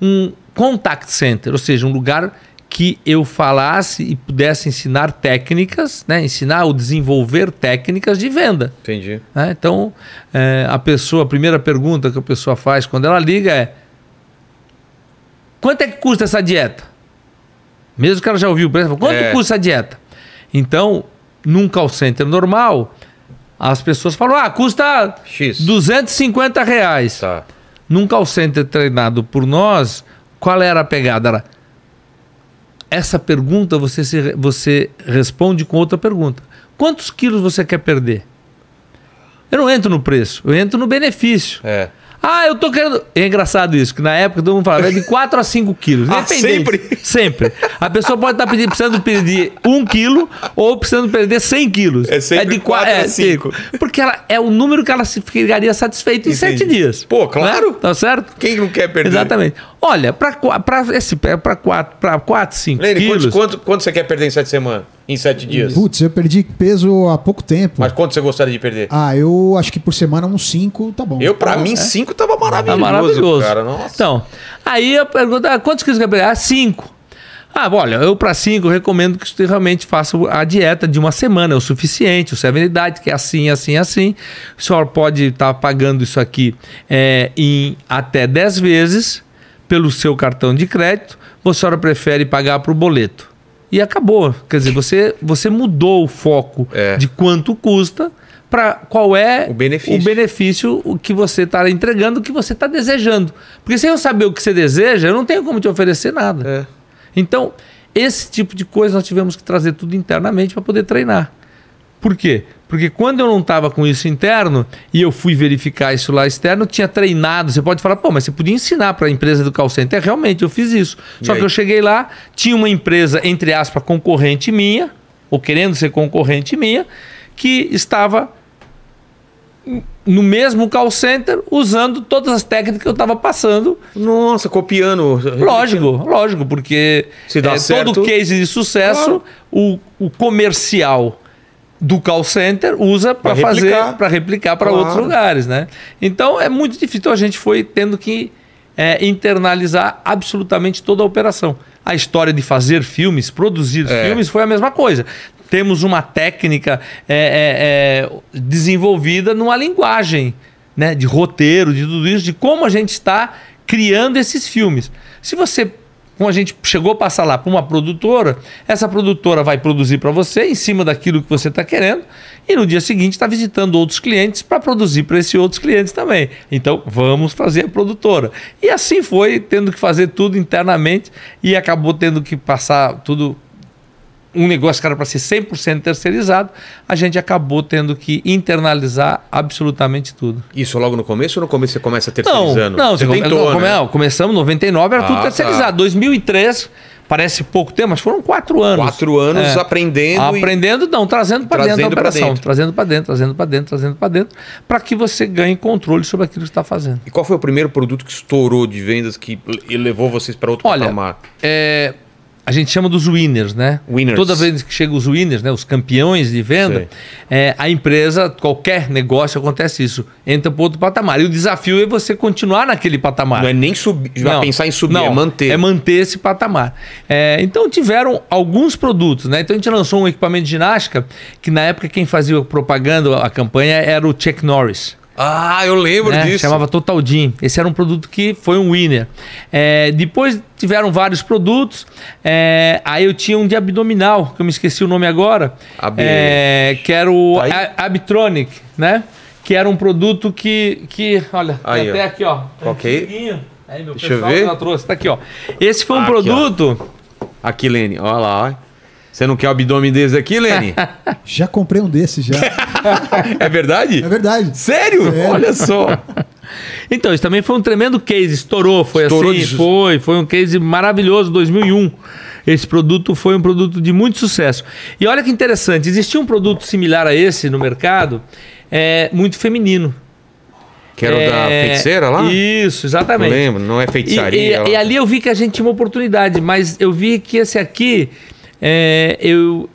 Um contact center, ou seja, um lugar que eu falasse e pudesse ensinar técnicas, né? ensinar ou desenvolver técnicas de venda. Entendi. Né? Então, é, a pessoa, a primeira pergunta que a pessoa faz quando ela liga é: quanto é que custa essa dieta? Mesmo que ela já ouviu o preço, quanto é. custa essa dieta? Então, num call center normal, as pessoas falam: ah, custa X. 250 reais. Tá. Num call center treinado por nós, qual era a pegada? Era essa pergunta você, se, você responde com outra pergunta. Quantos quilos você quer perder? Eu não entro no preço, eu entro no benefício. É. Ah, eu tô querendo. É engraçado isso, que na época todo mundo falava é de 4 a 5 quilos. Ah, sempre? Sempre. A pessoa pode estar tá pedindo, precisando perder 1 quilo ou precisando perder 100 quilos. É sempre é de 4, 4 a 5. É, porque ela, é o número que ela ficaria satisfeita em Entendi. 7 dias. Pô, é? claro. Né? Tá certo? Quem não quer perder? Exatamente. Olha, para quatro, cinco Lene, quilos... Quanto, quanto, quanto, você quer perder em sete semanas? Em sete dias? Putz, eu perdi peso há pouco tempo. Mas quanto você gostaria de perder? Ah, eu acho que por semana uns cinco, tá bom. Eu, para mim, é. cinco é? tava tá maravilhoso, tá maravilhoso. cara. Nossa. Então, aí eu pergunto, ah, é, quantos quilos você quer perder? Ah, cinco. Ah, olha, eu para cinco recomendo que você realmente faça a dieta de uma semana, é o suficiente, o Seven que é assim, assim, assim. O senhor pode estar tá pagando isso aqui é, em até dez vezes, pelo seu cartão de crédito, você ora prefere pagar para o boleto. E acabou. Quer dizer, você, você mudou o foco é. de quanto custa para qual é o benefício. o benefício que você está entregando, o que você está desejando. Porque se eu saber o que você deseja, eu não tenho como te oferecer nada. É. Então, esse tipo de coisa nós tivemos que trazer tudo internamente para poder treinar. Por quê? Porque quando eu não estava com isso interno e eu fui verificar isso lá externo, eu tinha treinado. Você pode falar, pô, mas você podia ensinar para a empresa do call center. Realmente, eu fiz isso. E Só aí? que eu cheguei lá, tinha uma empresa, entre aspas, concorrente minha, ou querendo ser concorrente minha, que estava no mesmo call center usando todas as técnicas que eu estava passando. Nossa, copiando. Lógico, lógico, porque Se dá é, certo. todo case de sucesso, claro. o, o comercial do call center usa para fazer, para replicar para claro. outros lugares, né? Então é muito difícil. Então, a gente foi tendo que é, internalizar absolutamente toda a operação. A história de fazer filmes, produzir é. filmes, foi a mesma coisa. Temos uma técnica é, é, é desenvolvida numa linguagem né, de roteiro, de tudo isso, de como a gente está criando esses filmes. Se você como a gente chegou a passar lá para uma produtora, essa produtora vai produzir para você em cima daquilo que você está querendo e no dia seguinte está visitando outros clientes para produzir para esses outros clientes também. Então vamos fazer a produtora. E assim foi, tendo que fazer tudo internamente e acabou tendo que passar tudo um negócio que era para ser 100% terceirizado, a gente acabou tendo que internalizar absolutamente tudo. Isso logo no começo ou no começo você começa terceirizando? Não, não, você, você tentou, né? não começamos em 99, era ah, tudo tá. terceirizado. Tá. 2003, parece pouco tempo, mas foram quatro anos. Quatro anos é, aprendendo. Aprendendo, e... não, trazendo para dentro a operação. Dentro. Trazendo para dentro, trazendo para dentro, trazendo para dentro, para que você ganhe controle sobre aquilo que está fazendo. E qual foi o primeiro produto que estourou de vendas que levou vocês para outro Olha, patamar? É, a gente chama dos winners, né? Winners. Toda vez que chegam os winners, né, os campeões de venda, é, a empresa, qualquer negócio acontece isso, entra para outro patamar. E o desafio é você continuar naquele patamar. Não é nem subir, não, pensar em subir, é não, é manter. É manter esse patamar. É, então tiveram alguns produtos, né? Então a gente lançou um equipamento de ginástica que na época quem fazia a propaganda, a campanha era o Chuck Norris. Ah, eu lembro né? disso. Chamava Total Esse era um produto que foi um winner. É, depois tiveram vários produtos. É, aí eu tinha um de abdominal, que eu me esqueci o nome agora. Ab... É, que era o tá Abtronic, né? Que era um produto que. que olha, aí, até ó. aqui, ó. Ok. Aí, Deixa eu ver. Trouxe. Tá aqui, ó. Esse foi um aqui, produto. Ó. Aqui, Lene, olha lá, ó. Você não quer o abdômen desse aqui, Lene? já comprei um desses já. é verdade? É verdade. Sério? Olha só. Então, isso também foi um tremendo case. Estourou, foi Estourou assim, de... foi. Foi um case maravilhoso, 2001. Esse produto foi um produto de muito sucesso. E olha que interessante, existia um produto similar a esse no mercado, é, muito feminino. Que era o é, da feiticeira lá? Isso, exatamente. Não lembro, não é feitiçaria. E, e, e, ali eu vi que a gente tinha uma oportunidade, mas eu vi que esse aqui é, eu,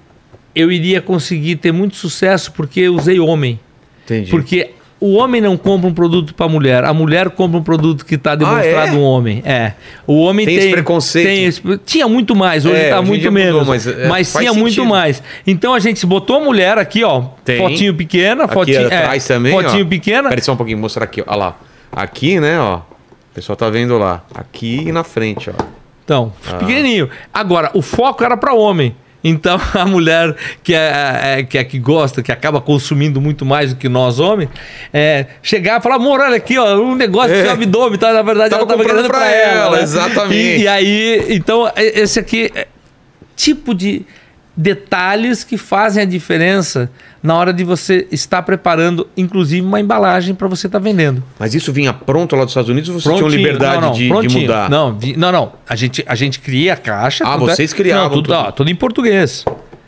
eu iria conseguir ter muito sucesso porque eu usei homem. Entendi. Porque o homem não compra um produto para a mulher, a mulher compra um produto que está ah, demonstrado ah, é? um homem. É. O homem tem, tem esse preconceito. Tem esse, tinha muito mais, hoje está é, tá muito menos. Mudou, mas, é, mas tinha sentido. muito mais. Então a gente botou a mulher aqui, ó. Tem. Fotinho pequena, aqui fotinho. É, atrás também, fotinho ó. pequena. Espera só um pouquinho, mostrar aqui, ó. Olha lá. Aqui, né, ó. O pessoal tá vendo lá. Aqui e na frente, ó. Então, ah. pequenininho. Agora, o foco era para homem. Então, a mulher que é, é, que é que gosta, que acaba consumindo muito mais do que nós homens, é, chegar e falar, amor, olha aqui, ó, um negócio é. de abdômen, tá? na verdade tava ela tava querendo para ela. ela né? Exatamente. E, e aí, então, esse aqui, é tipo de detalhes que fazem a diferença na hora de você estar preparando, inclusive, uma embalagem para você estar tá vendendo. Mas isso vinha pronto lá dos Estados Unidos ou vocês tinham liberdade não, não, de, de, mudar? Não, vi, não, não. A gente, a gente cria a caixa. Ah, vocês é- criavam não, tudo, tudo. Ó, tudo em português.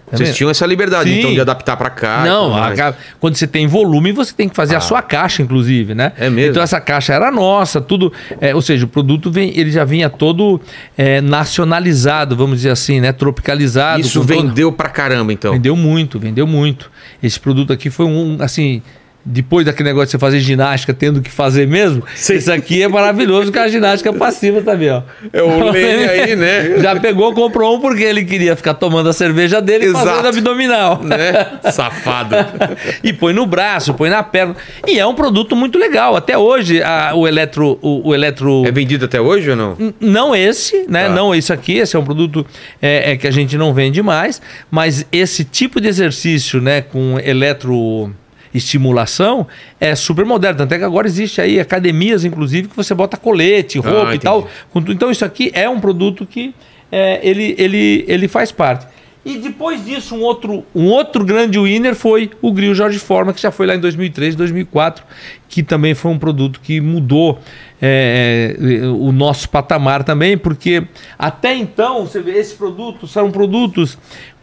Tá Vocês tinham essa liberdade, então, Sim. então, de adaptar para cá. Não, a, quando você tem volume, você tem que fazer ah. a sua caixa, inclusive, né? É mesmo. Então, essa caixa era nossa, tudo. É, ou seja, o produto vem, ele já vinha todo é, nacionalizado, vamos dizer assim, né? Tropicalizado. Isso vendeu todo... para caramba, então? Vendeu muito, vendeu muito. Esse produto aqui foi um, assim, depois daquele negócio de você fazer ginástica tendo que fazer mesmo, Sim. isso aqui é maravilhoso com é a ginástica passiva também, ó. É o Lene aí, né? Já pegou, comprou um porque ele queria ficar tomando a cerveja dele Exato. e fazendo abdominal. Né? Safado. e põe no braço, põe na perna. E é um produto muito legal. Até hoje, a, o, eletro, o, o, eletro... É vendido até hoje ou não? N não esse, né? Tá. Não esse aqui. Esse é um produto é, é, que a gente não vende mais. Mas esse tipo de exercício, né? Com eletro estimulação é super moderno. até que agora existe aí academias, inclusive, que você bota colete, ah, roupa ah, e tal. Então isso aqui é um produto que é, ele, ele, ele faz parte. E depois disso, um outro, um outro grande winner foi o grill Jorge Forma, que já foi lá em 2003, 2004, que também foi um produto que mudou é, é, o nosso patamar também, porque até então, você vê, esses produtos são produtos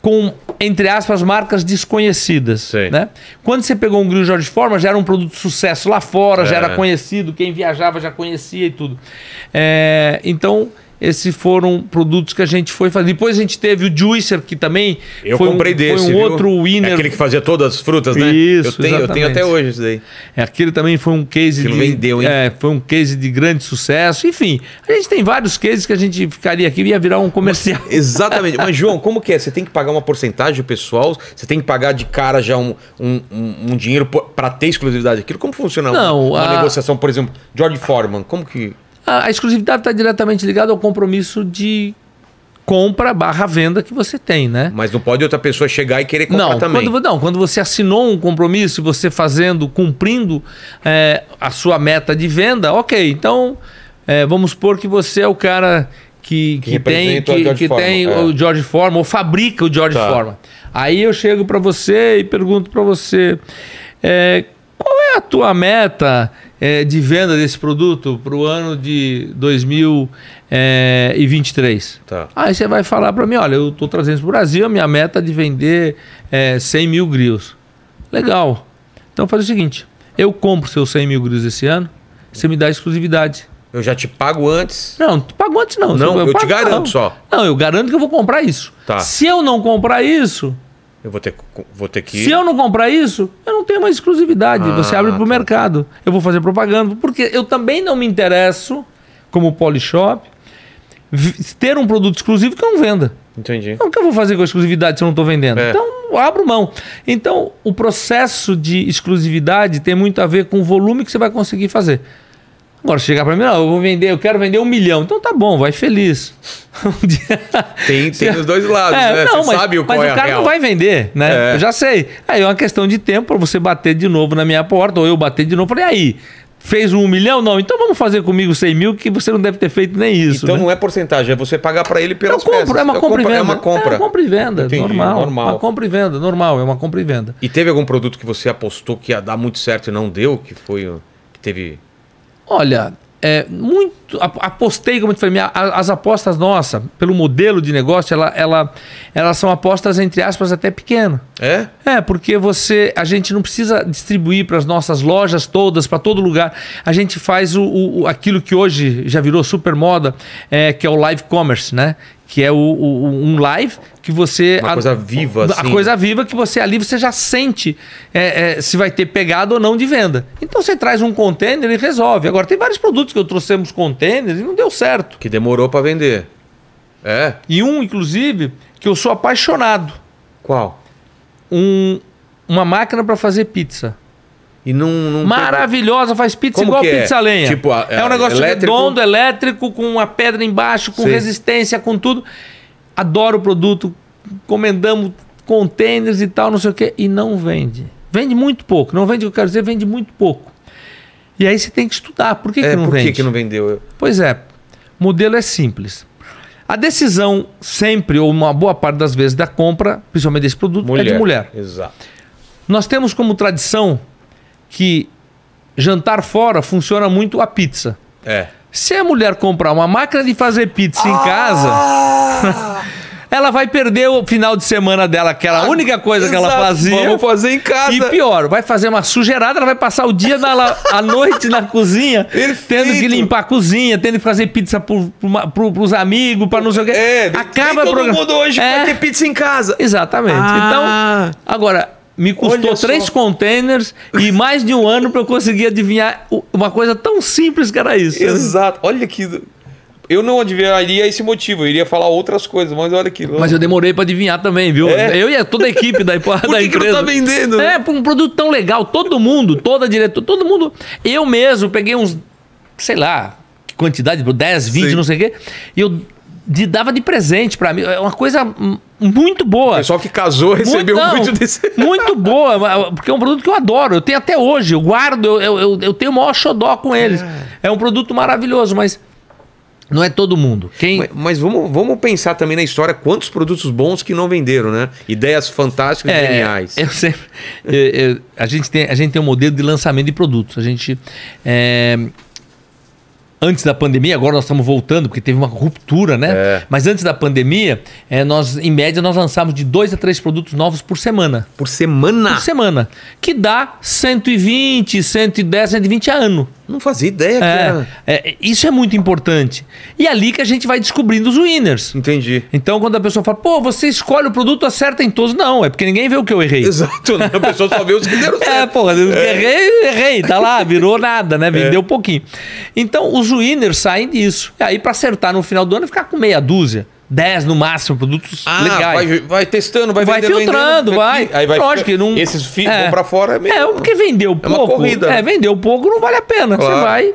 com, entre aspas, marcas desconhecidas. Né? Quando você pegou um Grill de Forma, já era um produto de sucesso lá fora, é. já era é. conhecido, quem viajava já conhecia e tudo. É, então, esses foram produtos que a gente foi fazer. Depois a gente teve o Juicer, que também eu foi comprei um, desse, foi um viu? outro winner. É aquele que fazia todas as frutas, né? Isso, eu tenho, eu tenho até hoje isso daí. É, aquele também foi um case que de vendeu, hein? É, foi um case de grande sucesso. Enfim, a gente tem vários cases que a gente ficaria aqui e ia virar um comercial. Mas, exatamente. Mas João, como que é? Você tem que pagar uma porcentagem pessoal? Você tem que pagar de cara já um, um, um dinheiro para ter exclusividade aquilo? Como funciona Não, uma, uma a... negociação, por exemplo, George Foreman? Como que a, exclusividade está diretamente ligada ao compromisso de compra barra venda que você tem, né? Mas não pode outra pessoa chegar e querer comprar não, também. Quando, não, quando você assinou um compromisso, você fazendo, cumprindo é, a sua meta de venda, ok. Então, é, vamos supor que você é o cara que, que, que tem, que, que Forma, tem é. o George Forma, ou fabrica o George tá. Forma. Aí eu chego para você e pergunto para você, é, qual é a tua meta é, de venda desse produto para o ano de 2023. É, tá. Aí você vai falar para mim, olha, eu estou trazendo para o Brasil, a minha meta é de vender é, 100 mil grilos. Legal. Então faz o seguinte, eu compro seus 100 mil grilos esse ano, você me dá exclusividade. Eu já te pago antes. Não, tu pago antes não. Não, eu, eu te garanto não. só. Não, eu garanto que eu vou comprar isso. Tá. Se eu não comprar isso, eu vou ter, vou ter que. Se eu não comprar isso, eu não tenho mais exclusividade. Ah, Você abre para o tá. mercado. Eu vou fazer propaganda. Porque eu também não me interesso, como Polishop, ter um produto exclusivo que eu não venda. Entendi. Então, o que eu vou fazer com a exclusividade se eu não estou vendendo? É. Então, abro mão. Então, o processo de exclusividade tem muito a ver com o volume que você vai conseguir fazer. Agora, chegar para mim, não, ah, eu vou vender, eu quero vender um milhão. Então tá bom, vai feliz. tem, tem os dois lados, é, né? Não, você mas, sabe o qual mas é o cara real. não vai vender, né? É. Eu já sei. Aí é uma questão de tempo para você bater de novo na minha porta, ou eu bater de novo. Falei, aí, fez um milhão? Não, então vamos fazer comigo 100 mil, que você não deve ter feito nem isso. Então né? não é porcentagem, é você pagar para ele pelas eu compro, peças. É uma eu compra e é venda. É uma compra. É uma compra e venda, Entendi, normal. normal. Uma compra e venda, normal, é uma compra e venda. E teve algum produto que você apostou que ia dar muito certo e não deu, que foi... que teve Olha, é, muito apostei como eu falei, minha, as apostas nossa pelo modelo de negócio ela, ela, elas são apostas entre aspas até pequenas. é é porque você a gente não precisa distribuir para as nossas lojas todas para todo lugar a gente faz o, o, aquilo que hoje já virou super moda é, que é o live commerce né que é o, o, um live que você uma coisa viva assim. a coisa viva que você ali você já sente é, é, se vai ter pegado ou não de venda então você traz um container e resolve agora tem vários produtos que eu trouxemos containers e não deu certo que demorou para vender é e um inclusive que eu sou apaixonado qual um uma máquina para fazer pizza e não, não Maravilhosa, faz pizza Como igual que é? pizza lenha. Tipo, a, a, é um negócio elétrico... redondo, elétrico, com uma pedra embaixo, com Sim. resistência, com tudo. Adoro o produto, encomendamos containers e tal, não sei o quê, e não vende. Vende muito pouco. Não vende o que eu quero dizer, vende muito pouco. E aí você tem que estudar. Por que, é, que não por vende? Por que não vendeu? Pois é, o modelo é simples. A decisão sempre, ou uma boa parte das vezes, da compra, principalmente desse produto, mulher. é de mulher. Exato. Nós temos como tradição que jantar fora funciona muito a pizza. É. Se a mulher comprar uma máquina de fazer pizza ah! em casa, ah! ela vai perder o final de semana dela, aquela a ah, única coisa exato. que ela fazia. Vamos fazer em casa. E pior, vai fazer uma sujeirada, ela vai passar o dia na, a noite na cozinha, Perfeito. tendo que limpar a cozinha, tendo que fazer pizza pro, pro, pro, pros amigos, para não sei o quê. É, acaba todo programa. mundo hoje é. vai ter pizza em casa. Exatamente. Ah. Então, agora, me custou Olha três só. containers e mais de um ano para eu conseguir adivinhar uma coisa tão simples que era isso. Exato. Né? Olha que eu não adivinharia esse motivo, eu iria falar outras coisas, mas olha aquilo. Mas eu demorei para adivinhar também, viu? É. Eu e toda a equipe da, Por que da empresa. Que não tá vendendo? É, um produto tão legal, todo mundo, toda a diretora, todo mundo. Eu mesmo peguei uns, sei lá, quantidade, 10, 20, Sim. não sei o quê, e eu dava de presente para mim. É uma coisa muito boa. O pessoal que casou recebeu muito, não, muito desse. Muito boa, porque é um produto que eu adoro. Eu tenho até hoje, eu guardo, eu, eu, eu tenho o maior xodó com é. eles. É. é um produto maravilhoso, mas não é todo mundo. Quem... Mas, mas, vamos, vamos pensar também na história quantos produtos bons que não venderam, né? Ideias fantásticas é, e geniais. Eu sempre, eu, eu, a, gente tem, a gente tem um modelo de lançamento de produtos. A gente. É, antes da pandemia, agora nós estamos voltando, porque teve uma ruptura, né? É. Mas antes da pandemia, é, nós, em média, nós lançávamos de dois a três produtos novos por semana. Por semana? Por semana. Que dá 120, 110, 120 a ano. Não fazia ideia que é, era. É, isso é muito importante. E é ali que a gente vai descobrindo os winners. Entendi. Então, quando a pessoa fala, pô, você escolhe o produto, acerta em todos. Não, é porque ninguém vê o que eu errei. Exato, né? a pessoa só vê os que deram é, certo. É, porra, eu é. errei, errei, tá lá, virou nada, né? É. Vendeu um pouquinho. Então, os winners saem disso. E aí, para acertar no final do ano, ficar com meia dúzia. 10 no máximo produtos ah, legais. Vai, vai testando, vai, vai vendendo. Filtrando, vai filtrando, vai. Lógico que não. Esses fi, é, para fora é É, porque vendeu pouco. É uma corrida. É, né? vendeu pouco não vale a pena. Claro. Você vai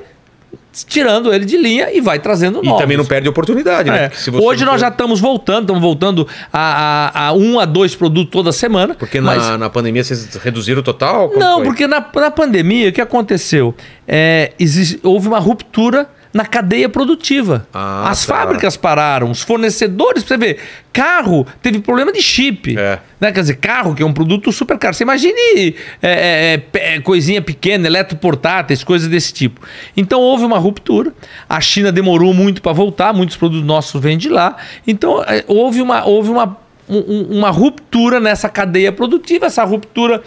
tirando ele de linha e vai trazendo novos. E também não perde oportunidade, né? é. né? Hoje nós quer... já estamos voltando, estamos voltando a, a, a, um a dois produtos toda semana. Porque na, mas... na pandemia vocês reduziram o total? Não, foi? porque na, na pandemia o que aconteceu? É, existe, houve uma ruptura na cadeia produtiva. Ah, As tá. fábricas pararam, os fornecedores, você vê, carro teve problema de chip. É. Né? Quer dizer, carro, que é um produto super caro. Você imagine é, é, é coisinha pequena, eletroportáteis, coisas desse tipo. Então houve uma ruptura. A China demorou muito para voltar, muitos produtos nossos vêm de lá. Então é, houve uma, houve uma, um, uma ruptura nessa cadeia produtiva. Essa ruptura.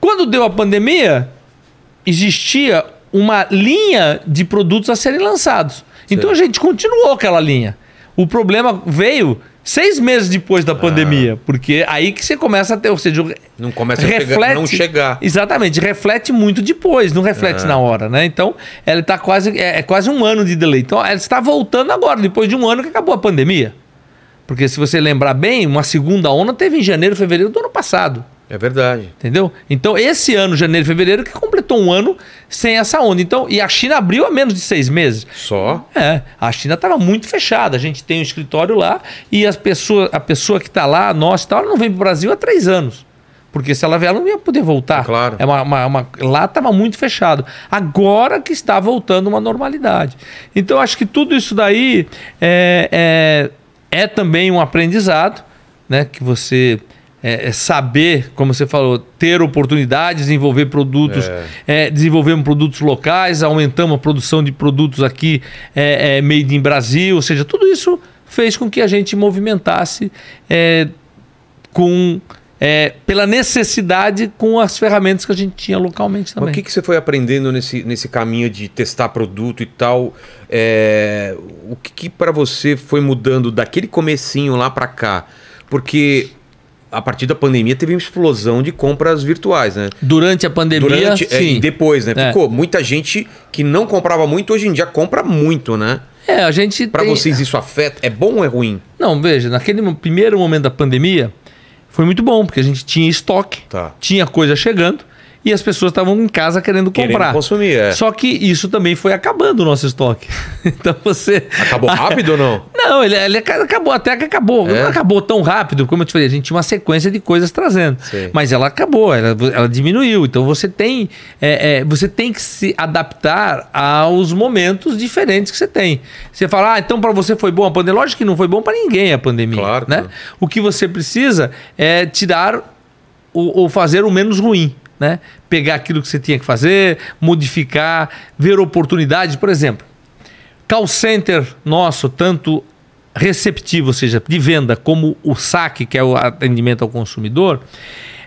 Quando deu a pandemia, existia uma linha de produtos a serem lançados. Então a gente continuou aquela linha. O problema veio seis meses depois da ah. pandemia, ah. porque aí que você começa a ter, ou seja, não começa reflete, a chegar, não chegar. Exatamente, reflete muito depois, não reflete ah. na hora, né? Então, ela está quase é, é, quase um ano de delay. Então, ela é, está voltando agora, depois de um ano que acabou a pandemia. Porque se você lembrar bem, uma segunda onda teve em janeiro, fevereiro do ano passado. É verdade. Entendeu? Então, esse ano, janeiro e fevereiro, que completou um ano sem essa onda. Então, e a China abriu há menos de seis meses. Só? É. A China estava muito fechada. A gente tem um escritório lá e as pessoa, a pessoa que está lá, nós e tal, ela não vem para o Brasil há três anos. Porque se ela vier, ela não ia poder voltar. É claro. É uma, uma, uma... Lá estava muito fechado. Agora que está voltando uma normalidade. Então, acho que tudo isso daí é, é, é também um aprendizado, né? Que você é, é, saber, como você falou, ter oportunidades, desenvolver produtos, é. é desenvolvemos produtos locais, aumentamos a produção de produtos aqui é, é made in Brasil, ou seja, tudo isso fez com que a gente movimentasse é, com pela necessidade com as ferramentas que a gente tinha localmente também. Mas o que, que você foi aprendendo nesse, nesse caminho de testar produto e tal? o que, que para você foi mudando daquele comecinho lá para cá? Porque a partir da pandemia teve uma explosão de compras virtuais, né? Durante a pandemia, Durante, é, sim. É, depois, né? É. Ficou muita gente que não comprava muito, hoje em dia compra muito, né? É, a gente Para tem... vocês isso afeta? É bom ou é ruim? Não, veja, naquele primeiro momento da pandemia foi muito bom, porque a gente tinha estoque, tá. tinha coisa chegando e as pessoas estavam em casa querendo comprar. Querendo consumir, é. Só que isso também foi acabando o nosso estoque. então você. Acabou rápido ou não? Não, ele, ele acabou, até que acabou. É? Não acabou tão rápido, como eu te falei, a gente tinha uma sequência de coisas trazendo. Sim. Mas ela acabou, ela, ela diminuiu. Então você tem, é, é, você tem que se adaptar aos momentos diferentes que você tem. Você fala, ah, então para você foi bom a pandemia. Lógico que não foi bom para ninguém a pandemia. Claro. Né? O que você precisa é tirar ou fazer o menos ruim né? Pegar aquilo que você tinha que fazer, modificar, ver oportunidades, por exemplo. Call center nosso, tanto receptivo, ou seja, de venda, como o saque, que é o atendimento ao consumidor,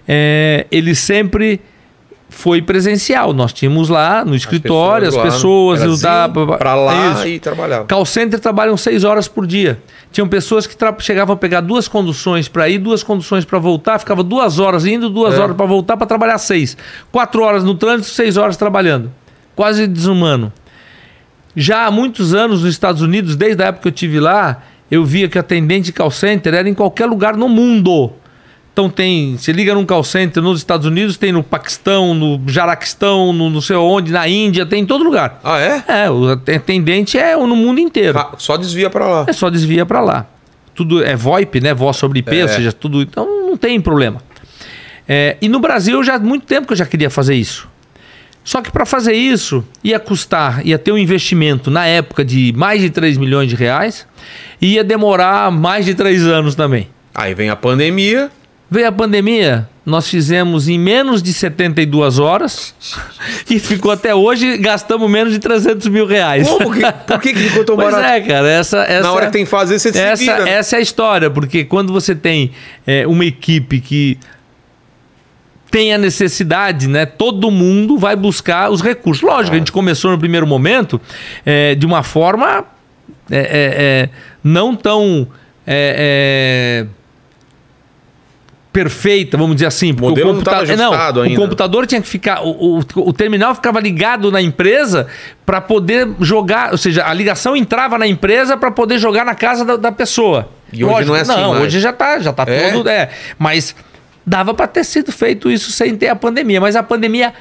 é, ele sempre foi presencial. Nós tínhamos lá no escritório as pessoas, as pessoas para lá isso. e trabalhava. Call center trabalham seis horas por dia. Tinham pessoas que chegavam a pegar duas conduções para ir, duas conduções para voltar, ficava duas horas indo, duas é. horas para voltar para trabalhar seis. Quatro horas no trânsito, seis horas trabalhando. Quase desumano. Já há muitos anos nos Estados Unidos, desde a época que eu tive lá, eu via que atendente de call center era em qualquer lugar no mundo. Então tem, se liga num call center nos Estados Unidos, tem no Paquistão, no Jaraquistão, no não sei onde, na Índia, tem em todo lugar. Ah, é? É, o atendente é no mundo inteiro. Ah, só desvia para lá. É, só desvia para lá. Tudo é VoIP, né? Voz sobre IP, é. ou seja, tudo. Então não tem problema. É, e no Brasil já há muito tempo que eu já queria fazer isso. Só que para fazer isso ia custar, ia ter um investimento na época de mais de 3 milhões de reais e ia demorar mais de 3 anos também. Aí vem a pandemia. Veio a pandemia, nós fizemos em menos de 72 horas e ficou até hoje, gastamos menos de 300 mil reais. Como? Que, por que, que ficou tão pois barato? é, cara, essa, essa... Na hora que tem que fazer, você essa, vira, né? Essa é a história, porque quando você tem é, uma equipe que tem a necessidade, né? Todo mundo vai buscar os recursos. Lógico, a gente começou no primeiro momento é, de uma forma é, é, é não tão... É, perfeita, vamos dizer assim. Porque o, modelo o computa... não, não o computador tinha que ficar. O, o, o terminal ficava ligado na empresa para poder jogar. Ou seja, a ligação entrava na empresa para poder jogar na casa da, da pessoa. E hoje não é assim. Não, mais. hoje já tá, já tá é? todo. É, mas dava para ter sido feito isso sem ter a pandemia. Mas a pandemia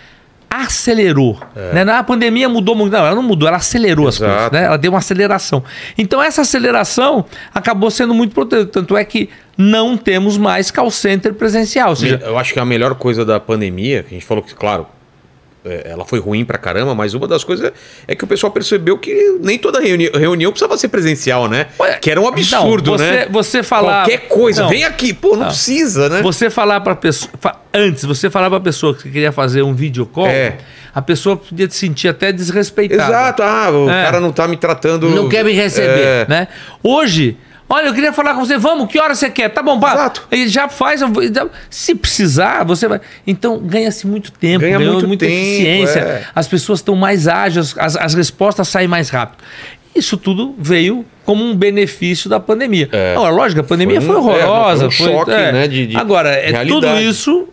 acelerou. É. Né? A pandemia mudou muito. Não, ela não mudou, ela acelerou Exato. as coisas. Né? Ela deu uma aceleração. Então, essa aceleração acabou sendo muito protetora. Tanto é que não temos mais call center presencial. Ou seja, eu acho que a melhor coisa da pandemia, que a gente falou que, claro, é, ela foi ruim pra caramba, mas uma das coisas é que o pessoal percebeu que nem toda reuni reunião precisava ser presencial, né? que era um absurdo, não, você, né? Você falar. Qualquer coisa, não, vem aqui, pô, não, não, precisa, né? Você falar pra pessoa. Antes, você falar pra pessoa que queria fazer um videocall, é. a pessoa podia se sentir até desrespeitada. Exato, ah, o é. cara não tá me tratando. Não quer me receber, é. né? Hoje. Olha, eu queria falar com você, vamos, que hora você quer? Tá bom, Exato. Ele já faz, então, se precisar, você vai. Então, ganha-se muito tempo, ganha muito muita tempo, eficiência, é. as pessoas estão mais ágeis, as, as respostas saem mais rápido. Isso tudo veio como um benefício da pandemia. É. Agora, lógico, a pandemia foi, foi é, horrorosa. É, foi um foi, choque, é. né? De, de Agora, é, tudo isso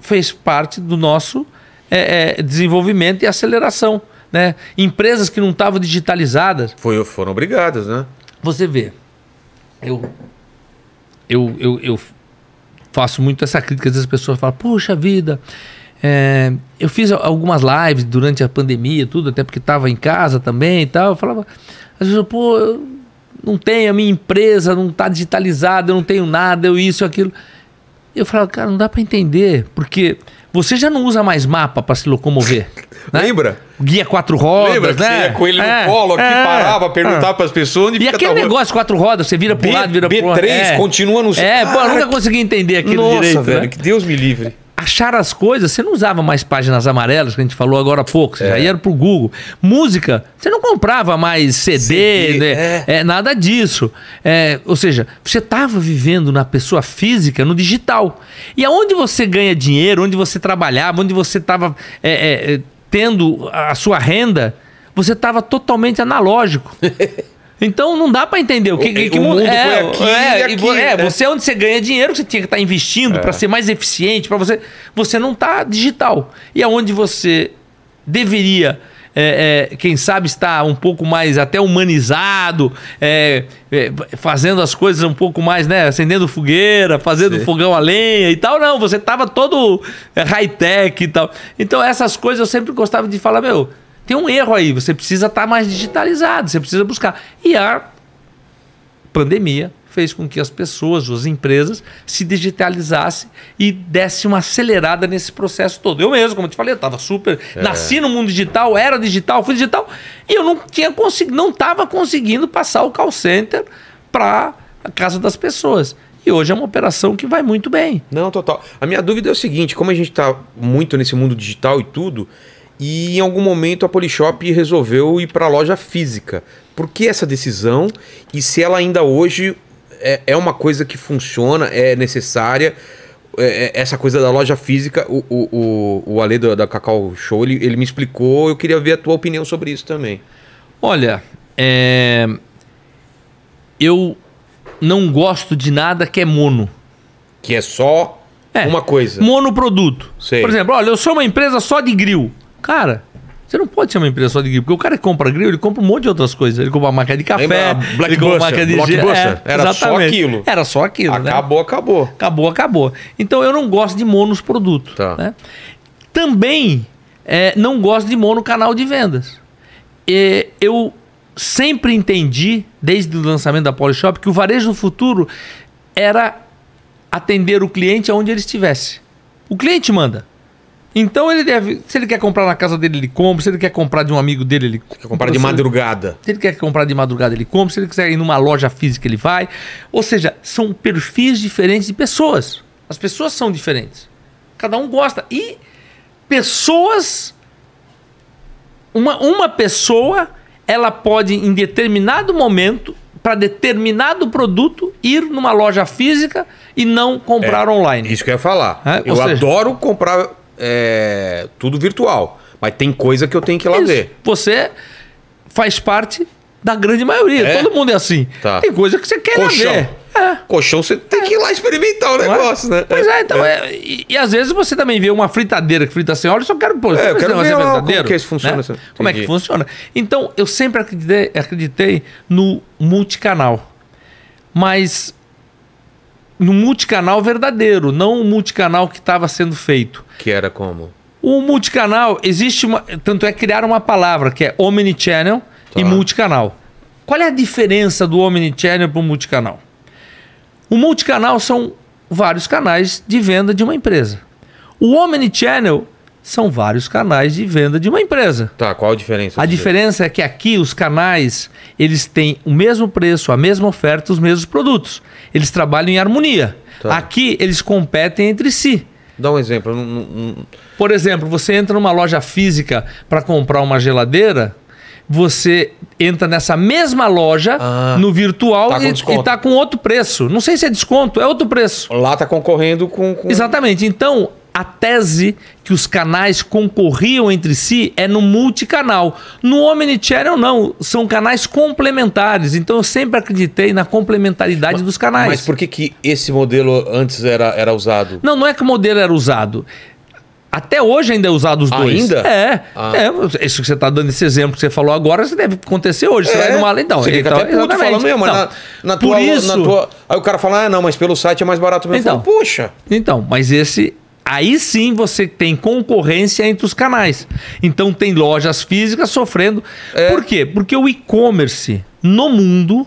fez parte do nosso é, é, desenvolvimento e aceleração. Né? Empresas que não estavam digitalizadas. Foi, foram obrigadas, né? Você vê, eu, eu, eu, eu faço muito essa crítica, às vezes as pessoas falam, puxa vida, é, eu fiz algumas lives durante a pandemia, tudo, até porque estava em casa também e tal. Eu falava, às vezes, pô, eu não tenho a minha empresa, não está digitalizada, eu não tenho nada, eu isso, aquilo. Eu falava, cara, não dá para entender, porque você já não usa mais mapa para se locomover. né? Lembra? Guia quatro rodas, Lembra que né? Você ia com ele no é, colo aqui, é, parava, ah. perguntava é. pras pessoas. E aquele negócio, quatro rodas, você vira pro B, lado, vira B3, pro outro. B3, é. continua no... É, pô, eu nunca consegui entender aquilo Nossa, direito. Nossa, né? velho, né? que Deus me livre achar as coisas, você não usava mais páginas amarelas, que a gente falou agora há pouco, você é. já ia pro Google. Música, você não comprava mais CD, CD né? é. é. nada disso. É, ou seja, você estava vivendo na pessoa física, no digital. E aonde você ganha dinheiro, onde você trabalhava, onde você estava é, é, é, tendo a sua renda, você estava totalmente analógico. Então não dá para entender o que, o, que, que o mundo é, foi aqui é, aqui, é, é né? você é onde você ganha dinheiro, você tinha que estar tá investindo é. para ser mais eficiente, para você você não tá digital. E aonde onde você deveria é, é, quem sabe está um pouco mais até humanizado, é, é, fazendo as coisas um pouco mais, né? Acendendo fogueira, fazendo Sim. fogão a lenha e tal. Não, você estava todo high-tech e tal. Então, essas coisas eu sempre gostava de falar, meu, tem um erro aí, você precisa estar tá mais digitalizado, você precisa buscar. E a pandemia fez com que as pessoas, as empresas, se digitalizassem e desse uma acelerada nesse processo todo. Eu mesmo, como eu te falei, eu estava super. É. Nasci no mundo digital, era digital, fui digital, e eu não tinha conseguido, não estava conseguindo passar o call center para a casa das pessoas. E hoje é uma operação que vai muito bem. Não, total. A minha dúvida é o seguinte: como a gente está muito nesse mundo digital e tudo, e em algum momento a Polishop resolveu ir para a loja física. Por que essa decisão e se ela ainda hoje é, é uma coisa que funciona, é necessária? É, é essa coisa da loja física, o, o, o, o Ale da, Cacau Show, ele, ele me explicou, eu queria ver a tua opinião sobre isso também. Olha, é... eu não gosto de nada que é mono. Que é só é, uma coisa. Monoproduto. produto. Por exemplo, olha, eu sou uma empresa só de grill. Cara, você não pode ser uma empresa só de grill, porque o cara que compra grill, ele compra um monte de outras coisas. Ele compra uma marca de café, Black ele compra marca de Blockbuster. É, Era exatamente. só aquilo. Era só aquilo. Né? Acabou, né? acabou. Acabou, acabou. Então eu não gosto de monos produto. Tá. Né? Também é, não gosto de mono canal de vendas. E eu sempre entendi, desde o lançamento da Polishop, que o varejo do futuro era atender o cliente aonde ele estivesse. O cliente manda. Então ele deve. Se ele quer comprar na casa dele, ele compra. Se ele quer comprar de um amigo dele, ele compra. Quer comprar de madrugada. Se ele quer comprar de madrugada, ele compra. Se ele quiser ir numa loja física, ele vai. Ou seja, são perfis diferentes de pessoas. As pessoas são diferentes. Cada um gosta. E pessoas. Uma, uma pessoa, ela pode, em determinado momento, para determinado produto ir numa loja física e não comprar é, online. Isso que eu ia falar. É? Eu seja, adoro comprar é, tudo virtual. Mas tem coisa que eu tenho que ir lá Isso. ver. Você faz parte da grande maioria. É? Todo mundo é assim. Tá. Tem coisa que você quer Colchão. ver. É. Colchão você tem que ir lá experimentar o é? negócio, né? Pois é, é então. É. é. E, e, às vezes você também vê uma fritadeira que frita sem assim, Eu só quero. Pô, é, eu quero ver lá, como que isso funciona. Né? Como é que funciona? Então, eu sempre acreditei, acreditei no multicanal. Mas no multicanal verdadeiro, não o multicanal que estava sendo feito. Que era como? O multicanal existe uma, tanto é criar uma palavra que é omnichannel tá. e multicanal. Qual é a diferença do omnichannel para o multicanal? O multicanal são vários canais de venda de uma empresa. O omnichannel são vários canais de venda de uma empresa. Tá, qual a diferença? A diferença é que aqui os canais, eles têm o mesmo preço, a mesma oferta, os mesmos produtos eles trabalham em harmonia. Tá. Aqui, eles competem entre si. Dá um exemplo. Por exemplo, você entra numa loja física para comprar uma geladeira, você entra nessa mesma loja ah, no virtual tá e, está com outro preço. Não sei se é desconto, é outro preço. Lá está concorrendo com, com, Exatamente. Então, a tese que os canais concorriam entre si é no multicanal. No Omnichannel, não. São canais complementares. Então, eu sempre acreditei na complementaridade mas, dos canais. Mas por que, que esse modelo antes era, era usado? Não, não é que o modelo era usado. Até hoje ainda é usado os dois. Ainda? É. Ah. é isso que você está dando, esse exemplo que você falou agora, isso deve acontecer hoje. Você é. vai numa lei, então. Você então, até puto exatamente. falando, meu, mas na, na, tua, isso... na tua... Aí o cara fala, ah, não, mas pelo site é mais barato mesmo. Então, Puxa. Então, mas esse Aí sim você tem concorrência entre os canais. Então tem lojas físicas sofrendo. É. Por quê? Porque o e-commerce no mundo,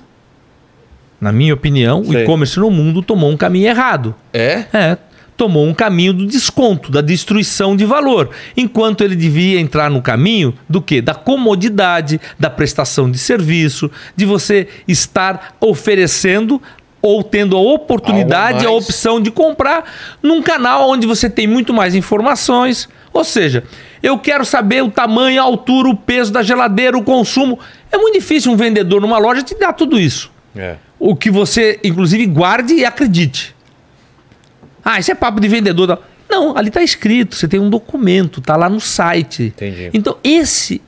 na minha opinião, o e-commerce no mundo tomou um caminho errado. É? É, tomou um caminho do desconto, da destruição de valor, enquanto ele devia entrar no caminho do que? Da comodidade, da prestação de serviço, de você estar oferecendo ou tendo a oportunidade, a opção de comprar num canal onde você tem muito mais informações. Ou seja, eu quero saber o tamanho, a altura, o peso da geladeira, o consumo. É muito difícil um vendedor numa loja te dar tudo isso. É. O que você, inclusive, guarde e acredite. Ah, isso é papo de vendedor. Tá? Não, ali está escrito, você tem um documento, está lá no site. Entendi. Então, esse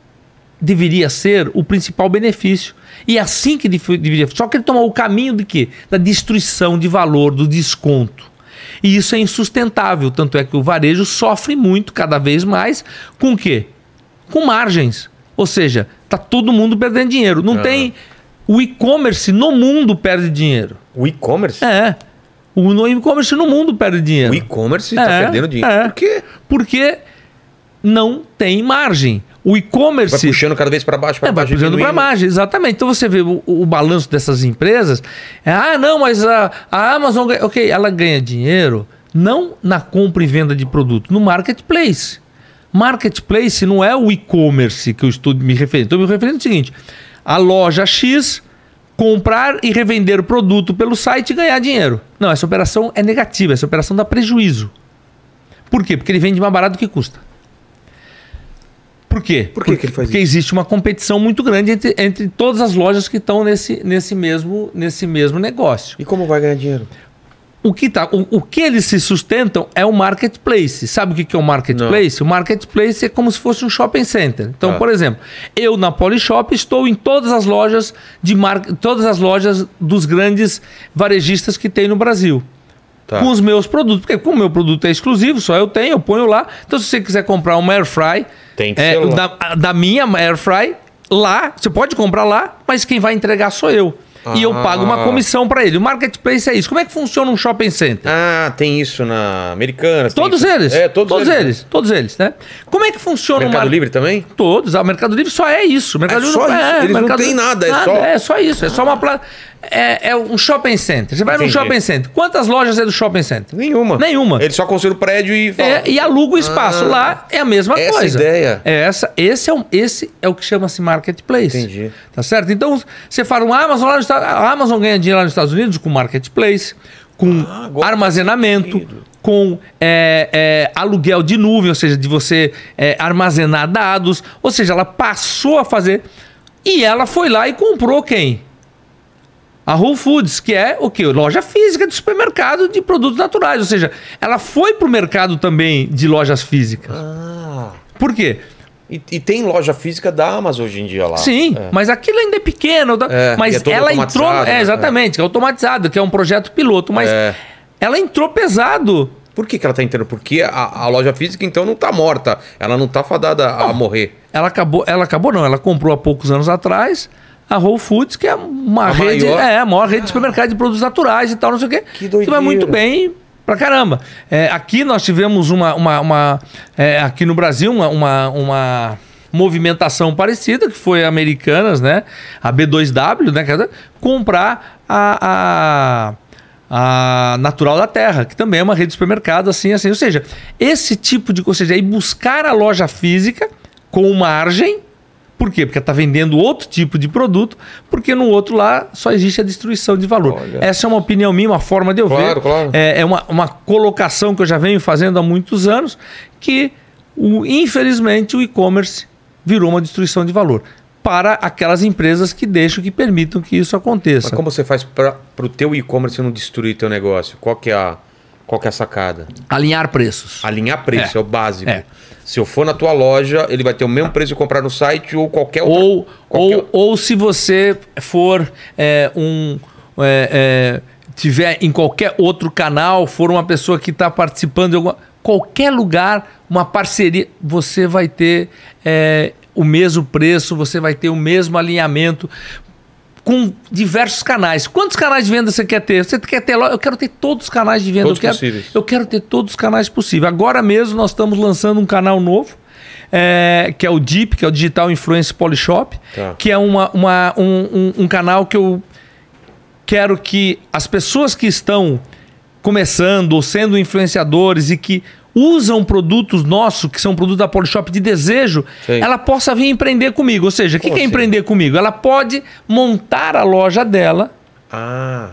deveria ser o principal benefício. E é assim que dividia. Só que ele tomou o caminho de quê? Da destruição de valor, do desconto. E isso é insustentável, tanto é que o varejo sofre muito cada vez mais com o quê? Com margens. Ou seja, tá todo mundo perdendo dinheiro. Não tem o e-commerce no mundo perde dinheiro. O e-commerce? É. O e-commerce no mundo perde dinheiro. O e-commerce está é, perdendo dinheiro. É. Por quê? Porque não tem margem. O e-commerce. Vai puxando cada vez para baixo, para é, baixo. Vai puxando para baixo, exatamente. Então você vê o, o balanço dessas empresas. É, ah, não, mas a, a Amazon. Ganha, ok, ela ganha dinheiro não na compra e venda de produto, no marketplace. Marketplace não é o e-commerce que eu estou me referindo. Estou me referindo ao seguinte: a loja X comprar e revender o produto pelo site e ganhar dinheiro. Não, essa operação é negativa, essa operação dá prejuízo. Por quê? Porque ele vende mais barato do que custa. Por quê? Por que, porque, que ele faz porque isso? existe uma competição muito grande entre, entre todas as lojas que estão nesse, nesse, mesmo, nesse mesmo negócio. E como vai ganhar dinheiro? O que, tá, o, o, que eles se sustentam é o marketplace. Sabe o que, que é o marketplace? Não. O marketplace é como se fosse um shopping center. Então, ah. por exemplo, eu na Polishop estou em todas as lojas de mar... todas as lojas dos grandes varejistas que tem no Brasil. Tá. com os meus produtos. Porque como o meu produto é exclusivo, só eu tenho, eu ponho lá. Então, se você quiser comprar uma air fry, Tem que é, ser da, da, minha air fry, lá, você pode comprar lá, mas quem vai entregar sou eu. Ah. E eu ah. pago uma comissão para ele. O marketplace é isso. Como é que funciona um shopping center? Ah, tem isso na americana. Todos eles. É, todos, todos eles. eles. Todos eles, né? Como é que funciona o Mercado Livre também? Todos. o ah, Mercado Livre só é isso. O Mercado é Livre só não... É- isso. É, eles mercado... não tem nada, é nada, só. É só isso. É só uma plataforma é, é, um shopping center. Você vai Entendi. num shopping center. Quantas lojas é do shopping center? Nenhuma. Nenhuma. Ele só construiu o prédio e. Fala. É, e aluga o espaço. Ah, Lá é a mesma essa coisa. Essa ideia. É essa, esse, é um, esse é o que chama-se marketplace. Entendi. Tá certo? Então, você fala, um ah, Amazon lá nos Estados A ah, Amazon ganha dinheiro lá nos Estados Unidos com marketplace, com ah, armazenamento. Com é, é, aluguel de nuvem, ou seja, de você é, armazenar dados, ou seja, ela passou a fazer. E ela foi lá e comprou quem? A Whole Foods, que é o que? Loja física de supermercado de produtos naturais. Ou seja, ela foi para o mercado também de lojas físicas. Ah. Por quê? E, e, tem loja física da Amazon hoje em dia lá. Sim, é. mas aquilo ainda é pequeno. É, mas é ela entrou. É, né? exatamente, é. automatizado, que é um projeto piloto. Mas é. ela entrou pesado. Por que, que ela está entrando? Porque a, a, loja física, então, não está morta. Ela não está fadada não. a morrer. Ela acabou, ela acabou, não. Ela comprou há poucos anos atrás a Whole Foods, que é uma a rede, maior? é a maior rede de supermercado de produtos naturais e tal, não sei o quê. Que doideira. Que vai muito bem pra caramba. É, aqui nós tivemos uma, uma, uma é, aqui no Brasil, uma, uma, uma movimentação parecida, que foi Americanas, né? A B2W, né? Comprar a, a, a Natural da Terra, que também é uma rede de supermercado, assim, assim. Ou seja, esse tipo de... Ou seja, aí é buscar a loja física com margem por quê? Porque está vendendo outro tipo de produto, porque no outro lá só existe a destruição de valor. Olha. Essa é uma opinião minha, uma forma de eu claro, ver. Claro. É, é uma, uma colocação que eu já venho fazendo há muitos anos, que o, infelizmente o e-commerce virou uma destruição de valor para aquelas empresas que deixam, que permitam que isso aconteça. Mas como você faz para o teu e-commerce não destruir teu negócio? Qual que é a, qual que é a sacada? Alinhar preços. Alinhar preço, é, é o básico. É. Se eu for na tua loja, ele vai ter o mesmo preço de comprar no site ou qualquer outro. ou Ou, ou se você for é, um. É, é, tiver em qualquer outro canal, for uma pessoa que está participando de alguma, qualquer lugar, uma parceria, você vai ter é, o mesmo preço, você vai ter o mesmo alinhamento, com diversos canais. Quantos canais de venda você quer ter? Você quer ter loja? Eu quero ter todos os canais de venda. Todos eu, quero, possíveis. eu quero ter todos os canais possíveis. Agora mesmo nós estamos lançando um canal novo. É, que é o DIP, que é o Digital Influence Polyshop tá. que é uma, uma um, um, um canal que eu quero que as pessoas que estão começando ou sendo influenciadores e que usam produtos nossos, que são produtos da Polishop de desejo, Sim. ela possa vir empreender comigo. Ou seja, o que, é assim? empreender comigo? Ela pode montar a loja dela. Ah.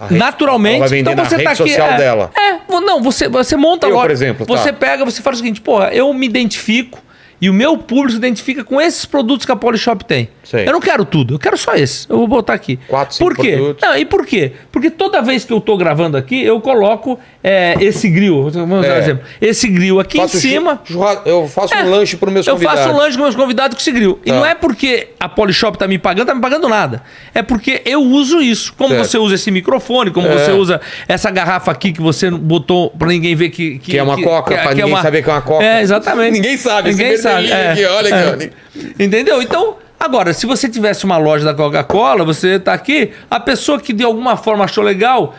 Rede, naturalmente. então você a tá aqui. Social é, dela. é, não, você, você monta eu, a loja. Por exemplo, tá. você tá. pega, você faz o seguinte, porra, eu me identifico e o meu público se identifica com esses produtos que a Polishop tem. Sei. Eu não quero tudo, eu quero só esse. Eu vou botar aqui. Quatro, cinco por quê? Produtos. Não, e por quê? Porque toda vez que eu estou gravando aqui, eu coloco é, esse grill. Vamos é. dar um exemplo. Esse grill aqui faço em cima. Eu faço é, um lanche para os meus eu convidados. Eu faço um lanche para meus convidados com esse grill. Tá. E não é porque a Polishop está me pagando, está me pagando nada. É porque eu uso isso. Como certo. você usa esse microfone, como é. você usa essa garrafa aqui que você botou para ninguém ver que, que, que é uma que, coca, para é ninguém uma... saber que é uma coca. É, exatamente. Ninguém sabe. Ninguém sabe sabe? É, é. aqui, olha é. olha. Entendeu? Então, agora, se você tivesse uma loja da Coca-Cola, você tá aqui, a pessoa que de alguma forma achou legal,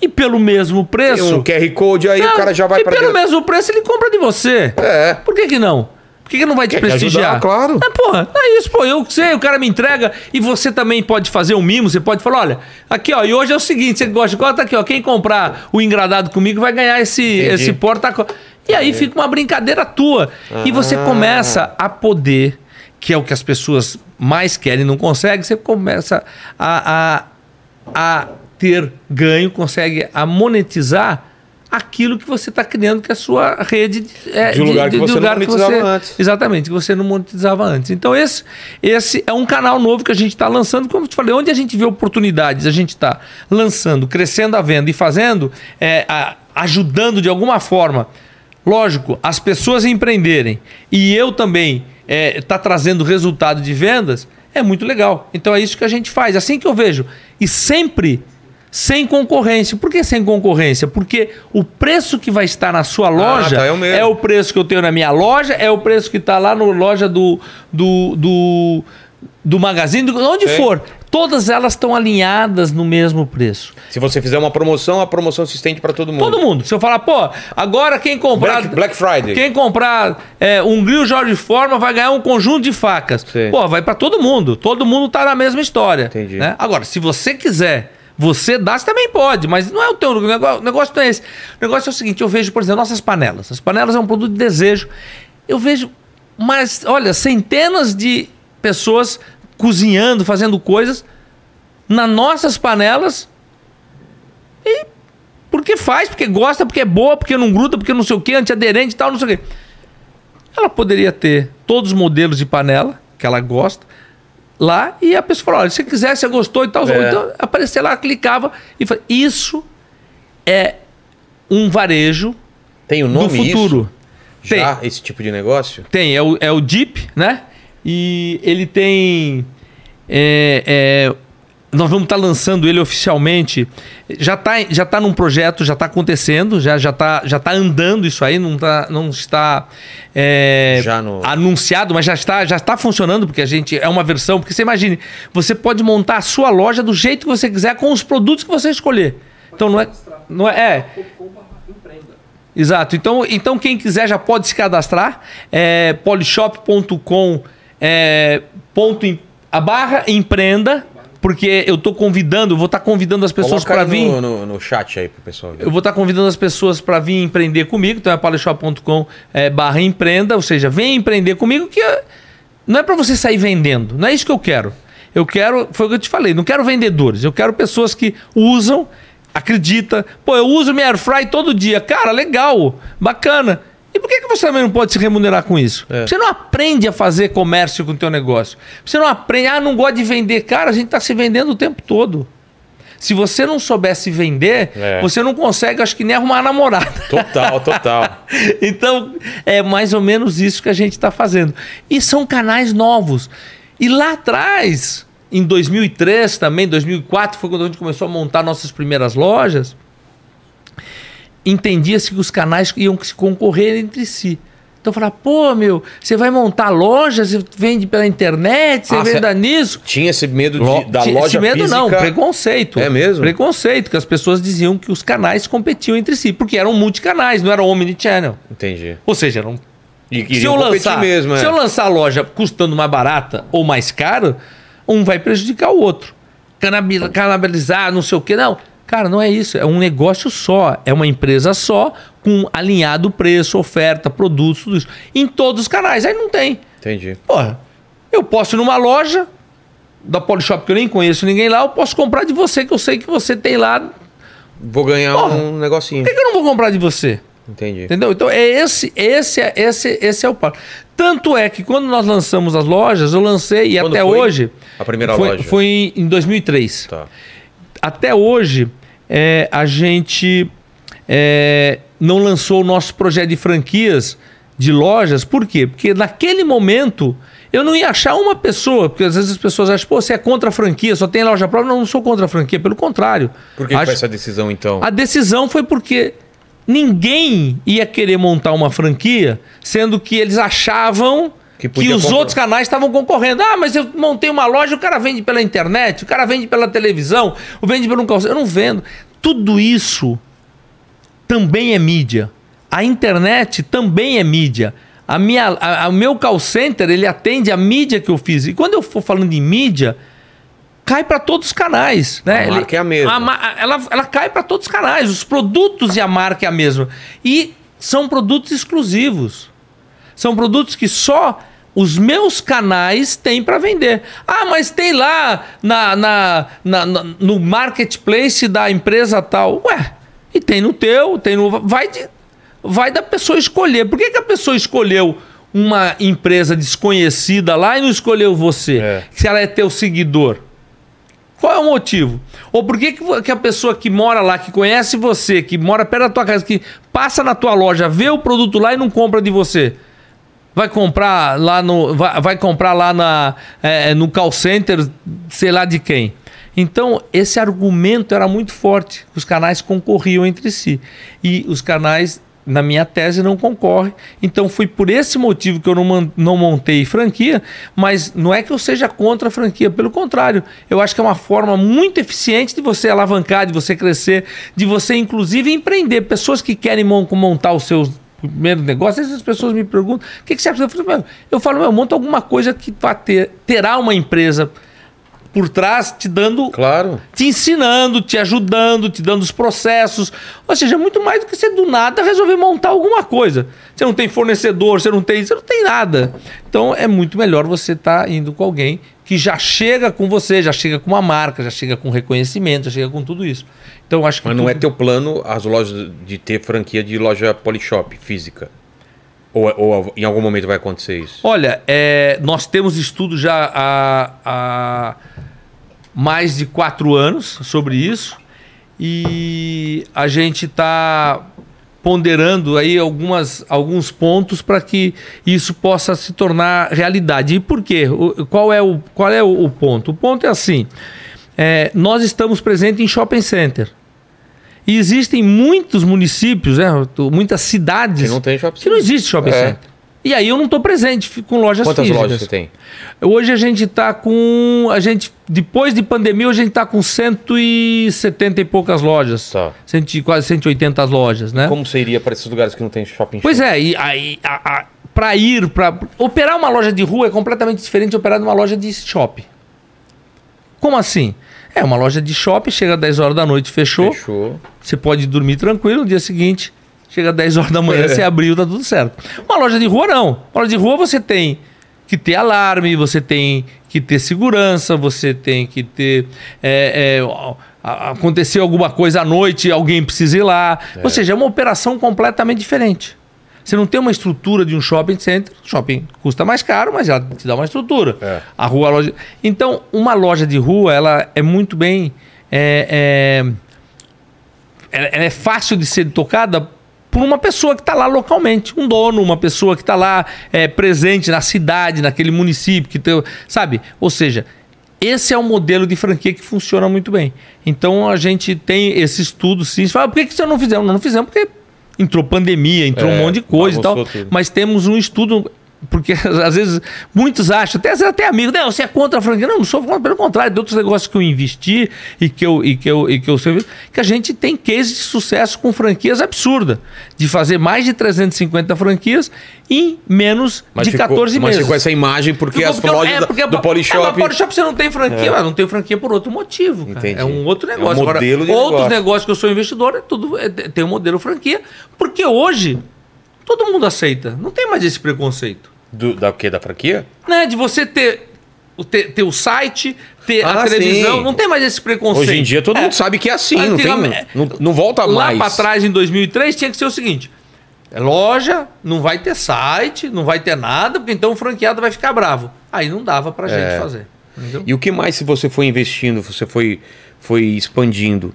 e pelo mesmo preço. Tem um QR Code aí, não, o cara já vai para E pelo dentro. mesmo preço ele compra de você. É. Por que, que não? Por que, que não vai te Quer prestigiar? Ajudar, ah, claro. É, porra, é isso, pô. Eu sei, o cara me entrega e você também pode fazer um mimo, você pode falar, olha, aqui, ó, e hoje é o seguinte, você gosta de cola, tá aqui, ó. Quem comprar o engradado comigo vai ganhar esse, esse porta-cola. E aí fica uma brincadeira tua. Ah. E você ah. começa a poder, que é o que as pessoas mais querem e não conseguem, você começa a, a, a ter ganho, consegue a monetizar aquilo que você está criando, que é a sua rede é, de um lugar, de, que, de, você que você não monetizava antes. Exatamente, que você não monetizava antes. Então, esse, esse é um canal novo que a gente está lançando. Como eu te falei, onde a gente vê oportunidades, a gente está lançando, crescendo a venda e fazendo, é, a, ajudando de alguma forma lógico, as pessoas empreenderem e eu também estar é, tá trazendo resultado de vendas, é muito legal. Então é isso que a gente faz. Assim que eu vejo. E sempre sem concorrência. Por que sem concorrência? Porque o preço que vai estar na sua ah, loja ah, tá, é, é o preço que eu tenho na minha loja, é o preço que está lá na loja do, do, do, do magazine, do, onde Sim. for. Todas elas estão alinhadas no mesmo preço. Se você fizer uma promoção, a promoção se estende para todo mundo. Todo mundo. Se eu falar, pô, agora quem comprar. Black, Black Friday. Quem comprar é, um grill Jorge Forma vai ganhar um conjunto de facas. Sim. Pô, vai para todo mundo. Todo mundo tá na mesma história. Entendi. Né? Agora, se você quiser. Você dá, você também pode, mas não é o teu o negócio. O negócio não é esse. O negócio é o seguinte: eu vejo, por exemplo, nossas panelas. As panelas é um produto de desejo. Eu vejo mas olha, centenas de pessoas cozinhando, fazendo coisas nas nossas panelas. E porque faz, porque gosta, porque é boa, porque não gruda, porque não sei o que, antiaderente e tal, não sei o quê. Ela poderia ter todos os modelos de panela que ela gosta lá e a pessoa falou: olha, se quiser, você gostou e tal. É. Então aparecia lá, clicava e falava, isso é um varejo Tem o um nome do futuro. Isso? Já Tem. esse tipo de negócio? Tem, é o, é o Jeep, né? E ele tem. É, é, nós vamos estar tá lançando ele oficialmente. Já está já tá num projeto, já está acontecendo, já já está já tá andando isso aí, não, tá, não está é, no... anunciado, mas já está já está funcionando porque a gente é uma versão, porque você imagine, você pode montar a sua loja do jeito que você quiser com os produtos que você escolher. Pode então não é não é, é Exato. Então, então quem quiser já pode se cadastrar. É polishop.com.br é, ponto em, a barra empreenda, porque eu tô convidando, vou estar tá convidando as pessoas para vir. No, no, no, chat aí pro pessoal ver. Eu vou estar tá convidando as pessoas para vir empreender comigo, então é paleshop.com é, barra empreenda, ou seja, vem empreender comigo que não é para você sair vendendo, não é isso que eu quero. Eu quero, foi o que eu te falei, não quero vendedores, eu quero pessoas que usam, acreditam. Pô, eu uso minha airfry todo dia. Cara, legal, bacana. E por que, que você também não pode se remunerar com isso? É. Você não aprende a fazer comércio com o teu negócio. Você não aprende, ah, não gosta de vender. Cara, a gente está se vendendo o tempo todo. Se você não soubesse vender, é. você não consegue, acho que nem arrumar namorada. Total, total. então, é mais ou menos isso que a gente está fazendo. E são canais novos. E lá atrás, em 2003 também, 2004, foi quando a gente começou a montar nossas primeiras lojas entendia-se que os canais iam se concorrer entre si. Então falar, pô, meu, você vai montar loja, você vende pela internet, você ah, vende cê... nisso. Tinha esse medo de, Lo... da loja esse medo física... não, preconceito. É mesmo? Preconceito, que as pessoas diziam que os canais competiam entre si, porque eram multicanais, não era omnichannel. Entendi. Ou seja, eram e, se eu lançar mesmo, é. Se eu lançar a loja custando mais barata ou mais caro, um vai prejudicar o outro. Canabila, canabilizar, não sei o que, não. Cara, não é isso. É um negócio só. É uma empresa só, com alinhado preço, oferta, produtos, tudo isso. Em todos os canais. Aí não tem. Entendi. Porra, eu posso ir numa loja da Polishop que eu nem conheço ninguém lá, eu posso comprar de você, que eu sei que você tem lá. Vou ganhar Porra, um negocinho. Por que, que eu não vou comprar de você? Entendi. Entendeu? Então é esse, esse, é, esse, esse é o passo. Tanto é que quando nós lançamos as lojas, eu lancei e quando até hoje. A primeira foi, loja? Foi em 2003. Tá. Até hoje, é, a gente é, não lançou o nosso projeto de franquias de lojas. Por quê? Porque naquele momento eu não ia achar uma pessoa, porque às vezes as pessoas acham, pô, você é contra a franquia, só tem loja própria. Não, não sou contra a franquia, pelo contrário. Por que, acho... que foi essa decisão então? A decisão foi porque ninguém ia querer montar uma franquia, sendo que eles achavam que, que os comprar. outros canais estavam concorrendo. Ah, mas eu montei uma loja, o cara vende pela internet, o cara vende pela televisão, o vende por um Eu não vendo. Tudo isso também é mídia. A internet também é mídia. A minha, a, a meu call center ele atende a mídia que eu fiz. E quando eu for falando em mídia, cai para todos os canais, né? A ele, marca é a mesma. A, ela, ela cai para todos os canais. Os produtos e a marca é a mesma. E são produtos exclusivos. São produtos que só os meus canais têm para vender. Ah, mas tem lá na, na, na, no marketplace da empresa tal. Ué, e tem no teu, tem no. Vai, de, vai da pessoa escolher. Por que, que a pessoa escolheu uma empresa desconhecida lá e não escolheu você? É. Se ela é teu seguidor. Qual é o motivo? Ou por que, que a pessoa que mora lá, que conhece você, que mora perto da tua casa, que passa na tua loja, vê o produto lá e não compra de você? Vai comprar lá no, vai, vai comprar lá na, é, é, no call center, sei lá de quem. Então, esse argumento era muito forte. Os canais concorriam entre si. E os canais, na minha tese, não concorrem. Então, foi por esse motivo que eu não, não montei franquia. Mas não é que eu seja contra a franquia. Pelo contrário, eu acho que é uma forma muito eficiente de você alavancar, de você crescer, de você, inclusive, empreender. Pessoas que querem montar os seus primeiro negócio, essas pessoas me perguntam, o que, que você precisa fazer? Eu falo, eu monto alguma coisa que vai ter, terá uma empresa por trás te dando. Claro. Te ensinando, te ajudando, te dando os processos. Ou seja, é muito mais do que você do nada resolver montar alguma coisa. Você não tem fornecedor, você não tem, você não tem nada. Então é muito melhor você estar tá indo com alguém que já chega com você, já chega com uma marca, já chega com reconhecimento, já chega com tudo isso. Então acho que. Mas não é teu plano as lojas de ter franquia de loja polishop física? Ou, ou em algum momento vai acontecer isso? Olha, é, nós temos estudo já há, há mais de quatro anos sobre isso e a gente está ponderando aí algumas, alguns pontos para que isso possa se tornar realidade. E por quê? O, qual é o, qual é o, o ponto? O ponto é assim: é, nós estamos presentes em shopping center. E existem muitos municípios, né, muitas cidades. Que não tem shopping center. Que não existe shopping é. center. E aí eu não estou presente com lojas Quantas físicas. Quantas lojas você tem? Hoje a gente está com... A gente, depois de pandemia, a gente está com 170 e poucas lojas. Tá. Cento, quase 180 lojas, né? Como você iria para esses lugares que não tem shopping? Pois shopping? é, e aí... A, a, para ir, para... Operar uma loja de rua é completamente diferente de operar uma loja de shopping. Como assim? É uma loja de shopping, chega às 10 horas da noite, fechou. Fechou. Você pode dormir tranquilo no dia seguinte. Chega às 10 horas da manhã, é. você abriu, tá tudo certo. Uma loja de rua, não. Uma loja de rua você tem que ter alarme, você tem que ter segurança, você tem que ter. É, é, aconteceu alguma coisa à noite, alguém precisa ir lá. É. Ou seja, é uma operação completamente diferente. Você não tem uma estrutura de um shopping center. Shopping custa mais caro, mas ela te dá uma estrutura. É. A rua, a loja. Então, uma loja de rua, ela é muito bem. É, é, ela é fácil de ser tocada por uma pessoa que está lá localmente, um dono, uma pessoa que está lá é, presente na cidade, naquele município, que tem, sabe? Ou seja, esse é um modelo de franquia que funciona muito bem. Então a gente tem esse estudo, sim. Você fala, por que, que você não fizeram? Não, não fizemos porque entrou pandemia, entrou é, um monte de coisa e tal. Tudo. Mas temos um estudo porque às vezes muitos acham, até, até amigo, não, você é contra a franquia. Não, não sou contra, pelo contrário, de outros negócios que eu investi e que eu, e que eu, e que eu servi, que a gente tem cases de sucesso com franquias absurda, de fazer mais de 350 franquias em menos mas de ficou, 14 meses. Mas ficou essa imagem porque ficou as lojas é, porque, é do, do Polishop... É, Polishop você não tem franquia, é. mas não tem franquia por outro motivo. É um outro negócio. É um Agora, outros negócio. negócios que eu sou investidor, é tudo, é, tem o um modelo franquia, porque hoje todo mundo aceita, não tem mais esse preconceito. Do, da o quê? Da franquia? Né, de você ter, ter, ter o site, ter ah, a televisão. Sim. Não tem mais esse preconceito. Hoje em dia todo é. mundo sabe que é assim, não, tem, não, não, volta lá mais. Lá para trás, em 2003, tinha que ser o seguinte. Loja, não vai ter site, não vai ter nada, porque então o franqueado vai ficar bravo. Aí não dava para a gente é. fazer. Entendeu? E o que mais, se você foi investindo, você foi, foi expandindo?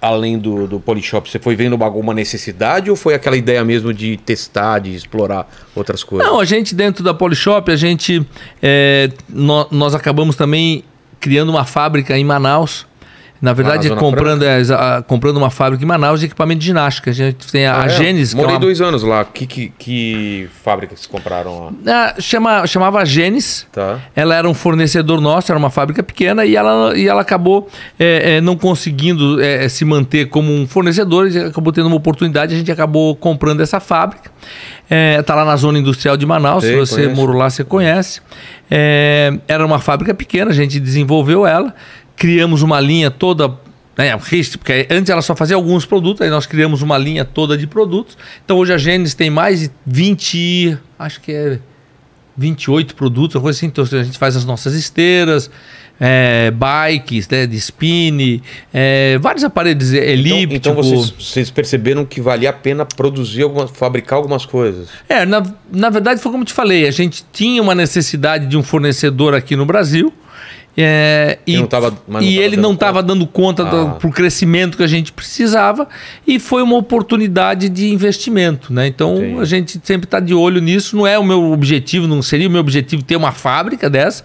além do, do Polishop, você foi vendo alguma necessidade ou foi aquela ideia mesmo de testar, de explorar outras coisas? Não, a gente dentro da Polishop, a gente. É, eh, no, nós acabamos também criando uma fábrica em Manaus na verdade, na comprando, é, a, comprando uma fábrica em Manaus de equipamento de ginástica. A gente tem a, ah, a é? Gênesis. É Morei é uma... dois anos lá. Que, que, que fábrica que compraram lá? Ah, chama, chamava Gênesis. Tá. Ela era um fornecedor nosso, era uma fábrica pequena e ela, e ela acabou é, é, não conseguindo se manter como um fornecedor. E acabou tendo uma oportunidade, a gente acabou comprando essa fábrica. Está lá na zona industrial de Manaus. Sei, se você morou lá, você conhece. era uma fábrica pequena, a gente desenvolveu ela criamos uma linha toda né, porque antes ela só fazia alguns produtos, aí nós criamos uma linha toda de produtos. Então hoje a Gênesis tem mais de 20, acho que é 28 produtos, uma coisa assim. Então a gente faz as nossas esteiras, é, bikes né, de spin, é, vários aparelhos elípticos. É, então, então vocês, vocês, perceberam que valia a pena produzir, algumas, fabricar algumas coisas? É, na, na verdade foi como eu te falei, a gente tinha uma necessidade de um fornecedor aqui no Brasil. É, e, tava, e ele não estava dando conta ah. do, crescimento que a gente precisava e foi uma oportunidade de investimento, né? Então Entendi. a gente sempre está de olho nisso. Não é o meu objetivo, não seria o meu objetivo ter uma fábrica dessa,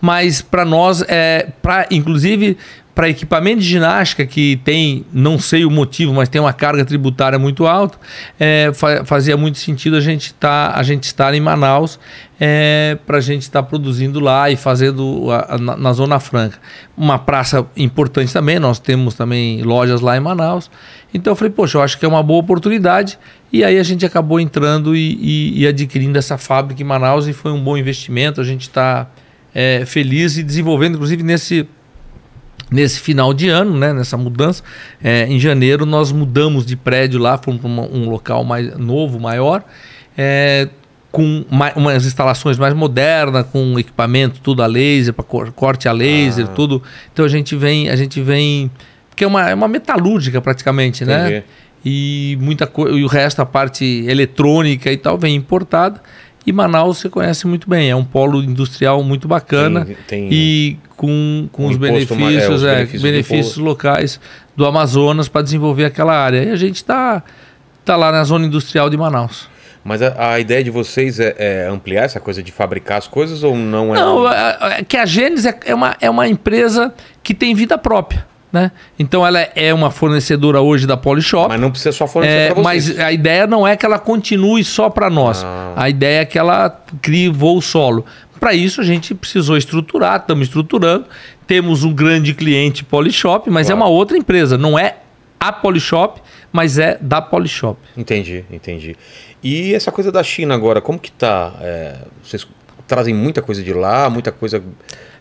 mas para nós, é, pra, inclusive para equipamento de ginástica que tem, não sei o motivo, mas tem uma carga tributária muito alta, é, fazia muito sentido a gente tá, a gente estar em Manaus é, para a gente estar tá produzindo lá e fazendo a, a, na, na, Zona Franca. Uma praça importante também, nós temos também lojas lá em Manaus. Então eu falei, poxa, eu acho que é uma boa oportunidade. E aí a gente acabou entrando e, e, e adquirindo essa fábrica em Manaus e foi um bom investimento. A gente está é, feliz e desenvolvendo, inclusive nesse nesse final de ano, né, nessa mudança. É, em janeiro nós mudamos de prédio lá, fomos para um local mais novo, maior, é, com umas instalações mais modernas, com equipamento tudo a laser, para corte a laser, ah. tudo. Então a gente vem, a gente vem, porque é uma, é uma metalúrgica praticamente, né? Entendi. né? E muita coisa, e o resto a parte eletrônica e tal vem importada. E Manaus você conhece muito bem, é um polo industrial muito bacana tem, tem e com, com os é, benefícios, é, os é, benefícios, do locais do Amazonas para desenvolver aquela área. E a gente está tá lá na zona industrial de Manaus. Mas a, a, ideia de vocês é, é, ampliar essa coisa de fabricar as coisas ou não é? Não, é, é, é que a Gênesis é, uma, é uma empresa que tem vida própria. Né? Então ela é uma fornecedora hoje da Polishop. Mas não precisa só fornecer é, para vocês. Mas a ideia não é que ela continue só para nós. Ah. A ideia é que ela crie voo solo. Para isso a gente precisou estruturar, estamos estruturando. Temos um grande cliente Polishop, mas é claro. é uma outra empresa, não é a Polishop, mas é da Polishop. Entendi, entendi. E essa coisa da China agora, como que tá? É, vocês trazem muita coisa de lá, muita coisa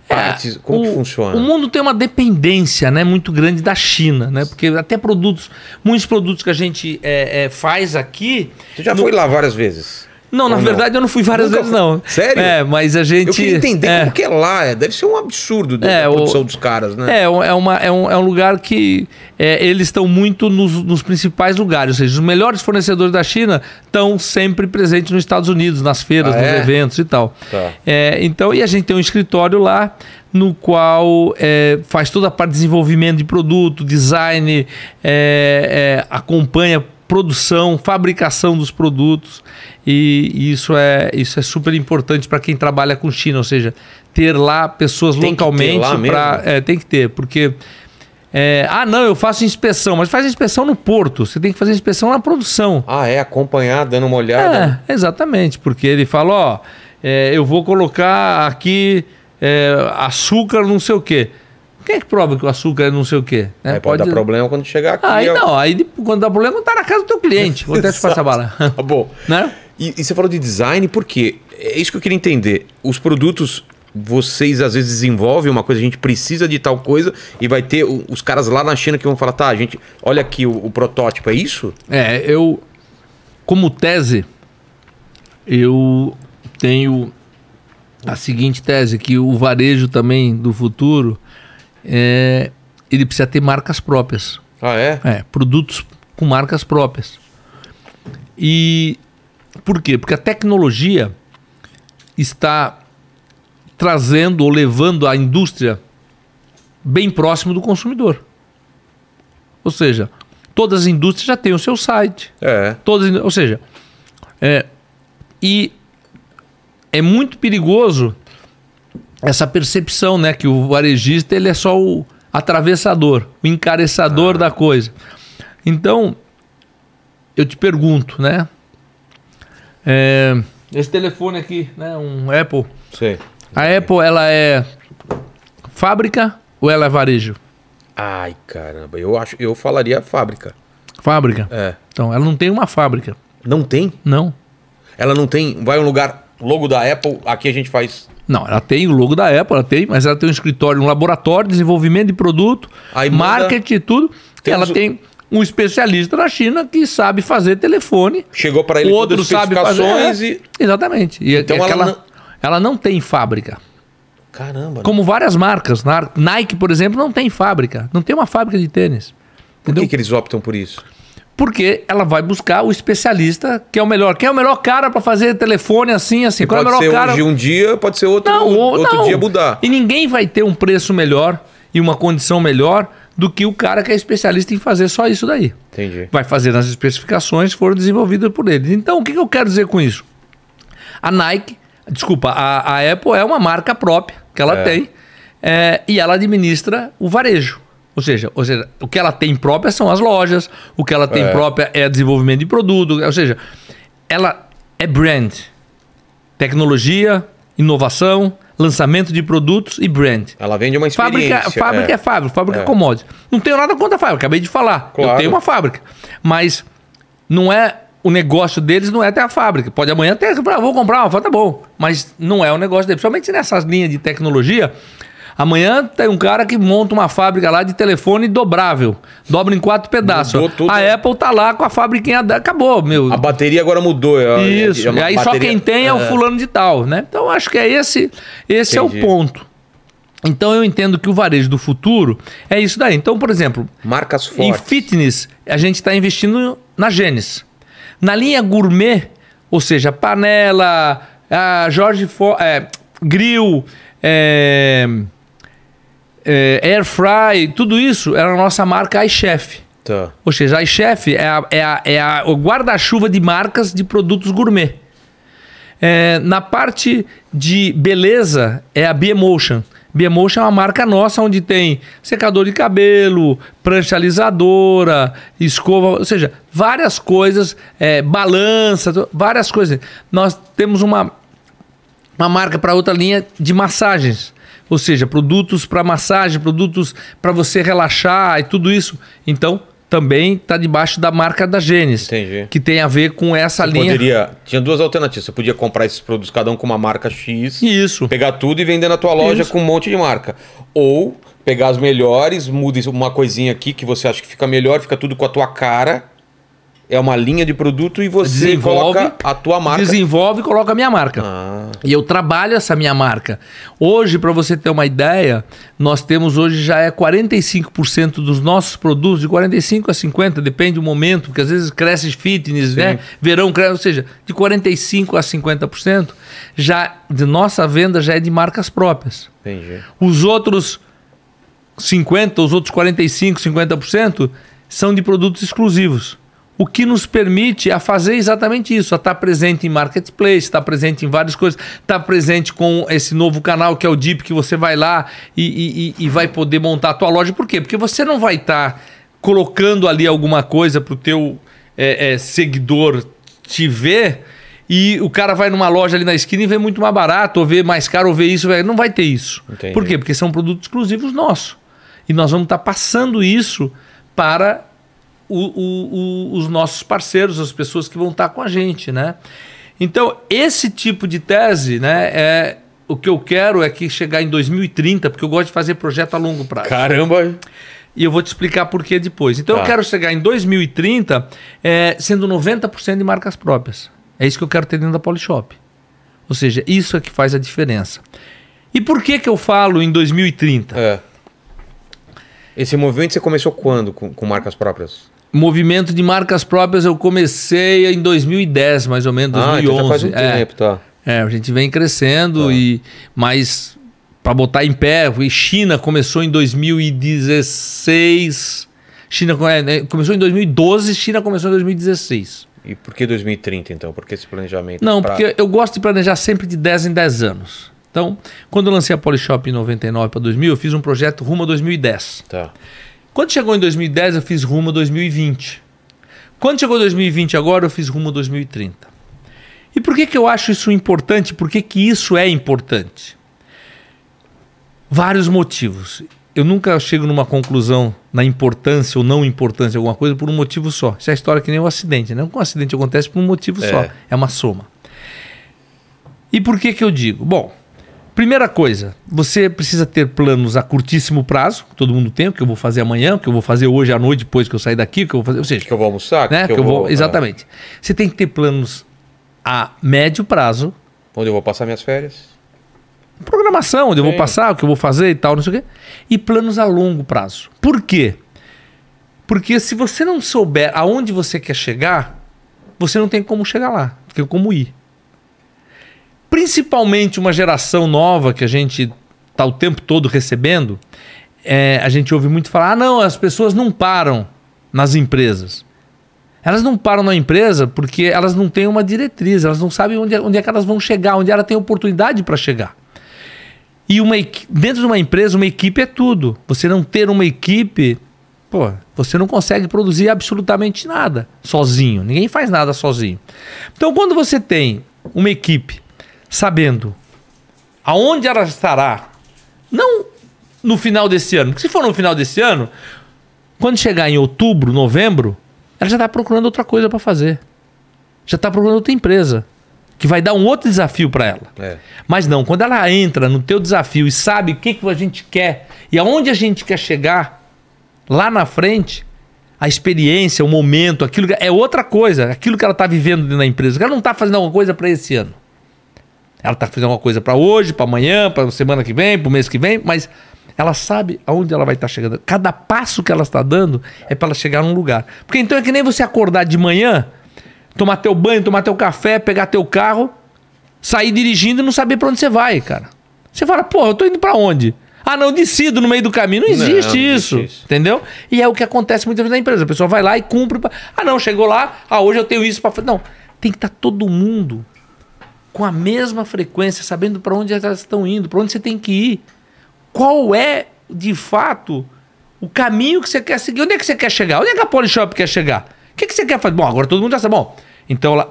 partes? É, como o, funciona? O mundo tem uma dependência né, muito grande da China, né? Porque até produtos, muitos produtos que a gente é, é, faz aqui. Você já no... foi lá várias vezes? Não, na verdade não? eu não fui várias Nunca vezes, fui. não. Sério? É, mas a gente. Eu queria entender é. como que é lá. É, deve ser um absurdo é, produção o... dos caras, né? É, é, uma, é, um, é um lugar que é, eles estão muito nos, nos principais lugares. Ou seja, os melhores fornecedores da China estão sempre presentes nos Estados Unidos, nas feiras, ah, nos é? eventos e tal. Tá. então, e a gente tem um escritório lá no qual é, faz toda a parte de desenvolvimento de produto, design, é, é, acompanha produção, fabricação dos produtos e isso é isso é super importante para quem trabalha com China, ou seja, ter lá pessoas tem localmente para é, tem que ter, porque é, ah, não, eu faço inspeção, mas faz inspeção no porto. Você tem que fazer inspeção na produção. Ah, é acompanhar, dando uma olhada. É, exatamente, porque ele fala, ó, é, eu vou colocar aqui é, açúcar, não sei o quê. Quem é que prova que o açúcar é não sei o quê? Né? Aí pode, pode, dar problema quando chegar aqui. Aí eu... não, aí quando dá problema, tá na casa do teu cliente. passar a bala. Tá bom. Né? E, e, você falou de design, por quê? É isso que eu queria entender. Os produtos, vocês às vezes desenvolvem uma coisa, a gente precisa de tal coisa, e vai ter os caras lá na China que vão falar, tá, gente, olha aqui o, o protótipo, é isso? É, eu. Como tese, eu tenho a seguinte tese, que o varejo também do futuro é, ele precisa ter marcas próprias. Ah, é? É, produtos com marcas próprias. E por quê? Porque a tecnologia está trazendo ou levando a indústria bem próximo do consumidor. Ou seja, todas as indústrias já têm o seu site. É. Todas, ou seja, é, e é muito perigoso essa percepção, né? Que o varejista ele é só o atravessador, o encareçador ah. da coisa. Então, eu te pergunto, né? É, esse telefone aqui, né? Um Apple. Sei. A Apple, ela é fábrica ou ela é varejo? Ai, caramba, eu acho, eu falaria fábrica. Fábrica? É. Então, ela não tem uma fábrica. Não tem? Não. Ela não tem. Vai um lugar, logo da Apple, aqui a gente faz não, ela tem o logo da Apple, ela tem, mas ela tem um escritório, um laboratório, desenvolvimento de produto, Aí marketing e tudo. Ela tem um especialista na China que sabe fazer telefone. Chegou para ele outro todas sabe fazer. É, e... Exatamente. E então é ela, ela, não... ela não tem fábrica. Caramba. Como várias marcas. Nike, por exemplo, não tem fábrica. Não tem uma fábrica de tênis. Por que, que eles optam por isso? porque ela vai buscar o especialista que é o melhor. Quem é o melhor cara para fazer telefone assim, assim? Qual é o melhor ser cara? Hoje um dia, pode ser outro, não, um, outro não. dia mudar. E ninguém vai ter um preço melhor e uma condição melhor do que o cara que é especialista em fazer só isso daí. Entendi. Vai fazer nas especificações que foram desenvolvidas por ele. Então, o que eu quero dizer com isso? A Nike, desculpa, a, a Apple é uma marca própria que ela é. tem é, e ela administra o varejo. Ou seja, ou seja, o que ela tem própria são as lojas, o que ela tem é. própria é desenvolvimento de produto. Ou seja, ela é brand. Tecnologia, inovação, lançamento de produtos e brand. Ela vende uma experiência. É. É fábrica, fábrica é. é fábrica, fábrica é commodity. Não tenho nada contra a fábrica, acabei de falar. Claro. Eu tenho uma fábrica. Mas não é o negócio deles não é até a fábrica. Pode amanhã ter, ah, vou comprar uma, tá bom. Mas não é o negócio deles. Principalmente nessas linhas de tecnologia, Amanhã tem um cara que monta uma fábrica lá de telefone dobrável. Dobra em quatro pedaços. A né? Apple tá lá com a fábrica da... Acabou, meu. A bateria agora mudou. É, é, isso. É, é e aí bateria... só quem tem é o é. fulano de tal, né? Então acho que é esse, esse é o ponto. Então eu entendo que o varejo do futuro é isso daí. Então, por exemplo, marcas fortes. Em fitness, a gente está investindo na Gênesis. Na linha gourmet, ou seja, panela, a Jorge for, é, grill, é, é, air fry, tudo isso era a nossa marca iChef. Tá. Ou seja, iChef é, a, é, a, é a, o guarda-chuva de marcas de produtos gourmet. É, na parte de beleza, é a b Biemotion é uma marca nossa onde tem secador de cabelo, pranchalizadora, escova, ou seja, várias coisas, é, balança, várias coisas. Nós temos uma, uma marca para outra linha de massagens. Ou seja, produtos para massagem, produtos para você relaxar e tudo isso. Então, também está debaixo da marca da Gênesis, Entendi. que tem a ver com essa você linha. Poderia, tinha duas alternativas. Você podia comprar esses produtos cada um com uma marca X, isso. Pegar tudo e vender na tua loja isso. com um monte de marca. Ou pegar as melhores, muda uma coisinha aqui que você acha que fica melhor, fica tudo com a tua cara é uma linha de produto e você desenvolve, coloca a tua marca. Desenvolve e coloca a minha marca. Ah. E eu trabalho essa minha marca. Hoje, para você ter uma ideia, nós temos hoje já é 45% dos nossos produtos, de 45 a 50, depende do momento, porque às vezes cresce fitness, né? Sim. né? Verão cresce, ou seja, de 45 a 50% já de nossa venda já é de marcas próprias. Entendi. Os outros 50, os outros 45, 50% são de produtos exclusivos o que nos permite a fazer exatamente isso, a estar tá presente em marketplace, estar tá presente em várias coisas, estar tá presente com esse novo canal que é o Deep, que você vai lá e, e, e vai poder montar a tua loja. Por quê? Porque você não vai estar colocando ali alguma coisa para o teu é, é, seguidor te ver e o cara vai numa loja ali na esquina e vê muito mais barato, ou vê mais caro, ou vê isso, não vai ter isso. Entendi. Por quê? Porque são produtos exclusivos nossos. E nós vamos estar passando isso para o, o, os nossos parceiros, as pessoas que vão estar com a gente, né? Então, esse tipo de tese, né, é, o que eu quero é que chegar em 2030, porque eu gosto de fazer projeto a longo prazo. Caramba! E eu vou te explicar por que depois. Então tá. eu quero chegar em 2030 é, sendo 90% de marcas próprias. É isso que eu quero ter dentro da Polishop. Ou seja, isso é que faz a diferença. E por que que eu falo em 2030? É. Esse movimento você começou quando com, com marcas próprias? movimento de marcas próprias eu comecei em 2010, mais ou menos, 2011. Ah, então tá faz um é, tempo, tá. É, a gente vem crescendo tá. e mas para botar em pé, China começou em 2016. É, né, China começou em 2012, China começou em 2016. E por que 2030 então? Por que esse planejamento? Não, pra... porque eu gosto de planejar sempre de 10 em 10 anos. Então, quando eu lancei a Polishop em 99 para 2000, eu fiz um projeto rumo a 2010. Tá. Quando chegou em 2010, eu fiz rumo 2020. Quando chegou 2020 agora, eu fiz rumo 2030. E por que, que eu acho isso importante? Por que, que isso é importante? Vários motivos. Eu nunca chego numa conclusão na importância ou não importância de alguma coisa por um motivo só. Isso é a história que nem um acidente, né? Um acidente acontece por um motivo é. só. É uma soma. E por que, que eu digo? Bom, Primeira coisa, você precisa ter planos a curtíssimo prazo, todo mundo tem, o que eu vou fazer amanhã, o que eu vou fazer hoje à noite, depois que eu sair daqui, o que eu vou fazer. Ou seja, que eu vou almoçar, né? que, eu, eu vou. Exatamente. É. Você tem que ter planos a médio prazo. Onde eu vou passar minhas férias. Programação, onde Sim. eu vou passar, o que eu vou fazer e tal, não sei o quê. E planos a longo prazo. Por quê? Porque se você não souber aonde você quer chegar, você não tem como chegar lá, não tem como ir principalmente uma geração nova que a gente está o tempo todo recebendo, é, a gente ouve muito falar: ah, não, as pessoas não param nas empresas. Elas não param na empresa porque elas não têm uma diretriz, elas não sabem onde, é, onde é que elas vão chegar, onde ela tem oportunidade para chegar. E uma, dentro de uma empresa, uma equipe é tudo. Você não ter uma equipe, pô, você não consegue produzir absolutamente nada sozinho. Ninguém faz nada sozinho. Então, quando você tem uma equipe sabendo aonde ela estará, não no final desse ano, porque se for no final desse ano, quando chegar em outubro, novembro, ela já está procurando outra coisa para fazer. Já está procurando outra empresa que vai dar um outro desafio para ela. É. Mas não, quando ela entra no teu desafio e sabe o que, que a gente quer e aonde a gente quer chegar lá na frente, a experiência, o momento, aquilo é outra coisa, aquilo que ela está vivendo na empresa. Ela não está fazendo alguma coisa para esse ano. Ela tá fazendo uma coisa para hoje, para amanhã, para semana que vem, para o mês que vem, mas ela sabe aonde ela vai estar tá chegando. Cada passo que ela está dando é para ela chegar num lugar. Porque então é que nem você acordar de manhã, tomar teu banho, tomar teu café, pegar teu carro, sair dirigindo e não saber para onde você vai, cara. Você fala, pô, eu tô indo para onde? Ah, não, decido no meio do caminho. Não existe, não, não isso, existe isso, Entendeu? E é o que acontece muitas vezes na empresa. A pessoa vai lá e cumpre. Pra... Ah, não, chegou lá, ah, hoje eu tenho isso para fazer. Não, tem que estar tá todo mundo com a mesma frequência, sabendo para onde elas estão indo, para onde você tem que ir, qual é de fato o caminho que você quer seguir, onde é que você quer chegar, onde é que a Polishop quer chegar, o que, é que você quer fazer? Bom, agora todo mundo já sabe. Bom, então lá,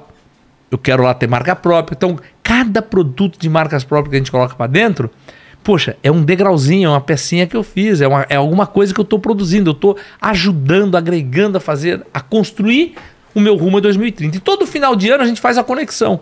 eu quero lá ter marca própria. Então, cada produto de marcas próprias que a gente coloca para dentro, poxa, é um degrauzinho, é uma pecinha que eu fiz, é, uma, é alguma coisa que eu estou produzindo, eu estou ajudando, agregando a fazer, a construir o meu rumo em 2030. E todo final de ano a gente faz a conexão.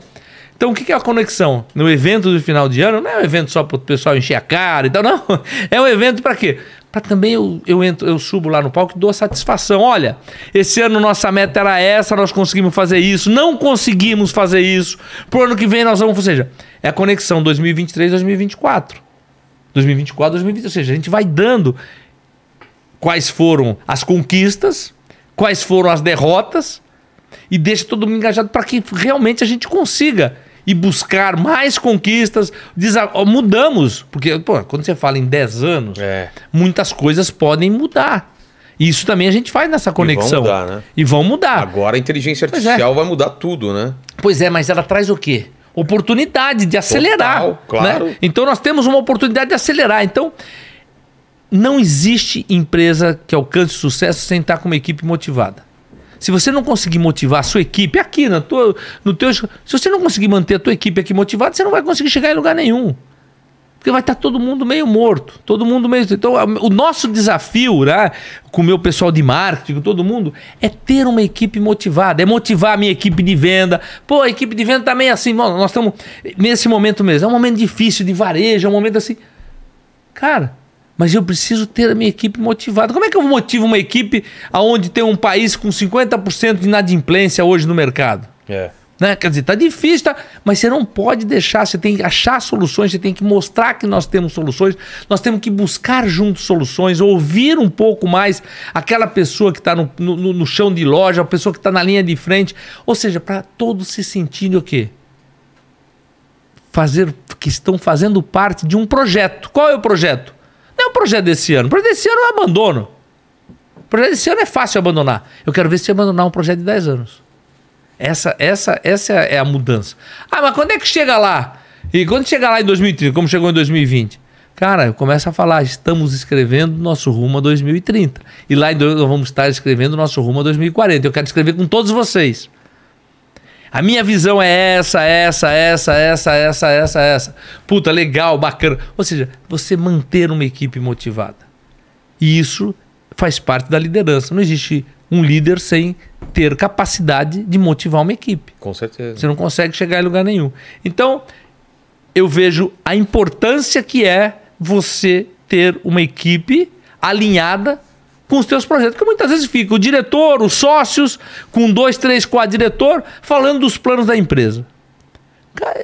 Então, o que é a conexão? No evento do final de ano, não é um evento só para o pessoal encher a cara e tal, não. É um evento para quê? Para também eu, eu, entro, eu subo lá no palco e dou a satisfação. Olha, esse ano nossa meta era essa, nós conseguimos fazer isso, não conseguimos fazer isso. Pro ano que vem nós vamos. Ou seja, é a conexão 2023, 2024. 2024, 2023, Ou seja, a gente vai dando quais foram as conquistas, quais foram as derrotas e deixa todo mundo engajado para que realmente a gente consiga e buscar mais conquistas. Mudamos, porque pô, quando você fala em 10 anos, é. muitas coisas podem mudar. Isso também a gente faz nessa conexão. E vão mudar, né? E vão mudar. Agora a inteligência é. artificial é. vai mudar tudo, né? Pois é, mas ela traz o quê? Oportunidade de acelerar. Total, né? claro. Né? Então nós temos uma oportunidade de acelerar. Então, não existe empresa que alcance sucesso sem estar com uma equipe motivada. Se você não conseguir motivar a sua equipe aqui na tua, no teu, se você não conseguir manter a tua equipe aqui motivada, você não vai conseguir chegar em lugar nenhum. Porque vai estar tá todo mundo meio morto, todo mundo meio. Então, o nosso desafio, né, com o meu pessoal de marketing, com todo mundo, é ter uma equipe motivada, é motivar a minha equipe de venda. Pô, a equipe de venda tá meio assim, nós estamos nesse momento mesmo, é um momento difícil de varejo, é um momento assim. Cara, mas eu preciso ter a minha equipe motivada. Como é que eu motivo uma equipe aonde tem um país com 50% de inadimplência hoje no mercado? É. Né? Quer dizer, está difícil, tá? mas você não pode deixar, você tem que achar soluções, você tem que mostrar que nós temos soluções, nós temos que buscar juntos soluções, ouvir um pouco mais aquela pessoa que está no, no, no, chão de loja, a pessoa que está na linha de frente, ou seja, para todos se sentirem o quê? Fazer, que estão fazendo parte de um projeto. Qual é o projeto? é o projeto desse ano. O projeto desse ano eu é abandono. O projeto desse ano é fácil abandonar. Eu quero ver se abandonar um projeto de 10 anos. Essa, essa, essa é a mudança. Ah, mas quando é que chega lá? E quando chegar lá em 2030, como chegou em 2020? Cara, eu começo a falar, estamos escrevendo nosso rumo a 2030. E lá em, 2030 vamos estar escrevendo nosso rumo a 2040. Eu quero escrever com todos vocês. A minha visão é essa, essa, essa, essa, essa, essa, essa. Puta, legal, bacana. Ou seja, você manter uma equipe motivada. E isso faz parte da liderança. Não existe um líder sem ter capacidade de motivar uma equipe. Com certeza. Você não consegue chegar em lugar nenhum. Então, eu vejo a importância que é você ter uma equipe alinhada com os teus projetos. Porque muitas vezes fica o diretor, os sócios, com dois, três, quatro diretor, falando dos planos da empresa.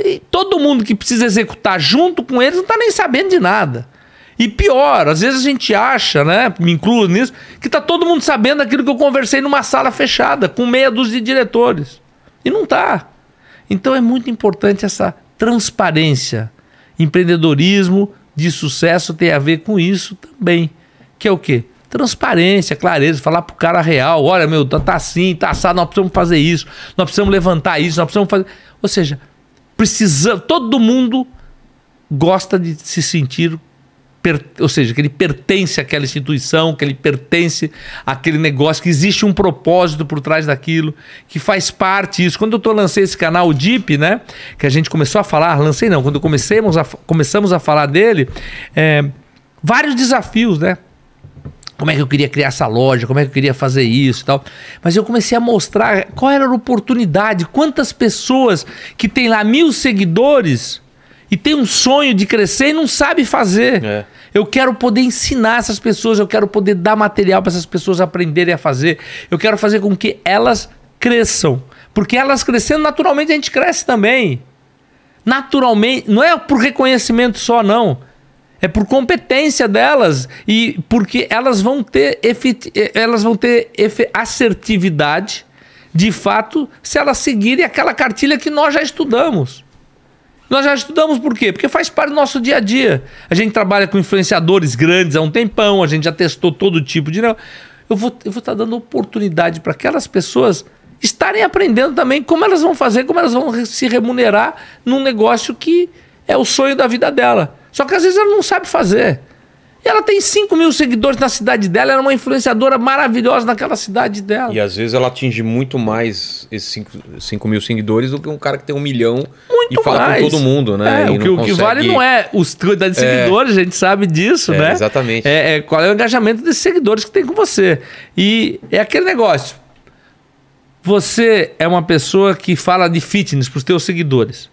E todo mundo que precisa executar junto com eles não está nem sabendo de nada. E pior, às vezes a gente acha, né, me incluo nisso, que está todo mundo sabendo aquilo que eu conversei numa sala fechada, com meia dúzia de diretores. E não está. Então é muito importante essa transparência. Empreendedorismo de sucesso tem a ver com isso também. Que é o quê? transparência, clareza, falar pro cara real, olha, meu, tá, tá assim, tá assado, nós precisamos fazer isso, nós precisamos levantar isso, nós precisamos fazer. Ou seja, precisamos, todo mundo gosta de se sentir, per, ou seja, que ele pertence àquela instituição, que ele pertence àquele negócio, que existe um propósito por trás daquilo, que faz parte disso. Quando eu tô, lancei esse canal, o DIP, né, que a gente começou a falar, lancei não, quando começamos a, começamos a falar dele, é, vários desafios, né, como é que eu queria criar essa loja, como é que eu queria fazer isso e tal. Mas eu comecei a mostrar qual era a oportunidade, quantas pessoas que tem lá mil seguidores e tem um sonho de crescer e não sabe fazer. É. Eu quero poder ensinar essas pessoas, eu quero poder dar material para essas pessoas aprenderem a fazer. Eu quero fazer com que elas cresçam. Porque elas crescendo, naturalmente a gente cresce também. Naturalmente, não é por reconhecimento só, não. É por competência delas e porque elas vão ter, eh, elas vão ter assertividade, de fato, se elas seguirem aquela cartilha que nós já estudamos. Nós já estudamos por quê? Porque faz parte do nosso dia a dia. A gente trabalha com influenciadores grandes há um tempão, a gente já testou todo tipo de. Eu vou estar eu vou estar tá dando oportunidade para aquelas pessoas estarem aprendendo também como elas vão fazer, como elas vão se remunerar num negócio que é o sonho da vida dela. Só que às vezes ela não sabe fazer. E ela tem 5 mil seguidores na cidade dela, ela é uma influenciadora maravilhosa naquela cidade dela. E às vezes ela atinge muito mais esses 5 mil seguidores do que um cara que tem um milhão muito e mais. fala com todo mundo, né? É, o, que, o consegue... vale não é os quantidade de é. seguidores, é, a gente sabe disso, é, né? Exatamente. É, é, qual é o engajamento desses seguidores que tem com você. E é aquele negócio. Você é uma pessoa que fala de fitness para os teus seguidores.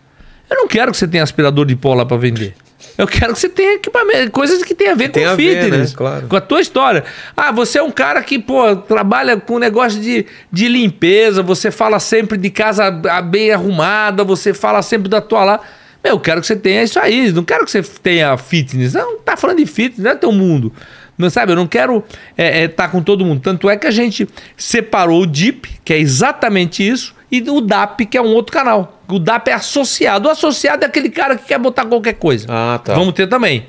Eu não quero que você tenha aspirador de pó lá para vender. Eu quero que você tenha equipamento, coisas que tenha a ver com fitness, ver, né? claro. com a tua história. Ah, você é um cara que, pô, trabalha com negócio de, de limpeza, você fala sempre de casa bem arrumada, você fala sempre da tua lá. Meu, eu quero que você tenha isso aí, não quero que você tenha fitness. Não, tá falando de fitness, não é teu mundo. Não sabe, eu não quero estar é, é, tá com todo mundo. Tanto é que a gente separou o DIP, que é exatamente isso, e o DAP, que é um outro canal. O DAP é associado. O associado é aquele cara que quer botar qualquer coisa. Ah, tá. Vamos ter também.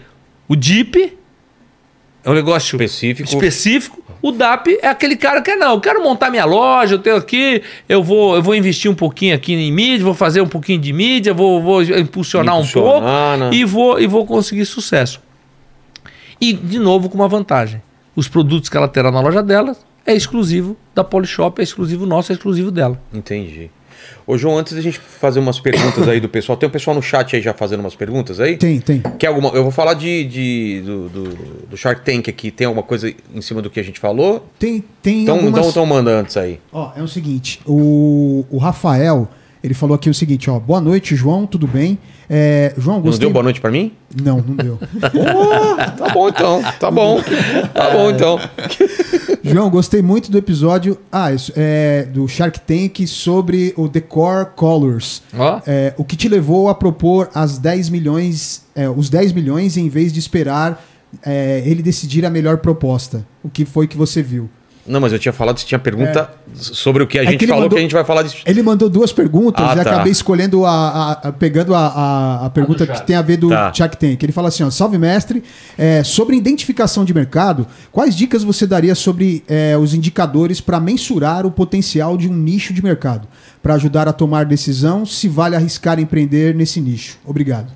O DIP é um negócio específico. específico. O DAP é aquele cara que é, não, eu quero montar minha loja, eu tenho aqui, eu vou, eu vou investir um pouquinho aqui em mídia, vou fazer um pouquinho de mídia, vou, vou impulsionar, impulsionar um pouco né? e vou, e vou conseguir sucesso. E, de novo, com uma vantagem. Os produtos que ela terá na loja dela é exclusivo da Polishop, é exclusivo nosso, é exclusivo dela. Entendi. Ô, João, antes da gente fazer umas perguntas aí do pessoal, tem um pessoal no chat aí já fazendo umas perguntas aí? Tem, tem. Quer alguma? Eu vou falar de, de do, do, do, Shark Tank aqui. Tem alguma coisa em cima do que a gente falou? Tem, tem. Então, algumas... então, então manda antes aí. Ó, é o seguinte: o, o Rafael, ele falou aqui o seguinte: ó, boa noite, João, tudo bem? É, João, gostei... Não deu boa noite para mim? Não, não deu. oh, tá bom então, tá bom. Tá bom então. João, gostei muito do episódio ah, isso, é, do Shark Tank sobre o Decor Colors. Oh. É, o que te levou a propor as 10 milhões, é, os 10 milhões em vez de esperar é, ele decidir a melhor proposta? O que foi que você viu? Não, mas eu tinha falado, você tinha pergunta é. sobre o que a é gente que falou, mandou, que a gente vai falar disso. Ele mandou duas perguntas ah, e tá. acabei escolhendo a, a, a pegando a, a pergunta que tem a ver do tá. Jack Tank. Ele fala assim: ó, salve mestre, é, sobre identificação de mercado, quais dicas você daria sobre é, os indicadores para mensurar o potencial de um nicho de mercado, para ajudar a tomar decisão se vale arriscar empreender nesse nicho? Obrigado.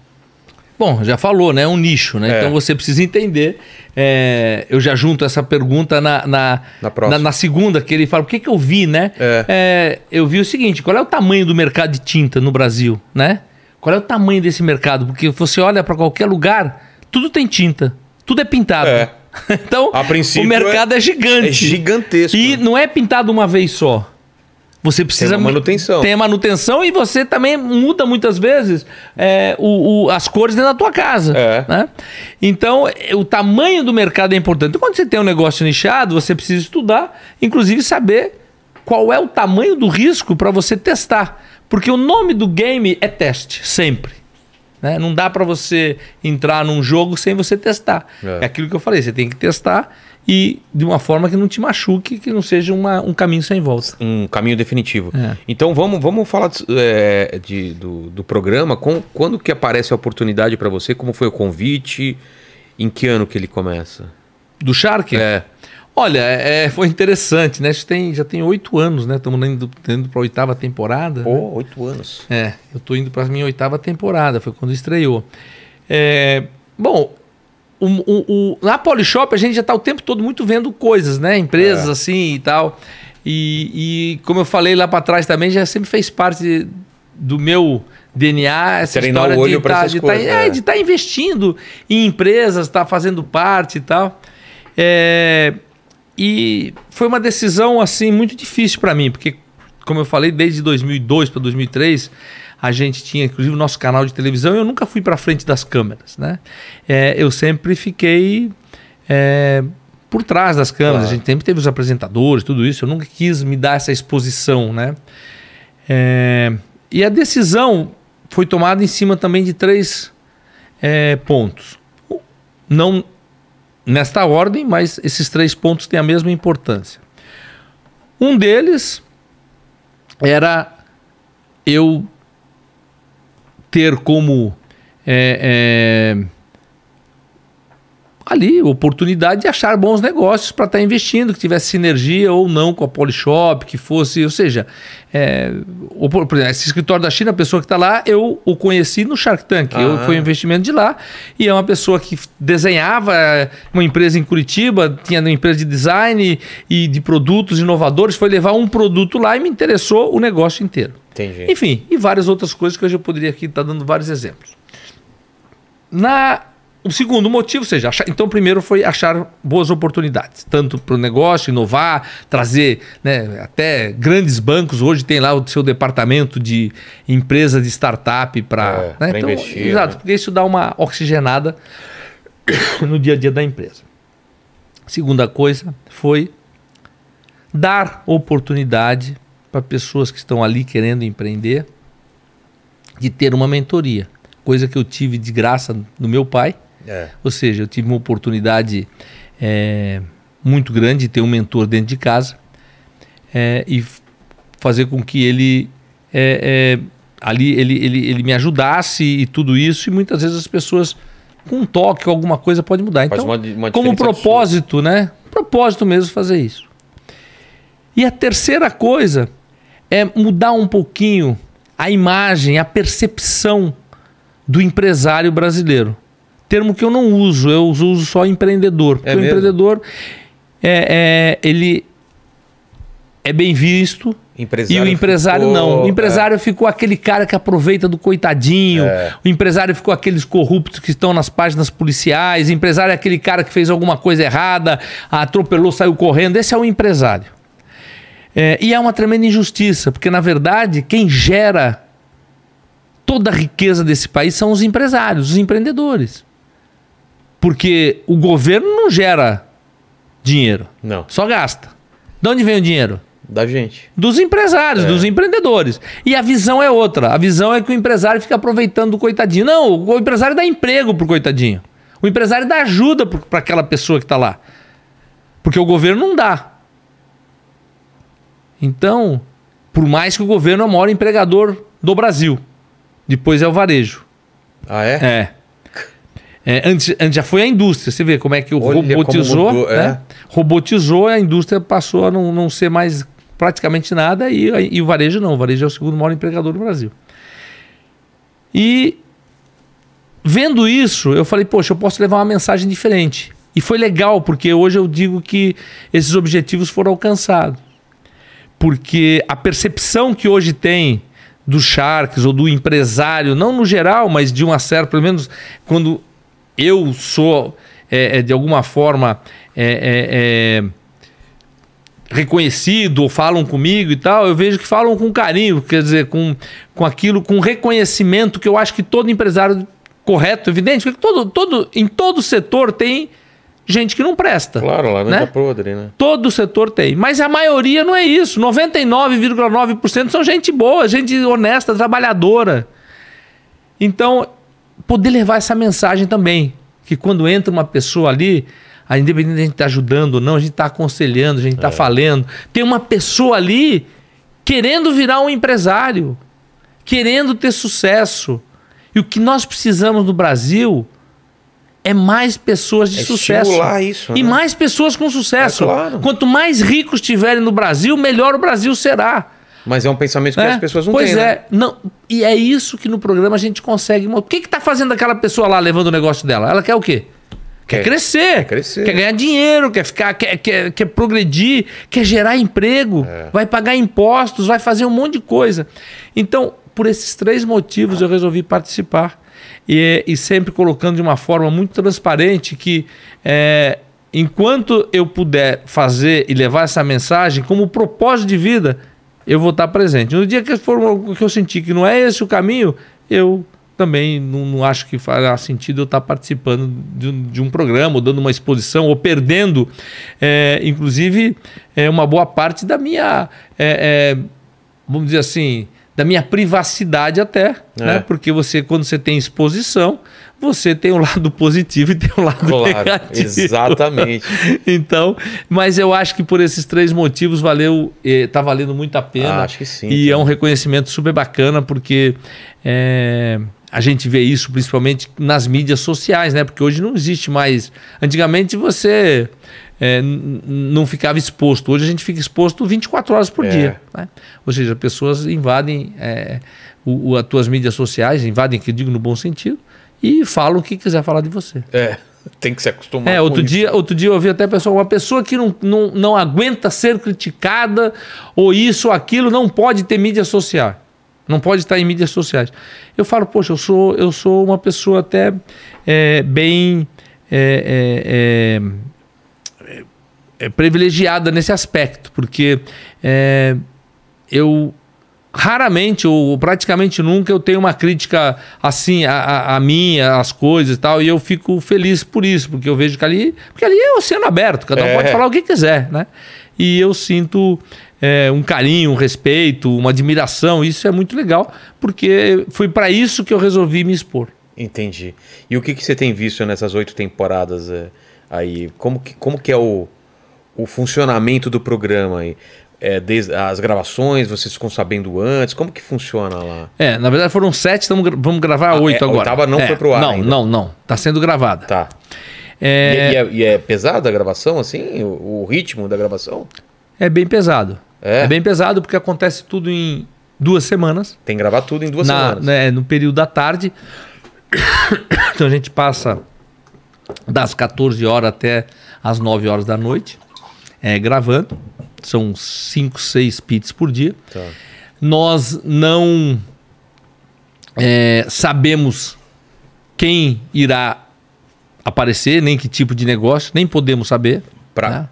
Bom, já falou, né? É um nicho, né? É. Então você precisa entender. É, eu já junto essa pergunta na, na, na, na, na segunda, que ele fala: o que, que eu vi, né? É. é. eu vi o seguinte: qual é o tamanho do mercado de tinta no Brasil, né? Qual é o tamanho desse mercado? Porque você olha para qualquer lugar, tudo tem tinta, tudo é pintado. É. então, o mercado é, é, gigante. É gigantesco. E não é pintado uma vez só. Você precisa. Tem a manutenção. Tem manutenção e você também muda muitas vezes é, o, o, as cores dentro da tua casa. É. Né? Então, é, o tamanho do mercado é importante. Então, quando você tem um negócio nichado, você precisa estudar, inclusive saber qual é o tamanho do risco para você testar. Porque o nome do game é teste, sempre. Né? Não dá para você entrar num jogo sem você testar. É. é aquilo que eu falei, você tem que testar e de uma forma que não te machuque, que não seja uma, um caminho sem volta. Um caminho definitivo. É. Então vamos, vamos falar de, é, de, do, do, programa. Com, quando que aparece a oportunidade para você? Como foi o convite? Em que ano que ele começa? Do Shark? É. Olha, é, é foi interessante, né? Tem, já tem oito anos, né? Estamos indo, indo para a oitava temporada. Oh, oito anos. É, eu estou indo para a minha oitava temporada, foi quando estreou. É, bom, o, o, o, na Polishop a gente já está o tempo todo muito vendo coisas, né? Empresas é. assim e tal. E, e, como eu falei lá para trás também, já sempre fez parte do meu DNA essa Treinar história o olho tá, de estar tá, é, é. tá investindo em empresas, estar tá fazendo parte e tal. É, e foi uma decisão assim muito difícil para mim, porque como eu falei, desde 2002 para 2003 a gente tinha, inclusive, o nosso canal de televisão, eu nunca fui para frente das câmeras, né? É, eu sempre fiquei é, por trás das câmeras, claro. a gente sempre teve os apresentadores, tudo isso, eu nunca quis me dar essa exposição, né? É, e a decisão foi tomada em cima também de três é, pontos. Não nesta ordem, mas esses três pontos têm a mesma importância. Um deles era eu ter como é, é, ali oportunidade de achar bons negócios para estar tá investindo, que tivesse sinergia ou não com a Polishop, que fosse, ou seja, é, por exemplo, esse escritório da China, a pessoa que está lá, eu o conheci no Shark Tank, ah. eu, foi um investimento de lá, e é uma pessoa que desenhava é, uma empresa em Curitiba, tinha uma empresa de design e de produtos inovadores, foi levar um produto lá e me interessou o negócio inteiro. Entendi. Enfim, e várias outras coisas que eu já poderia aqui estar tá dando vários exemplos. Na, o segundo motivo, ou seja, achar, então primeiro foi achar boas oportunidades, tanto para o negócio, inovar, trazer né, até grandes bancos, hoje tem lá o seu departamento de empresa de startup para é, né, então, investir. Exato, né? porque isso dá uma oxigenada no dia a dia da empresa. Segunda coisa foi dar oportunidade para pessoas que estão ali querendo empreender de ter uma mentoria, coisa que eu tive de graça do meu pai. É. Ou seja, eu tive uma oportunidade é, muito grande de ter um mentor dentro de casa é, e fazer com que ele é, é, ali ele, ele, ele me ajudasse e tudo isso. E muitas vezes as pessoas com um toque ou alguma coisa pode mudar. Faz então, uma, uma como propósito, absurda. né? Propósito mesmo fazer isso. E a terceira coisa é mudar um pouquinho a imagem, a percepção do empresário brasileiro. Termo que eu não uso, eu uso só empreendedor. É Porque é o empreendedor é, é, ele é bem visto. Empresário e o empresário ficou, não. O empresário é. ficou aquele cara que aproveita do coitadinho. É. O empresário ficou aqueles corruptos que estão nas páginas policiais. O empresário é aquele cara que fez alguma coisa errada, atropelou, saiu correndo. Esse é o empresário. É, e é uma tremenda injustiça, porque, na verdade, quem gera toda a riqueza desse país são os empresários, os empreendedores. Porque o governo não gera dinheiro. Não. Só gasta. De onde vem o dinheiro? Da gente. Dos empresários, é. dos empreendedores. E a visão é outra. A visão é que o empresário fica aproveitando do coitadinho. Não, o empresário dá emprego pro coitadinho. O empresário dá ajuda para aquela pessoa que está lá. Porque o governo não dá. Então, por mais que o governo é o maior empregador do Brasil, depois é o varejo. Ah, é? É. é antes, antes já foi a indústria, você vê como é que o Olha, robotizou. Mudou, né? é. né? Robotizou, a indústria passou a não, não ser mais praticamente nada e, e o varejo não. O varejo é o segundo maior empregador do Brasil. E vendo isso, eu falei, poxa, eu posso levar uma mensagem diferente. E foi legal, porque hoje eu digo que esses objetivos foram alcançados porque a percepção que hoje tem dos Sharks ou do empresário, não no geral, mas de uma certa, pelo menos quando eu sou é, é de alguma forma é, é, é, reconhecido ou falam comigo e tal, eu vejo que falam com carinho, quer dizer, com, com aquilo, com reconhecimento que eu acho que todo empresário correto, evidente, que todo, todo, em todo setor tem gente que não presta. Claro, não né? podre, né? Todo setor tem. Mas a maioria não é isso. 99,9% são gente boa, gente honesta, trabalhadora. Então, poder levar essa mensagem também. Que quando entra uma pessoa ali, independente de a gente estar tá ajudando ou não, a gente está aconselhando, a gente está é. falando. Tem uma pessoa ali querendo virar um empresário, querendo ter sucesso. E o que nós precisamos no Brasil é mais pessoas de é sucesso. Isso, e né? mais pessoas com sucesso. É claro. Quanto mais ricos estiverem no Brasil, melhor o Brasil será. Mas é um pensamento que é? as pessoas não pois têm. Pois é, né? não. E é isso que no programa a gente consegue. O que está fazendo aquela pessoa lá levando o negócio dela? Ela quer o quê? Quer, quer, crescer, quer crescer, quer ganhar dinheiro, quer ficar, quer, quer, quer progredir, quer gerar emprego, é. vai pagar impostos, vai fazer um monte de coisa. Então, por esses três motivos, eu resolvi participar e, e sempre colocando de uma forma muito transparente que é, enquanto eu puder fazer e levar essa mensagem como propósito de vida, eu vou estar presente. No dia que, for, que eu sentir que não é esse o caminho, eu também não, não acho que fará sentido eu estar participando de, de um programa, ou dando uma exposição, ou perdendo, é, inclusive, é, uma boa parte da minha, é, é vamos dizer assim, da minha privacidade até, é. né? Porque você, quando você tem exposição, você tem um lado positivo e tem um lado claro, negativo. Exatamente. então, mas eu acho que por esses três motivos valeu, está eh, valendo muito a pena. Ah, acho que sim. E é um reconhecimento super bacana porque é, a gente vê isso principalmente nas mídias sociais, né? Porque hoje não existe mais. Antigamente você é, não ficava exposto. Hoje a gente fica exposto 24 horas por é. dia. Né? Ou seja, pessoas invadem é, o, o, as tuas mídias sociais, invadem, que eu digo no bom sentido, e falam o que quiser falar de você. É. Tem que se acostumar. É, outro dia, isso. outro dia eu ouvi até pessoal, uma pessoa que não, não, não aguenta ser criticada ou isso ou aquilo não pode ter mídia social. Não pode estar em mídias sociais. Eu falo, poxa, eu sou, eu sou uma pessoa até é, bem. É, é, é é privilegiada nesse aspecto, porque é, eu raramente ou praticamente nunca eu tenho uma crítica assim a, a, a mim, as coisas e tal, e eu fico feliz por isso, porque eu vejo que ali, porque ali é oceano aberto, cada um é. pode falar o que quiser, né? E eu sinto é, um carinho, um respeito, uma admiração, isso é muito legal, porque foi para isso que eu resolvi me expor. Entendi. E o que, que você tem visto nessas oito temporadas é, aí? Como que, como que é o o funcionamento do programa aí? É, desde as gravações, vocês ficam sabendo antes? Como que funciona lá? É, na verdade foram sete, tamo, vamos gravar ah, é, oito é, agora. A não é, foi pro ar. Não, ainda. não, não. Tá sendo gravada. Tá. É... E, é, e, é, e é pesada a gravação, assim? O, o, ritmo da gravação? É bem pesado. É. bem pesado porque acontece tudo em duas semanas. Tem que gravar tudo em duas na, semanas. Né, no período da tarde. então a gente passa das 14 horas até as 9 horas da noite é, gravando. São cinco, seis pits por dia. Tá. Nós não é, sabemos quem irá aparecer, nem que tipo de negócio, nem podemos saber. Para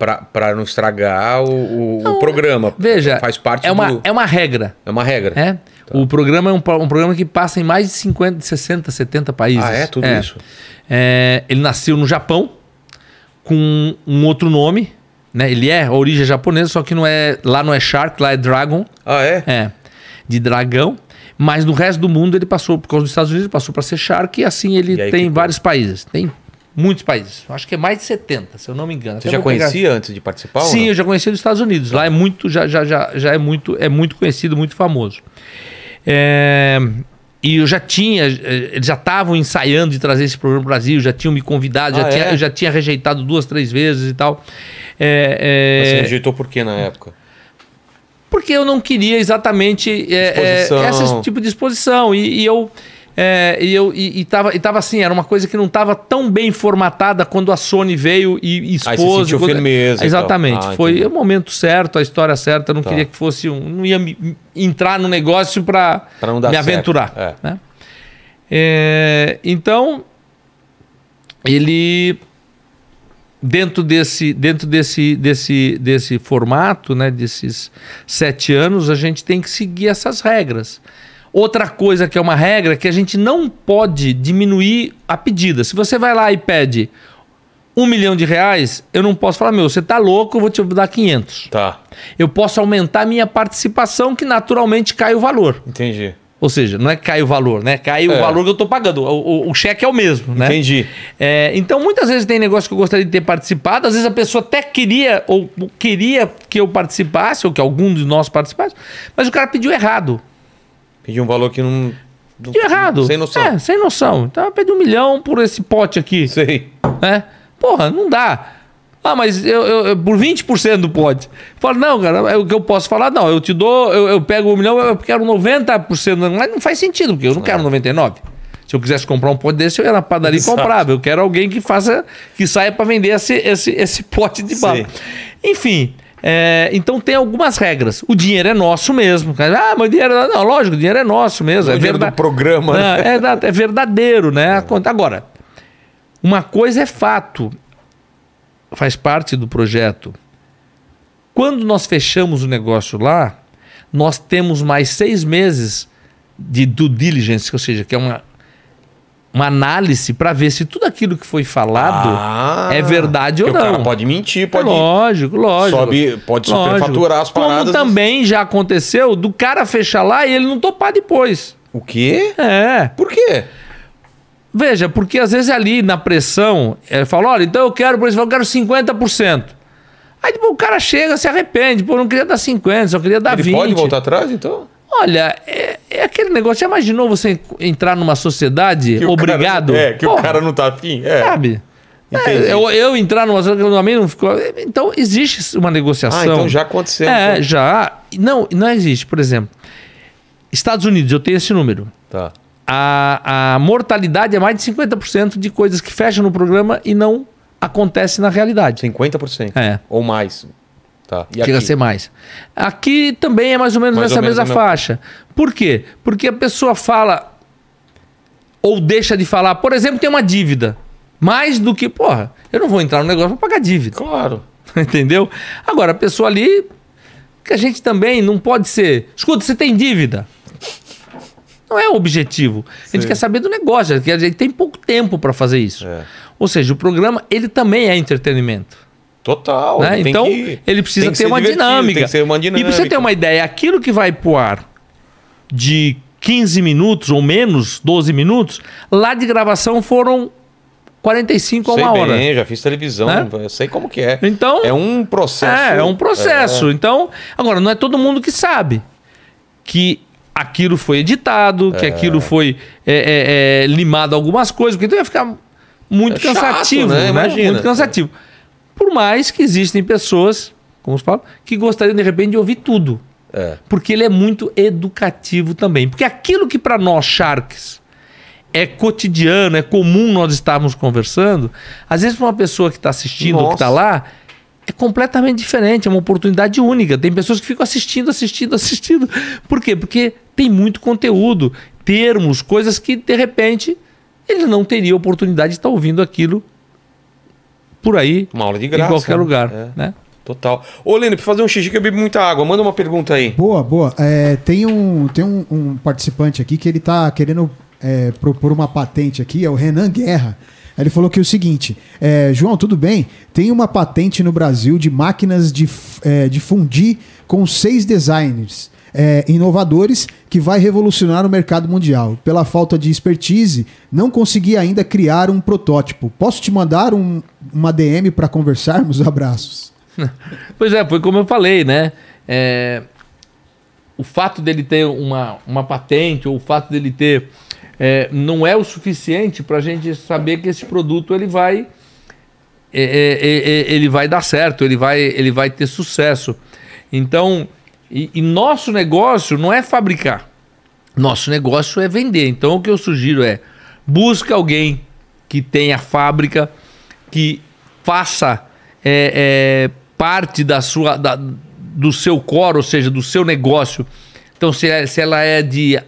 né? não estragar o, o, não, o, programa. Veja, faz parte é uma, do... é uma regra. É uma regra. É? Tá. O programa é um, um, programa que passa em mais de 50, 60, 70 países. Ah, é? Tudo é. isso? É, ele nasceu no Japão com um outro nome, né? Ele é origem japonesa, só que não é, lá não é Shark, lá é Dragon. Ah, é? É. De dragão. Mas no resto do mundo ele passou, por causa dos Estados Unidos, ele passou para ser Shark e assim ele e tem vários países. Tem muitos países. Acho que é mais de 70, se eu não me engano. Você Até já conhecia pegar... antes de participar? Sim, eu já conhecia dos Estados Unidos. Lá é muito, já, já, já, já é muito, é muito conhecido, muito famoso. É... E eu já tinha, é, eles já estavam ensaiando de trazer esse programa para o Brasil, já tinham me convidado, já ah, tinha, é? eu já tinha rejeitado duas, três vezes e tal. É, é... Você rejeitou por quê na época? Porque eu não queria exatamente é, é esse tipo de exposição. E, e eu. É, e eu e, e tava, e, tava, assim, era uma coisa que não tava tão bem formatada quando a Sony veio e, e expôs. Aí você sentiu quando... Exatamente. Então. Ah, foi o momento certo, a história certa. Eu não tá. queria que fosse um. Não ia me, entrar no negócio para me aventurar. É. Né? É, então, ele dentro desse, dentro desse, desse, desse formato, né, desses sete anos, a gente tem que seguir essas regras. Outra coisa que é uma regra é que a gente não pode diminuir a pedida. Se você vai lá e pede um milhão de reais, eu não posso falar, meu, você tá louco, eu vou te dar 500. Tá. Eu posso aumentar minha participação, que naturalmente cai o valor. Entendi. Ou seja, não é que cai o valor, né? Cai é. o valor que eu estou pagando. O, o, o, cheque é o mesmo, né? Entendi. É, então, muitas vezes tem negócio que eu gostaria de ter participado. Às vezes a pessoa até queria ou queria que eu participasse, ou que algum de nós participasse, mas o cara pediu errado. Pediu um valor que não... não pediu errado. Sem noção. É, sem noção. Então, eu pedi um milhão por esse pote aqui. Sei. É. Porra, não dá. Ah, mas eu, eu, por 20% pode. Fala, não, cara, é o que eu posso falar, não. Eu te dou, eu, eu pego um milhão, eu quero 90%. Mas não faz sentido, porque eu não quero 99%. É. Se eu quisesse comprar um pote desse, eu ia na padaria Exato. e comprava. Eu quero alguém que faça, que saia para vender esse, esse, esse pote de bala. Enfim, é, então tem algumas regras. O dinheiro é nosso mesmo. Ah, mas o dinheiro Não, lógico, o dinheiro é nosso mesmo. O é dinheiro verdade... do programa. Não, né? é, é, é verdadeiro, né? É. Agora, uma coisa é fato faz parte do projeto. Quando nós fechamos o negócio lá, nós temos mais seis meses de due diligence, ou seja, que é uma, uma análise para ver se tudo aquilo que foi falado ah, é verdade ou não. O cara pode mentir, é pode. lógico, lógico. Sobe, pode lógico. superfaturar as paradas. Como também já aconteceu do cara fechar lá e ele não topar depois. O quê? É. Por quê? Veja, porque às vezes é ali na pressão, ele fala, olha, então eu quero, por exemplo, eu quero 50%. Aí tipo, o cara chega, se arrepende, pô, não queria dar 50, só queria dar ele 20. pode voltar atrás, então? Olha, é, é, aquele negócio. Já imaginou você entrar numa sociedade que obrigado? Cara, é, que Porra, o cara não tá afim. É. Sabe? É, eu, eu, entrar numa sociedade que o não ficou. Então, existe uma negociação. Ah, então já aconteceu. É, então. já. Não, não existe. Por exemplo, Estados Unidos, eu tenho esse número. Tá a, a mortalidade é mais de 50% de coisas que fecham no programa e não acontece na realidade. 50%? É. Ou mais. Tá. Chega a ser mais. Aqui também é mais ou menos mais nessa ou menos mesma faixa. Meu... Por quê? Porque a pessoa fala ou deixa de falar. Por exemplo, tem uma dívida. Mais do que, porra, eu não vou entrar no negócio para pagar dívida. Claro. Entendeu? Agora, a pessoa ali, que a gente também não pode ser. Escuta, você tem dívida não é o objetivo. Sim. A gente quer saber do negócio, a gente tem pouco tempo para fazer isso. É. Ou seja, o programa ele também é entretenimento. Total. Né? Então, que, ele precisa ter uma dinâmica. Tem que ser uma dinâmica. E você ter uma ideia, aquilo que vai pro ar de 15 minutos ou menos, 12 minutos, lá de gravação foram 45 a uma bem, hora. Sei já fiz televisão, né? sei como que é. Então, é um processo. É, é um processo. É. Então, agora, não é todo mundo que sabe que aquilo foi editado, que é. aquilo foi é, é, é limado algumas coisas, porque então ia ficar muito é chato, cansativo, né? Imagina. Muito cansativo. Por mais que existem pessoas, como se fala, que gostariam de repente de ouvir tudo. É. Porque ele é muito educativo também. Porque aquilo que para nós, Sharks, é cotidiano, é comum nós estarmos conversando, às vezes para uma pessoa que está assistindo Nossa. ou que está lá, é completamente diferente, é uma oportunidade única. Tem pessoas que ficam assistindo, assistindo, assistindo. Por quê? Porque tem muito conteúdo, termos, coisas que de repente ele não teria oportunidade de estar tá ouvindo aquilo por aí. Uma aula de graça. Em qualquer né? lugar, é. né? Total. Ô, Lino, pra fazer um xixi que eu bebo muita água, manda uma pergunta aí. Boa, boa. É, tem um, tem um, um, participante aqui que ele tá querendo é, propor uma patente aqui, é o Renan Guerra. Ele falou que é o seguinte, é, João, tudo bem? Tem uma patente no Brasil de máquinas de, é, de fundir com seis designers é, inovadores que vai revolucionar o mercado mundial. Pela falta de expertise, não consegui ainda criar um protótipo. Posso te mandar um, uma DM para conversarmos? Abraços. Pois é, foi como eu falei, né? É, o fato dele ter uma, uma patente ou o fato dele ter é, não é o suficiente para a gente saber que esse produto ele vai é é, é, é, ele vai dar certo, ele vai, ele vai ter sucesso. Então e, e nosso negócio não é fabricar. Nosso negócio é vender. Então o que eu sugiro é busca alguém que tenha fábrica, que faça é, é, parte da sua, da, do seu core, ou seja, do seu negócio. Então, se, se ela é de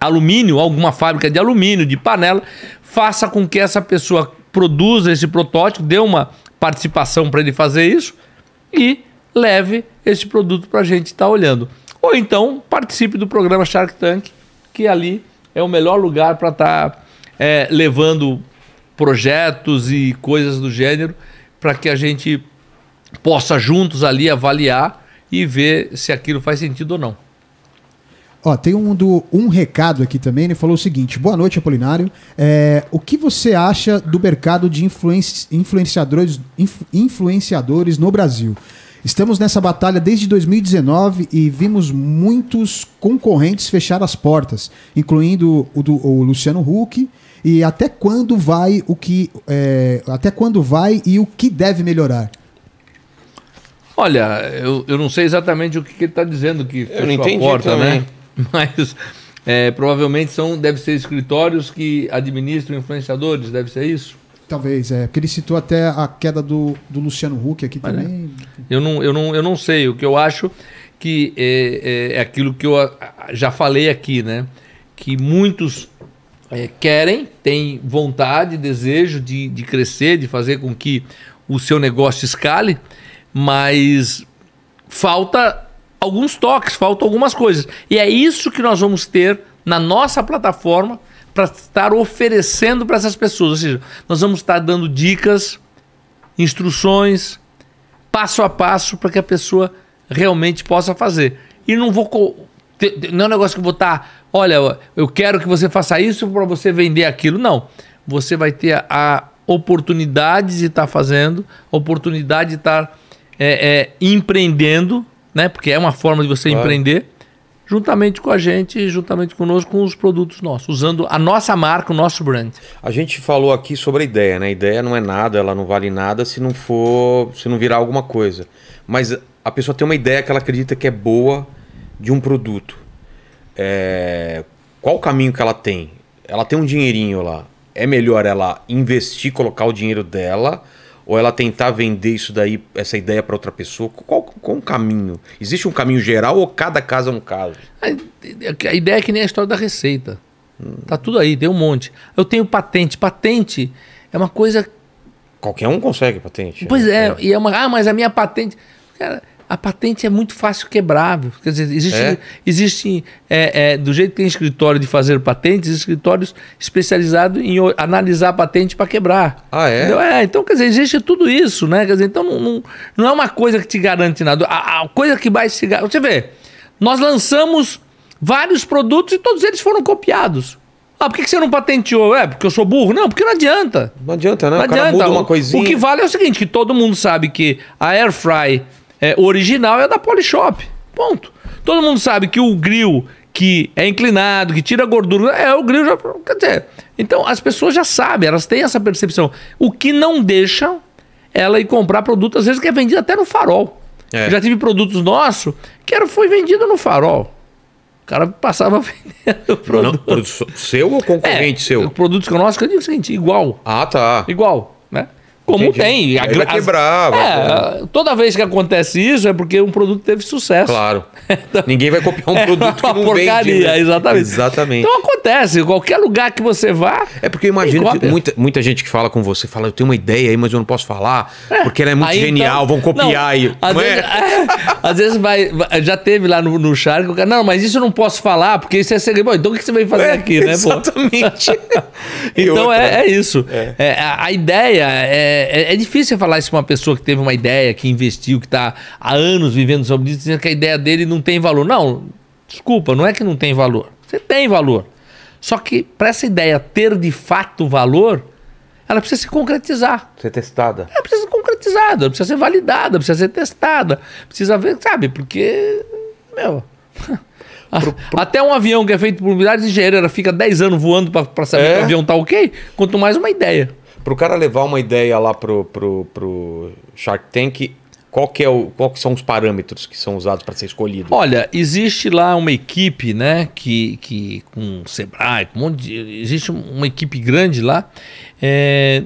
alumínio, alguma fábrica de alumínio, de panela, faça com que essa pessoa produza esse protótipo, dê uma participação para ele fazer isso e leve esse produto para a gente estar tá olhando. Ou então participe do programa Shark Tank, que ali é o melhor lugar para estar tá, é, levando projetos e coisas do gênero para que a gente possa juntos ali avaliar e ver se aquilo faz sentido ou não. Ó, tem um, do, um recado aqui também, ele falou o seguinte: boa noite, Apolinário. É, o que você acha do mercado de influenci, influenciadores, inf, influenciadores no Brasil? Estamos nessa batalha desde 2019 e vimos muitos concorrentes fechar as portas, incluindo o, do, o Luciano Huck. E até quando vai o que. É, até quando vai e o que deve melhorar? Olha, eu, eu não sei exatamente o que, que ele está dizendo que fechou a porta, também. né? Mas é, provavelmente são, deve ser escritórios que administram influenciadores, deve ser isso? Talvez, é. Porque ele citou até a queda do, do Luciano Huck aqui também. Eu, não, eu, não, eu não sei. O que eu acho que é, é, é aquilo que eu já falei aqui, né? Que muitos é, querem, têm vontade, desejo de, de crescer, de fazer com que o seu negócio escale, mas falta alguns toques, faltam algumas coisas. E é isso que nós vamos ter na nossa plataforma para estar oferecendo para essas pessoas. Ou seja, nós vamos estar dando dicas, instruções, passo a passo para que a pessoa realmente possa fazer. E não vou. Não é um negócio que eu vou estar. Tá, Olha, eu quero que você faça isso para você vender aquilo. Não. Você vai ter a oportunidade de estar tá fazendo, oportunidade de estar tá, é, é, empreendendo, né? Porque é uma forma de você claro. empreender juntamente com a gente, juntamente conosco, com os produtos nossos, usando a nossa marca, o nosso brand. A gente falou aqui sobre a ideia, né? A ideia não é nada, ela não vale nada se não for, se não virar alguma coisa. Mas a pessoa tem uma ideia que ela acredita que é boa de um produto. É... Qual o caminho que ela tem? Ela tem um dinheirinho lá. É melhor ela investir, colocar o dinheiro dela ou ela tentar vender isso daí, essa ideia para outra pessoa? Qual, qual o caminho? Existe um caminho geral ou cada caso é um caso? A, a ideia é que nem a história da receita. Hum. Tá tudo aí, tem um monte. Eu tenho patente. Patente é uma coisa. Qualquer um consegue patente. Pois né? é, é. e é uma. Ah, mas a minha patente. Cara, a patente é muito fácil quebrável. Quer dizer, existe, é? existe é, é, do jeito que tem escritório de fazer patentes, escritórios especializados em analisar a patente para quebrar. Ah, é? Entendeu? é? Então, quer dizer, existe tudo isso, né? Quer dizer, então não, não, não é uma coisa que te garante nada. A, a coisa que vai se Você vê, nós lançamos vários produtos e todos eles foram copiados. Ah, por que você não patenteou? É, porque eu sou burro? Não, porque não adianta. Não adianta, né? Não o adianta. uma coisinha. O que vale é o seguinte, que todo mundo sabe que a Airfry é, original é a da Polishop. Ponto. Todo mundo sabe que o grill que é inclinado, que tira gordura, é o grill já. Quer dizer, então as pessoas já sabem, elas têm essa percepção. O que não deixa ela ir comprar produto, às vezes, que é vendido até no farol. É. Já tive produtos nossos que era, foi vendido no farol. O cara passava vendendo o produto. Não, seu ou concorrente é, seu? Produtos que eu nosso, eu digo o seguinte, igual. Ah, tá. Igual, né? Como Entendi. tem. A, vai quebrar. Vai é, toda vez que acontece isso é porque um produto teve sucesso. Claro. então, Ninguém vai copiar um é produto é que não porcaria, vende. Né? Exatamente. exatamente. Então acontece, qualquer lugar que você vá. É porque eu imagino que muita, muita gente que fala com você fala, eu tenho uma ideia aí, mas eu não posso falar, é. porque ela é muito genial, então, vão copiar aí. Às, não é? vezes, às vezes vai, já teve lá no, no Shark, o cara, não, mas isso eu não posso falar, porque isso é segredo. Bom, então o que você vai fazer é, aqui, né, Exatamente. então é, isso. a ideia é é, é, difícil falar isso para uma pessoa que teve uma ideia, que investiu, que está há anos vivendo sobre isso, dizendo que a ideia dele não tem valor. Não, desculpa, não é que não tem valor. Você tem valor. Só que para essa ideia ter de fato valor, ela precisa se concretizar. Ser testada. Ela precisa ser concretizada, precisa ser validada, precisa ser testada. Precisa ver, sabe, porque. Meu. Pro, pro... Até um avião que é feito por milhares de engenheiros, fica 10 anos voando para saber é? que o avião tá ok, quanto mais uma ideia para o cara levar uma ideia lá pro, pro, pro Shark Tank, qual que, é o, qual que são os parâmetros que são usados para ser escolhido? Olha, existe lá uma equipe, né, que, que com Sebrae, com um monte de, existe uma equipe grande lá, é,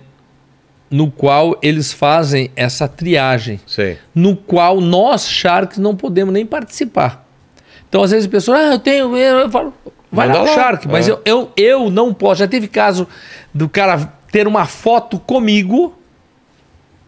no qual eles fazem essa triagem, sim no qual nós Sharks não podemos nem participar. Então às vezes a pessoa, ah, eu tenho, eu falo, vai Manda lá, o Shark, mas é. eu, eu, eu não posso. Já teve caso do cara ter uma foto comigo.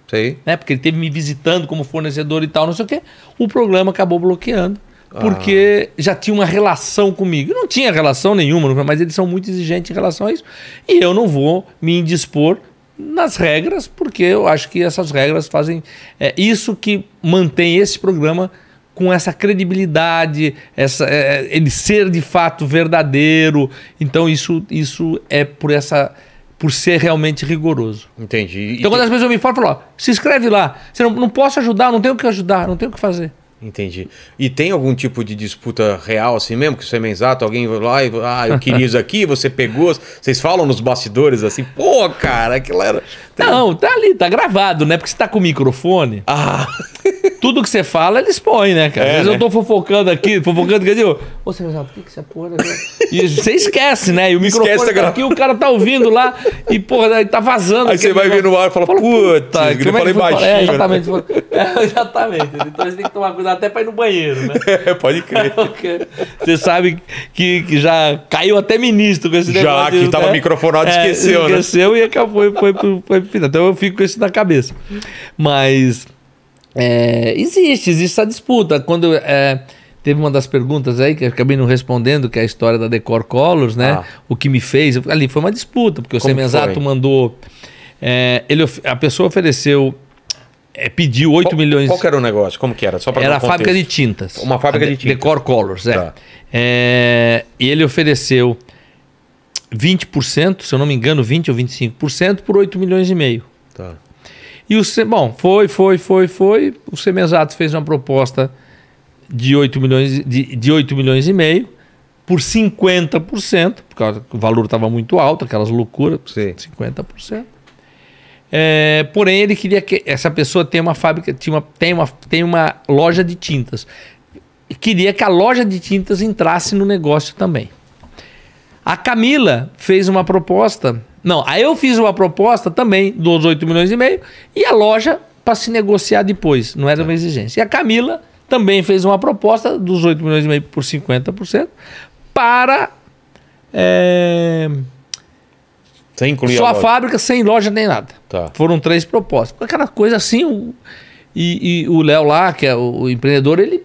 Sei. Né? Porque ele teve me visitando como fornecedor e tal, não sei o quê. O programa acabou bloqueando. Porque ah. já tinha uma relação comigo. não tinha relação nenhuma, mas eles são muito exigentes em relação a isso. E eu não vou me indispor nas regras, porque eu acho que essas regras fazem. É isso que mantém esse programa com essa credibilidade, essa, é, é ele ser de fato verdadeiro. Então, isso, isso é por essa por ser realmente rigoroso. Entendi. Então, e quando tem... as pessoas me falam, falam ó, se inscreve lá. Você não, não posso ajudar, não tenho o que ajudar, não tenho o que fazer. Entendi. E tem algum tipo de disputa real assim mesmo, que você é exato? alguém vai lá e ah, eu queria isso aqui, você pegou. Vocês falam nos bastidores assim, pô, cara, aquilo era. Tem... Não, tá ali, tá gravado, né? Porque você tá com o microfone. Ah tudo que você fala, eles põem, né, cara? É, vezes né? eu tô fofocando aqui, fofocando, quer eu ô, você sabe por que você é porra. E você esquece, né? E o esquece microfone tá aqui, o cara tá ouvindo lá e, porra, né, tá vazando. Aí você vai né? ver no ar e fala, fala puta, é que fala embaixo. É, né? exatamente. Né? É, exatamente. Então você tem que tomar cuidado até pra ir no banheiro, né? É, pode crer. você sabe que, que já caiu até ministro com esse já, negócio. Já, que tava né? microfonado, esqueceu, é, esqueceu, né? Esqueceu e acabou, foi, foi, foi, foi, Então eu fico com isso na cabeça. Mas... É, existe, existe essa disputa. Quando é, teve uma das perguntas aí que eu acabei não respondendo, que é a história da Decor Colors, né? Ah. O que me fez. Ali foi uma disputa, porque o Semenzato mandou. É, ele, a pessoa ofereceu. É, pediu 8 qual, milhões. Qual era o negócio? Como que era? Só para Era a fábrica de tintas. Uma fábrica de, de tintas. Decor Colors, é. Tá. É, e ele ofereceu 20%, se eu não me engano, 20 ou 25% por 8 milhões e meio. Tá. E o bom, foi, foi, foi, foi. O Semesato fez uma proposta de 8 milhões, de, de 8 milhões e meio por 50%, porque o valor estava muito alto, aquelas loucuras, Sim. 50%. É, porém, ele queria que essa pessoa tenha uma fábrica, tinha uma, tem, uma, tem uma loja de tintas. Queria que a loja de tintas entrasse no negócio também. A Camila fez uma proposta não, aí eu fiz uma proposta também dos 8 milhões e meio e a loja para se negociar depois, não era uma é. exigência. E a Camila também fez uma proposta dos 8 milhões e meio por 50% para é, sem incluir só a, a fábrica, sem loja nem nada. Tá. Foram três propostas. Aquela coisa assim, o, e, e o Léo lá, que é o, o empreendedor, ele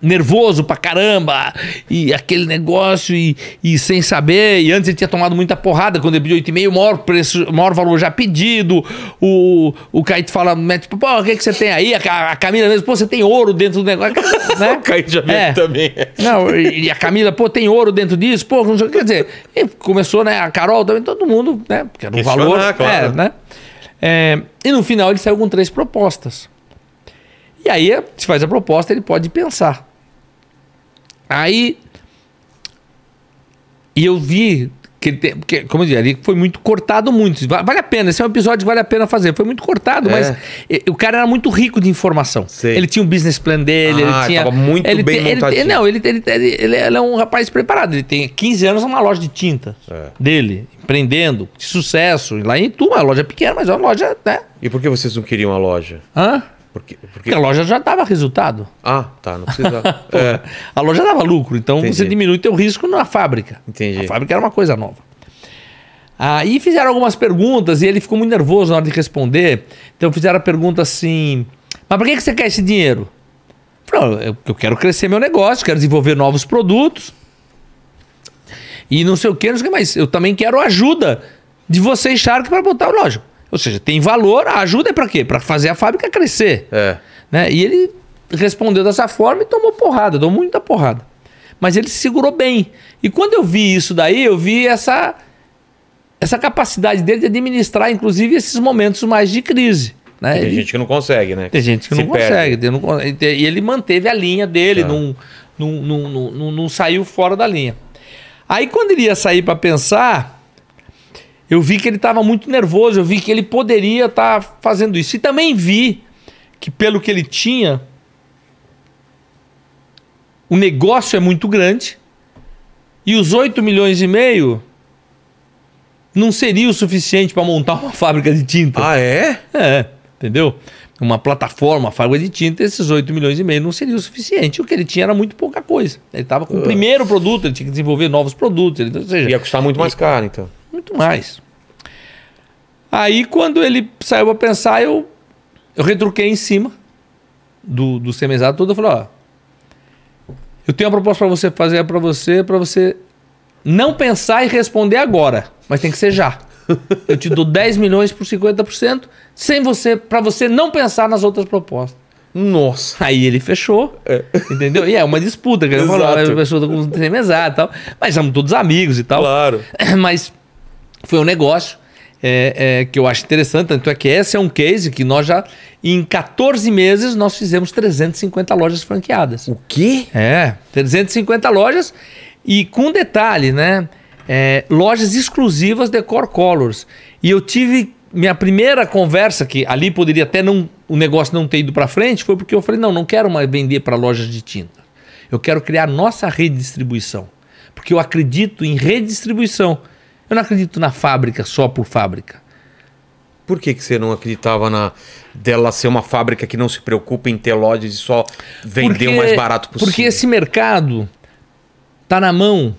nervoso pra caramba, e aquele negócio, e, e, sem saber, e antes ele tinha tomado muita porrada, quando ele pediu 8,5, o maior preço, maior valor já pedido, o, o Caíto fala, mete, pô, o que, é que você tem aí? A, a Camila mesmo, pô, você tem ouro dentro do negócio, né? o Kaito já é. também. Não, e, e, a Camila, pô, tem ouro dentro disso, pô, não sei, quer dizer, começou, né, a Carol também, todo mundo, né, porque era um valor, claro. É, né? É, e no final ele saiu com três propostas. E aí, se faz a proposta, ele pode pensar. Aí. E eu vi que ele tem. Porque, como eu dizia, ele foi muito cortado muito. Vale a pena, esse é um episódio que vale a pena fazer. Foi muito cortado, é. mas o cara era muito rico de informação. Ele tinha um business plan dele, ah, ele tinha. Tava muito ele bem montado. Ele, não, ele, ele, ele, ele, é um rapaz preparado. Ele tem 15 anos numa loja de tinta é. dele, empreendendo, de sucesso. Lá em Tuma, a loja é pequena, mas é uma loja, né? E por que vocês não queriam a loja? Hã? Porque, porque... porque a loja já dava resultado. Ah, tá, não precisa. é. A loja dava lucro, então Entendi. você diminui teu risco na fábrica. Entendi. A fábrica era uma coisa nova. Aí fizeram algumas perguntas e ele ficou muito nervoso na hora de responder. Então fizeram a pergunta assim: Mas por que, que você quer esse dinheiro? Eu, eu quero crescer meu negócio, quero desenvolver novos produtos. E não sei o que, não sei o que mas Eu também quero ajuda de vocês, Shark, para botar o lógico. Ou seja, tem valor, a ajuda é para quê? Para fazer a fábrica crescer. É. Né? E ele respondeu dessa forma e tomou porrada, deu muita porrada. Mas ele se segurou bem. E quando eu vi isso daí, eu vi essa, essa capacidade dele de administrar, inclusive, esses momentos mais de crise. Né? Tem gente que não consegue, né? Tem gente que se não perde. consegue. E ele manteve a linha dele, ah. não, não, não, não, não saiu fora da linha. Aí quando ele ia sair para pensar, eu vi que ele estava muito nervoso, eu vi que ele poderia estar tá fazendo isso. E também vi que, pelo que ele tinha, o negócio é muito grande e os 8 milhões e meio não seria o suficiente para montar uma fábrica de tinta. Ah, é? É, entendeu? Uma plataforma, uma fábrica de tinta, esses 8 milhões e meio não seria o suficiente. O que ele tinha era muito pouca coisa. Ele estava com o ah. primeiro produto, ele tinha que desenvolver novos produtos. Ele, ou seja, Ia custar muito mais caro, então muito mais. Aí quando ele saiu a pensar, eu, eu retruquei em cima do, do semenzado todo, eu falei, ó, eu tenho uma proposta para você fazer para você, para você não pensar e responder agora, mas tem que ser já. Eu te dou 10 milhões por 50%, sem você, para você não pensar nas outras propostas. Nossa. Aí ele fechou. É. Entendeu? E é uma disputa, que ele falou, a pessoa tá com sem e tal. Mas somos todos amigos e tal. Claro. Mas foi um negócio é, é, que eu acho interessante, tanto é que esse é um case que nós já, em 14 meses, nós fizemos 350 lojas franqueadas. O quê? É, 350 lojas e com detalhe, né? É, lojas exclusivas Decor Colors. E eu tive minha primeira conversa, que ali poderia até não, o negócio não ter ido para frente, foi porque eu falei: não, não quero mais vender para lojas de tinta. Eu quero criar nossa redistribuição. Porque eu acredito em redistribuição. Eu não acredito na fábrica só por fábrica. Por que, que você não acreditava na dela ser uma fábrica que não se preocupa em ter lojas e só vender porque, o mais barato possível? Porque esse mercado está na mão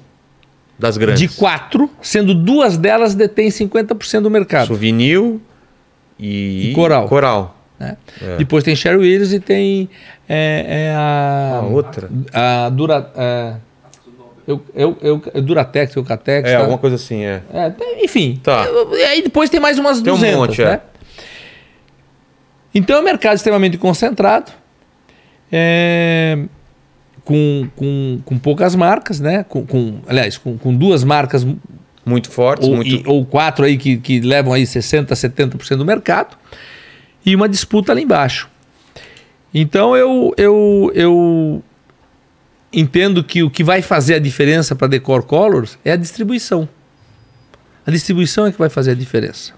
das grandes. De quatro, sendo duas delas detêm 50% do mercado. Souvenir e, e Coral. Coral. Né? É. Depois tem Sherry Williams e tem é, é a, a, outra. A Dura. A, é, eu, eu, eu, Duratex, Eucatex. É, tá? alguma coisa assim, é. é enfim. Tá. Aí depois tem mais umas tem 200, um monte, é. né? É. Então é um mercado extremamente concentrado, é, com, com, com poucas marcas, né? Com, com aliás, com, com, duas marcas. Muito fortes. Ou, muito... E, ou quatro aí que, que levam aí 60%, 70% do mercado. E uma disputa ali embaixo. Então eu, eu, eu entendo que o que vai fazer a diferença para Decor Colors é a distribuição. A distribuição é que vai fazer a diferença.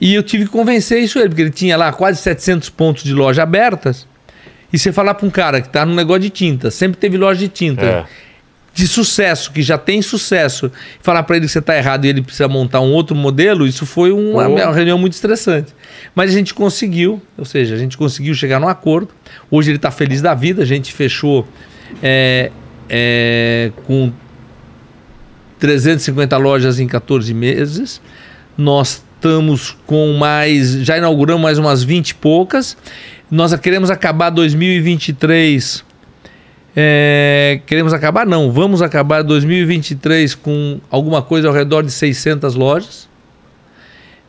E eu tive que convencer isso ele, porque ele tinha lá quase 700 pontos de loja abertas. E você falar para um cara que está num negócio de tinta, sempre teve loja de tinta. É de sucesso, que já tem sucesso, falar para ele que você está errado e ele precisa montar um outro modelo, isso foi uma, uma, reunião muito estressante. Mas a gente conseguiu, ou seja, a gente conseguiu chegar num acordo. Hoje ele está feliz da vida, a gente fechou é, é, com 350 lojas em 14 meses. Nós estamos com mais, já inauguramos mais umas 20 e poucas. Nós queremos acabar 2023 é, queremos acabar? Não, vamos acabar 2023 com alguma coisa ao redor de 600 lojas.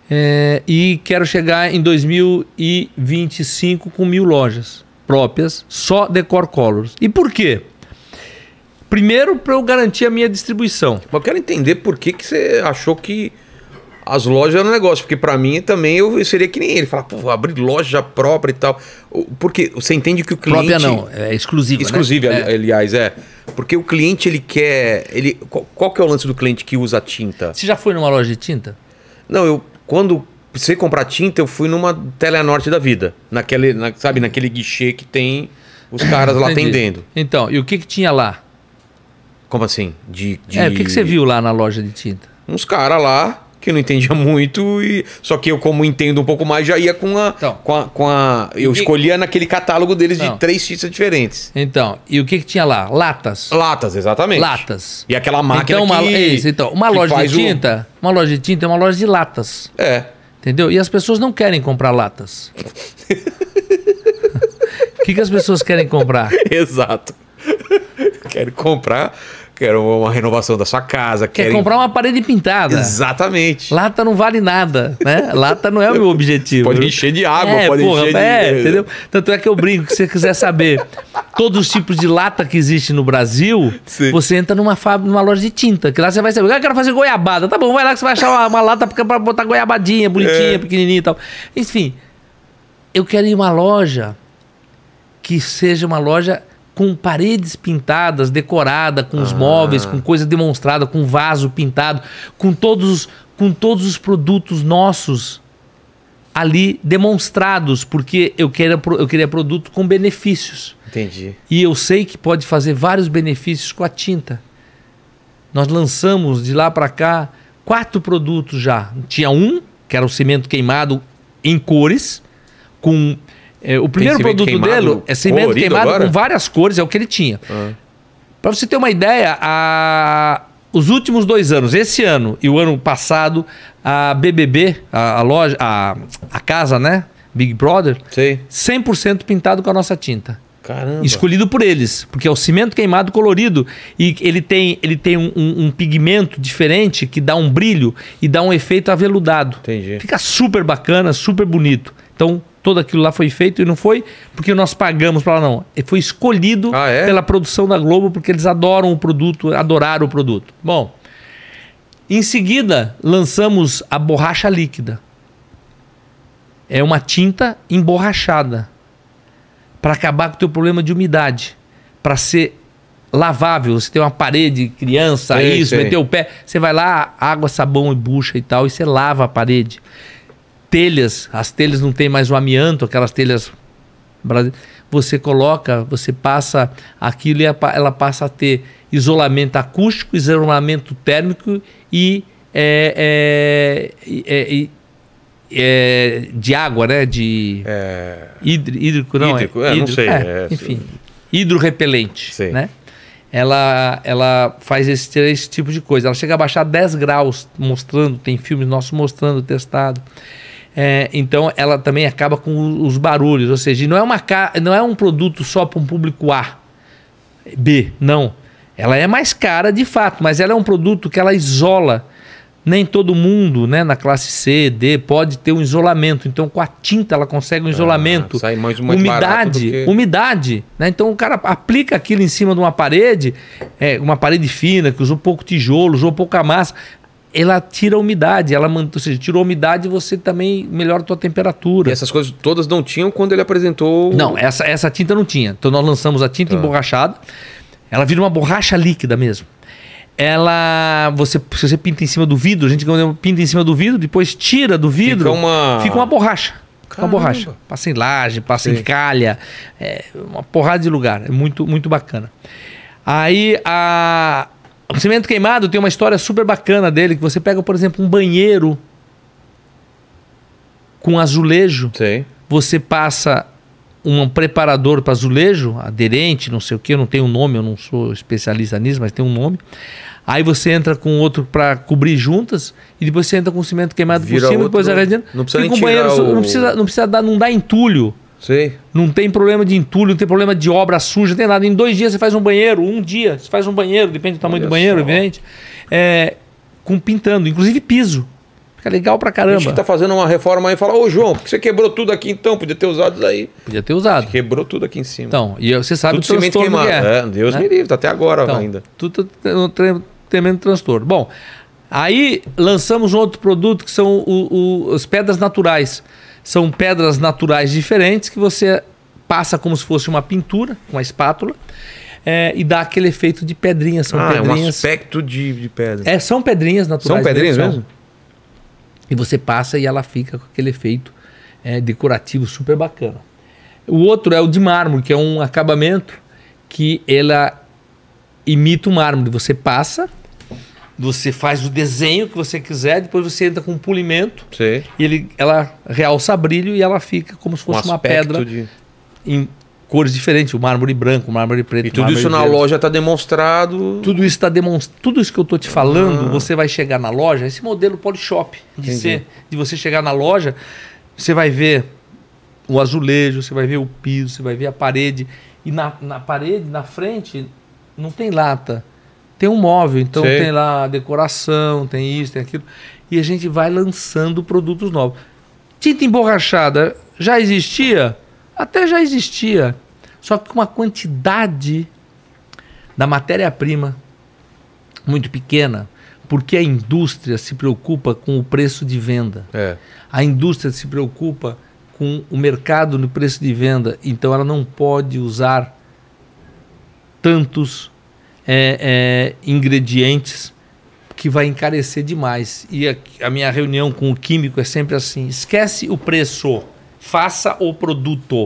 É, e quero chegar em 2025 com mil lojas próprias, só Decor Colors. E por quê? Primeiro, para eu garantir a minha distribuição. eu quero entender por que, que você achou que as lojas eram um negócio, porque para mim também eu seria que nem ele, falar, pô, abrir loja própria e tal. Porque você entende que o cliente. Própria não, é exclusiva. Né? Exclusiva, né? é. aliás, é. Porque o cliente, ele quer. Ele, qual, qual, que é o lance do cliente que usa tinta? Você já foi numa loja de tinta? Não, eu. Quando precisei comprar tinta, eu fui numa Telenorte da vida. Naquele, na, sabe, naquele guichê que tem os caras lá atendendo. Então, e o que, que tinha lá? Como assim? De, de... É, o que, que você viu lá na loja de tinta? Uns caras lá que não entendia muito, e só que eu, como entendo um pouco mais, já ia com a. Então, com a, com a eu que... escolhia naquele catálogo deles não. de então. três fichas diferentes. Então, e o que, que tinha lá? Latas. Latas, exatamente. Latas. E aquela máquina então, uma, que. Isso, então, uma loja de tinta. O... Uma loja de tinta é uma loja de latas. É. Entendeu? E as pessoas não querem comprar latas. O que, que as pessoas querem comprar? Exato. Querem comprar quer uma renovação da sua casa. Quer querem... comprar uma parede pintada. Exatamente. Lata não vale nada, né? Lata não é o meu objetivo. Pode encher de água, é, pode porra, encher é, de... entendeu? Tanto é que eu brinco que se você quiser saber todos os tipos de lata que existe no Brasil, Sim. você entra numa, fábrica, numa loja de tinta, que lá você vai saber, ah, eu quero fazer goiabada. Tá bom, vai lá que você vai achar uma, uma lata pra botar goiabadinha, é. bonitinha, é. pequenininha e tal. Enfim, eu quero ir uma loja que seja uma loja com paredes pintadas, decorada, com os ah. móveis, com coisa demonstrada, com vaso pintado, com todos, com todos os produtos nossos ali demonstrados, porque eu queria, eu queria produto com benefícios. Entendi. E eu sei que pode fazer vários benefícios com a tinta. Nós lançamos de lá para cá quatro produtos já. Tinha um, que era o cimento queimado em cores, com é, o primeiro produto dele é cimento queimado agora? com várias cores, é o que ele tinha. Ah. Para você ter uma ideia, a, os últimos dois anos, esse ano e o ano passado, a BBB, a, a loja, a, a, casa, né? Big Brother, Sei. 100% pintado com a nossa tinta. Caramba. Escolhido por eles, porque é o cimento queimado colorido e ele tem, ele tem um, um, um pigmento diferente que dá um brilho e dá um efeito aveludado. Entendi. Fica super bacana, super bonito. Então, todo aquilo lá foi feito e não foi porque nós pagamos para não. Foi escolhido ah, é? pela produção da Globo porque eles adoram o produto, adoraram o produto. Bom, em seguida lançamos a borracha líquida. É uma tinta emborrachada para acabar com o teu problema de umidade, para ser lavável. Você tem uma parede, criança, sim, isso, sim. o pé, você vai lá, água, sabão e bucha e tal, e você lava a parede telhas, as telhas não tem mais o amianto, aquelas telhas. Você coloca, você passa aquilo e ela passa a ter isolamento acústico, isolamento térmico e é, é, é, é, de água, né? De é. hidri, hídrico, não é hídrico, é? Hídrico, não sei. enfim, hidrorepelente, sei. né? ela, ela faz esse, esse tipo de coisa. Ela chega a baixar 10 graus, mostrando, tem filmes nossos mostrando, testado. É, então ela também acaba com os barulhos, ou seja, não é, uma, não é um produto só para um público A, B, não. Ela é mais cara de fato, mas ela é um produto que ela isola. Nem todo mundo, né, na classe C, D, pode ter um isolamento. Então, com a tinta, ela consegue um ah, isolamento. Ah, sai mais, umidade, que... umidade. Né? Então, o cara aplica aquilo em cima de uma parede, é, uma parede fina, que usou pouco tijolo, usou pouca massa ela tira a umidade, ela mantém, ou seja, tirou a umidade você também melhora a tua temperatura. E essas coisas todas não tinham quando ele apresentou. Não, essa, essa tinta não tinha. Então nós lançamos a tinta tá. emborrachada. Ela vira uma borracha líquida mesmo. Ela. Você, se você pinta em cima do vidro, a gente pinta em cima do vidro, depois tira do vidro. Fica uma. Fica uma borracha. Fica uma borracha. Passa em laje, passa Sim. em calha. É uma porrada de lugar. É muito, muito bacana. Aí a o cimento queimado tem uma história super bacana dele, que você pega, por exemplo, um banheiro com azulejo. Sim. Você passa um preparador para azulejo, aderente, não sei o que, eu não tenho um nome, eu não sou especialista nisso, mas tem um nome. Aí você entra com outro para cobrir juntas e depois você entra com cimento queimado Vira por cima, depois outro, a não, não precisa Fica um banheiro, o... não precisa, não precisa dar, não dá entulho. Sei. Não tem problema de entulho, não tem problema de obra suja, não tem nada. Em dois dias você faz um banheiro, um dia você faz um banheiro, depende do tamanho Olha do banheiro, evidente. É, com pintando, inclusive piso. Fica legal pra caramba. A gente tá fazendo uma reforma aí e fala, ô João, por que você quebrou tudo aqui então? Podia ter usado isso aí. Podia ter usado. Você quebrou tudo aqui em cima. Então, e você sabe tudo o transtorno queimado. que é. é né? Deus né? me livre, tá até agora então, ainda. Tudo tremendo transtorno. Bom, aí lançamos um outro produto que são o, o, as pedras naturais. São pedras naturais diferentes que você passa como se fosse uma pintura, uma espátula, é, e dá aquele efeito de pedrinhas. São ah, pedrinhas. É um aspecto de, de pedra. É, são pedrinhas naturais. São pedrinhas mesmo? É. mesmo? E você passa e ela fica com aquele efeito é, decorativo super bacana. O outro é o de mármore, que é um acabamento que ela imita o mármore. Você passa, você faz o desenho que você quiser, depois você entra com um polimento. Sim. E ele, ela realça brilho e ela fica como se fosse um uma pedra de... em cores diferentes, o mármore branco, o mármore preto. E tudo isso na verde. loja está demonstrado. Tudo isso está demonstrado. Tudo isso que eu estou te falando, ah. você vai chegar na loja, esse modelo Polishop, de, ser, de você chegar na loja, você vai ver o azulejo, você vai ver o piso, você vai ver a parede. E na, na parede, na frente, não tem lata tem um móvel, então Sim. tem lá decoração, tem isso, tem aquilo. E a gente vai lançando produtos novos. Tinta emborrachada já existia? Até já existia. Só que com uma quantidade da matéria-prima muito pequena, porque a indústria se preocupa com o preço de venda. É. A indústria se preocupa com o mercado no preço de venda, então ela não pode usar tantos é, é, ingredientes que vai encarecer demais. E a, a, minha reunião com o químico é sempre assim: esquece o preço, faça o produto.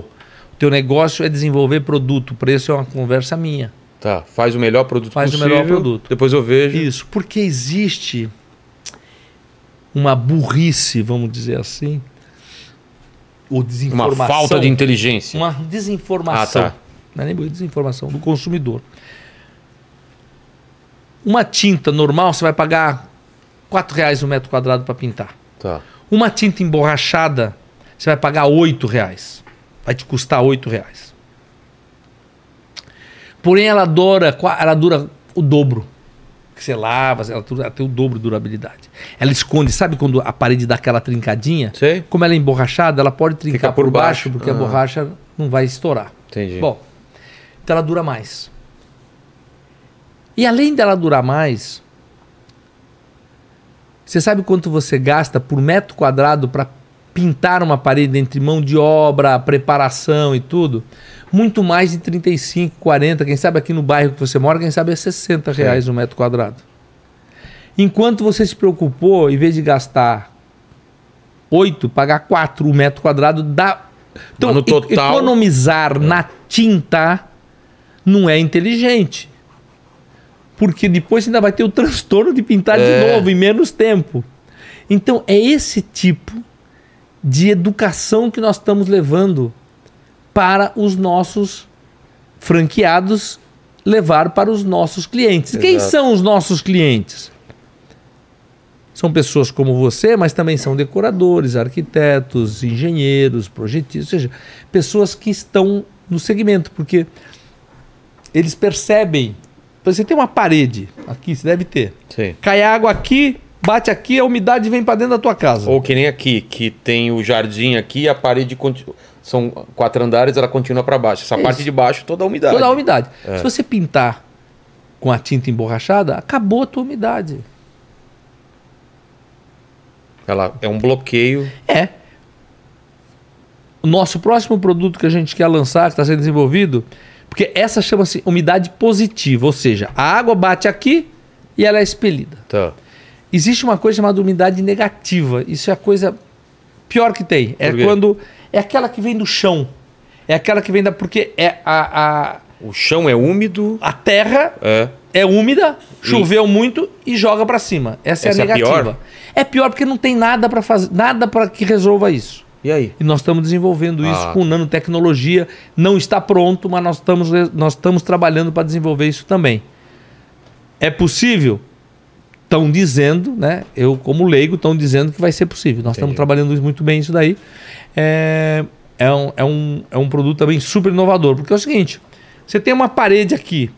O teu negócio é desenvolver produto, o preço é uma conversa minha. Tá, faz o melhor produto faz possível. Faz o melhor produto. Depois eu vejo. Isso, porque existe uma burrice, vamos dizer assim, ou desinformação. Uma falta de inteligência. Uma desinformação. Ah, tá. Não é nem desinformação do consumidor. Uma tinta normal você vai pagar quatro reais o um metro quadrado para pintar. Tá. Uma tinta emborrachada você vai pagar oito reais. Vai te custar oito reais. Porém, ela dura, ela dura o dobro. Que você lava, ela, ela tem o dobro de durabilidade. Ela esconde, sabe quando a parede dá aquela trincadinha? Sei. Como ela é emborrachada, ela pode trincar Fica por, por baixo, baixo porque ah. a borracha não vai estourar. Entendi. Bom, então ela dura mais. E além dela durar mais, você sabe quanto você gasta por metro quadrado para pintar uma parede entre mão de obra, preparação e tudo? Muito mais de 35, 40, quem sabe aqui no bairro que você mora, quem sabe é 60 reais Sim. um metro quadrado. Enquanto você se preocupou, em vez de gastar 8, pagar 4 o metro quadrado, dá. Então, total... economizar é. na tinta não é inteligente porque depois ainda vai ter o transtorno de pintar é. de novo em menos tempo. Então é esse tipo de educação que nós estamos levando para os nossos franqueados levar para os nossos clientes. Exato. Quem são os nossos clientes? São pessoas como você, mas também são decoradores, arquitetos, engenheiros, projetistas, ou seja, pessoas que estão no segmento, porque eles percebem você tem uma parede aqui, você deve ter. Sim. Cai água aqui, bate aqui, a umidade vem para dentro da tua casa. Ou que nem aqui, que tem o jardim aqui a parede continua. São quatro andares, ela continua para baixo. Essa é parte de baixo, toda a umidade. Toda a umidade. É. Se você pintar com a tinta emborrachada, acabou a tua umidade. Ela é um bloqueio. É. O nosso próximo produto que a gente quer lançar, que está sendo desenvolvido, porque essa chama-se umidade positiva, ou seja, a água bate aqui e ela é expelida. Tá. Existe uma coisa chamada umidade negativa. Isso é a coisa pior que tem. É quando é aquela que vem do chão. É aquela que vem da porque é a, a o chão é úmido. A terra é, é úmida, choveu e... muito e joga para cima. Essa, Essa, é a negativa. É pior, é pior porque não tem nada para fazer, nada para que resolva isso. E aí? E nós estamos desenvolvendo isso ah. com nanotecnologia. Não está pronto, mas nós estamos, nós estamos trabalhando para desenvolver isso também. É possível? Estão dizendo, né? Eu, como leigo, estão dizendo que vai ser possível. Nós estamos trabalhando muito bem isso daí. É, é, um, é, um, é um produto também super inovador. Porque é o seguinte: você tem uma parede aqui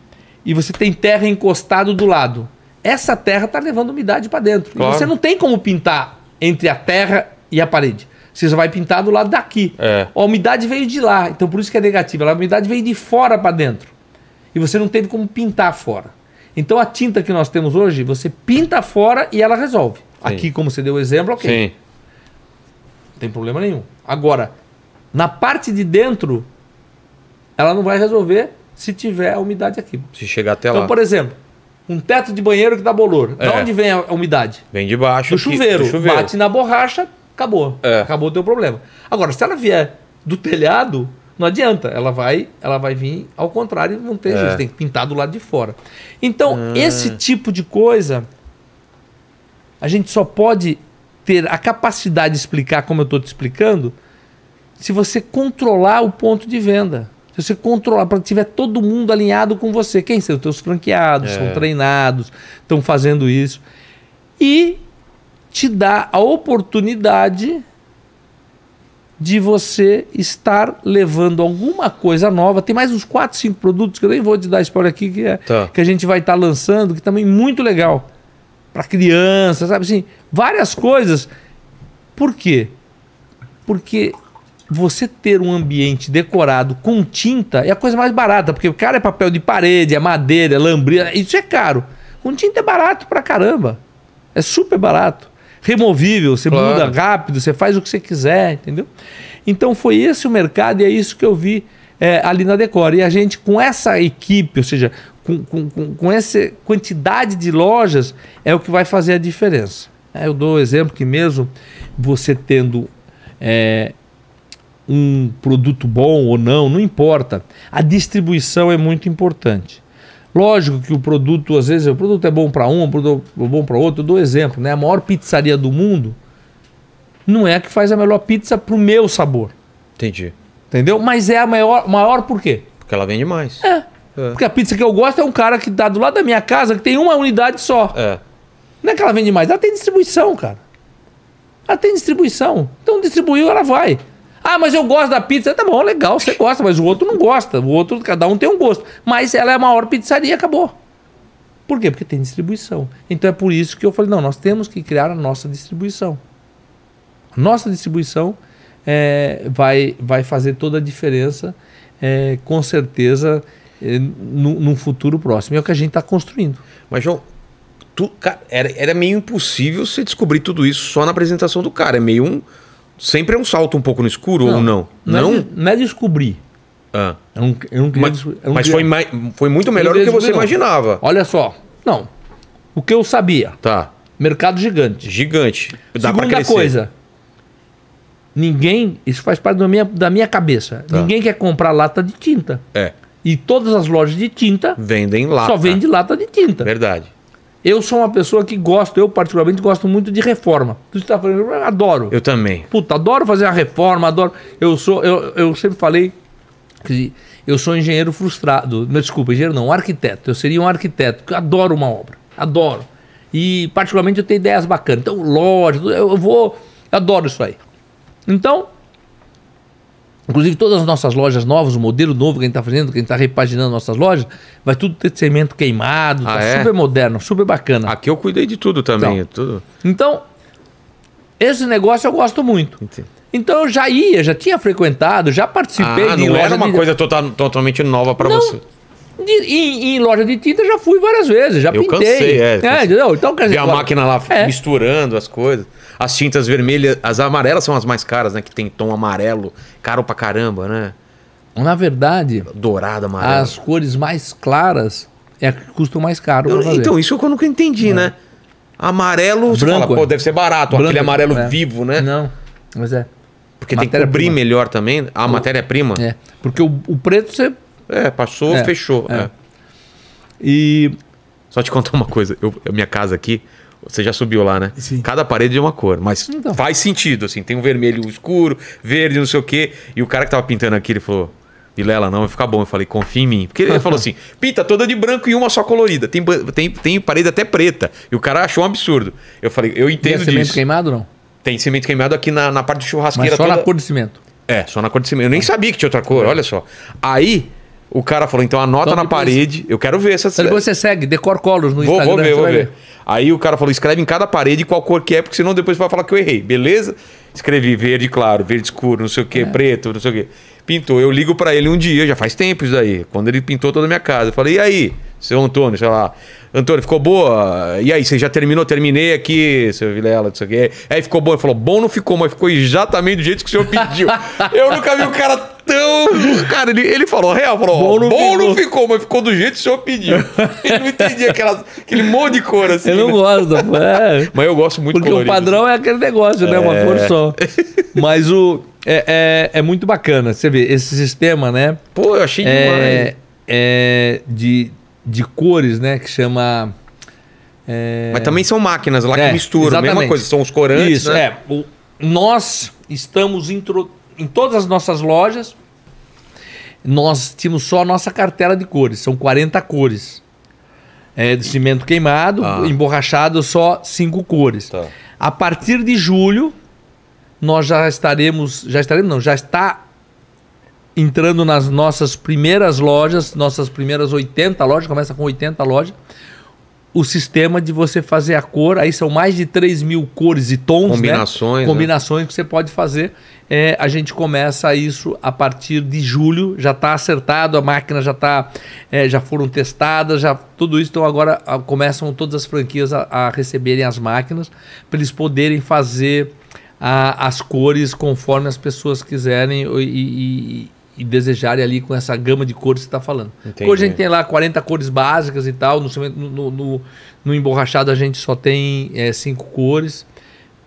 e você tem terra encostado do lado. Essa terra está levando umidade para dentro. Claro. E você não tem como pintar entre a terra e a parede. Você já vai pintar do lado daqui. É. A umidade veio de lá, então por isso que é negativa. A umidade veio de fora para dentro. E você não teve como pintar fora. Então a tinta que nós temos hoje, você pinta fora e ela resolve. Sim. Aqui, como você deu o exemplo, ok. Sim. Não tem problema nenhum. Agora, na parte de dentro, ela não vai resolver se tiver a umidade aqui. Se chegar até então, lá. Então, por exemplo, um teto de banheiro que dá bolor. É. De onde vem a umidade? Vem de baixo. Do chuveiro. do chuveiro. Bate na borracha, acabou. É. Acabou o teu problema. Agora, se ela vier do telhado, não adianta. Ela vai, ela vai vir ao contrário, não tem é. jeito. Tem que pintar do lado de fora. Então, ah. esse tipo de coisa, a gente só pode ter a capacidade de explicar como eu estou te explicando se você controlar o ponto de venda. Se você controlar, para tiver todo mundo alinhado com você. Quem são os teus franqueados, é. são treinados, estão fazendo isso. E te dá a oportunidade de você estar levando alguma coisa nova. Tem mais uns 4, 5 produtos que eu nem vou te dar spoiler aqui, que, é, tá. que a gente vai estar tá lançando, que também é muito legal. Para criança, sabe assim? Várias coisas. Por quê? Porque você ter um ambiente decorado com tinta é a coisa mais barata, porque, cara, é papel de parede, é madeira, é lambria, isso é caro. Com tinta é barato pra caramba. É super barato removível, você claro. muda rápido, você faz o que você quiser, entendeu? Então foi esse o mercado e é isso que eu vi é, ali na Decor. E a gente, com essa equipe, ou seja, com, com, com, com essa quantidade de lojas, é o que vai fazer a diferença. É, eu dou o um exemplo que mesmo você tendo é, um produto bom ou não, não importa. A distribuição é muito importante. Lógico que o produto, às vezes, o produto é bom para um, o produto é bom para outro. Eu dou exemplo, né? A maior pizzaria do mundo não é a que faz a melhor pizza pro meu sabor. Entendi. Entendeu? Mas é a maior, maior por quê? Porque ela vende mais. É. é. Porque a pizza que eu gosto é um cara que tá do lado da minha casa, que tem uma unidade só. É. Não é que ela vende mais, ela tem distribuição, cara. Ela tem distribuição. Então distribuiu, ela vai. Ah, mas eu gosto da pizza. Tá bom, legal, você gosta, mas o outro não gosta. O outro, cada um tem um gosto. Mas ela é a maior pizzaria, acabou. Por quê? Porque tem distribuição. Então é por isso que eu falei, não, nós temos que criar a nossa distribuição. A nossa distribuição é, vai, vai fazer toda a diferença, é, com certeza, é, no, num futuro próximo. É o que a gente está construindo. Mas, João, tu, cara, era, era meio impossível você descobrir tudo isso só na apresentação do cara. É meio um Sempre é um salto um pouco no escuro não, ou não? Não, não? É, não é descobrir. Ah. É é eu não, eu não mas, mas foi, mais, foi muito melhor do que você imaginava. Olha só. Não. O que eu sabia. Tá. Mercado gigante. Gigante. Dá Segunda coisa. Ninguém, isso faz parte da minha, da minha cabeça. Tá. Ninguém quer comprar lata de tinta. É. E todas as lojas de tinta vendem lata. Só vende lata de tinta. Verdade. Eu sou uma pessoa que gosto, eu particularmente gosto muito de reforma. Tu está falando, adoro. Eu também. Puta, adoro fazer a reforma, adoro. Eu sou, eu, eu sempre falei que eu sou engenheiro frustrado. Não, desculpa, engenheiro não, arquiteto. Eu seria um arquiteto, porque adoro uma obra. Adoro. E particularmente eu tenho ideias bacanas. Então, loja, eu, eu vou, eu adoro isso aí. Então, Inclusive, todas as nossas lojas novas, o modelo novo que a gente está fazendo, que a gente está repaginando nossas lojas, vai tudo ter cimento queimado, tá ah, tá é? super moderno, super bacana. Aqui eu cuidei de tudo também. Então, tudo... então esse negócio eu gosto muito. Entendi. Então eu já ia, já tinha frequentado, já participei ah, de não loja era uma de... coisa total, totalmente nova para você. De, em, em, loja de tinta já fui várias vezes, já eu pintei. Cansei, é, é, cansei. Então, quer dizer, Vi a máquina lá é. misturando as coisas. As tintas vermelhas, as amarelas são as mais caras, né? Que tem tom amarelo, caro pra caramba, né? Na verdade, dourado, amarelo. As cores mais claras é que custam mais caro. Eu, então, isso é eu nunca entendi, é. né? Amarelo, branco, fala, pô, é. deve ser barato, branco, aquele amarelo é. vivo, né? Não, mas é. Porque matéria tem que cobrir prima. melhor também a matéria-prima. É, porque o, o, preto você... É, passou, é. fechou. É. E... Só te contar uma coisa, eu, minha casa aqui, você já subiu lá, né? Sim. Cada parede é uma cor, mas então. faz sentido, assim. Tem um vermelho escuro, verde, não sei o quê. E o cara que tava pintando aqui, ele falou. Vilela, não, vai ficar bom. Eu falei, confia em mim. Porque ele falou assim: pinta toda de branco e uma só colorida. Tem, tem, tem parede até preta. E o cara achou um absurdo. Eu falei, eu é entendo Tem cimento queimado não? Tem cimento queimado aqui na, na parte de churrasqueira. Mas só toda... na cor de cimento. É, só na cor de cimento. Eu nem ah. sabia que tinha outra cor, é. olha só. Aí, o cara falou, então anota na parede. Eu quero ver essa. Então, você segue, Decor Colors no vou, Instagram. Vou ver, vou ver. ver. Aí o cara falou: escreve em cada parede qual cor que é, porque senão depois vai falar que eu errei, beleza? Escrevi verde claro, verde escuro, não sei o que, é. preto, não sei o que. Pintou. Eu ligo para ele um dia, já faz tempo isso daí, quando ele pintou toda a minha casa. Eu falei: e aí, seu Antônio, sei lá. Antônio, ficou boa? E aí, você já terminou? Terminei aqui, seu Vilela, não sei o que. Aí ficou bom. Ele falou: bom não ficou, mas ficou exatamente do jeito que o senhor pediu. eu nunca vi um cara então, cara, ele, ele falou, real, falou, bom, não, bom ficou. não ficou, mas ficou do jeito que o senhor pediu. Ele não entendia aquelas, aquele monte de cor assim. Eu não né? gosto, é. mas eu gosto muito Porque colorido. o padrão é aquele negócio, é. né? Uma é. cor só. Mas o... É, é, é, muito bacana, você vê, esse sistema, né? Pô, eu achei é, demais. É, de, de cores, né? Que chama... É, mas também são máquinas lá que é, misturam, exatamente. mesma coisa, são os corantes, Isso, né? é. O, nós estamos intro, em todas as nossas lojas, nós tínhamos só a nossa cartela de cores, são 40 cores. É, de cimento queimado, ah. emborrachado, só cinco cores. Tá. A partir de julho, nós já estaremos, já estaremos não, já está entrando nas nossas primeiras lojas, nossas primeiras 80 lojas, começa com 80 lojas, o sistema de você fazer a cor, aí são mais de 3 mil cores e tons, né? combinações, né? combinações né? que você pode fazer é, a gente começa isso a partir de julho. Já está acertado, a máquina já tá, é, já foram testadas, já tudo isso. Então agora a, começam todas as franquias a, a receberem as máquinas para eles poderem fazer a, as cores conforme as pessoas quiserem e, e, e, desejarem ali com essa gama de cores que está falando. Entendi. Hoje a gente tem lá 40 cores básicas e tal. No, no, no, no emborrachado a gente só tem é, cinco cores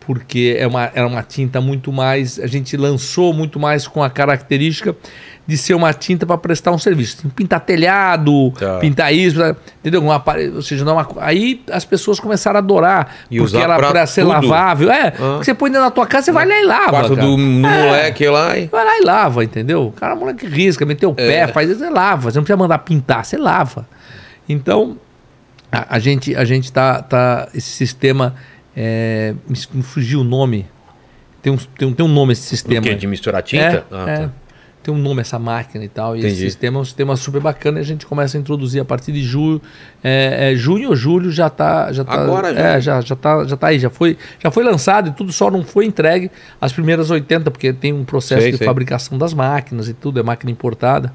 porque é uma, era uma tinta muito mais. A gente lançou muito mais com a característica de ser uma tinta para prestar um serviço. Pintar telhado, tá. pintar isso, entendeu? Uma, ou seja, não, aí as pessoas começaram a adorar, e porque era para ser lavável. É, ah. você põe dentro da tua casa, você vai lá e lava. Quarto cara. do é, moleque lá. E... Vai lá e lava, entendeu? O cara, o é moleque risca, meteu o pé, é. faz, você lava. Você não precisa mandar pintar, você lava. Então, a, a gente a gente tá, tá esse sistema é, me, fugiu o nome. Tem um, tem, um, tem um nome esse sistema. De misturar tinta? É, ah, é. Tá. Tem um nome essa máquina e tal. E esse sistema é um sistema super bacana e a gente começa a introduzir a partir de julho. É, é, junho ou julho já está já tá, Agora já. É, já, já, tá, já tá aí. Já foi, já foi lançado e tudo só não foi entregue as primeiras 80, porque tem um processo sei, de sei. fabricação das máquinas e tudo, é máquina importada.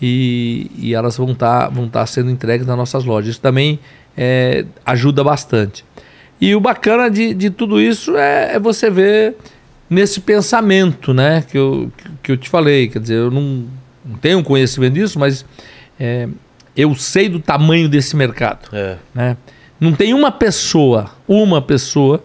E, e elas vão estar tá, vão tá sendo entregues nas nossas lojas. Isso também é, ajuda bastante. E o bacana de, de tudo isso é, é você ver nesse pensamento, né? Que eu, que eu te falei. Quer dizer, eu não, não tenho conhecimento disso, mas é, eu sei do tamanho desse mercado. É. Né? Não tem uma pessoa, uma pessoa,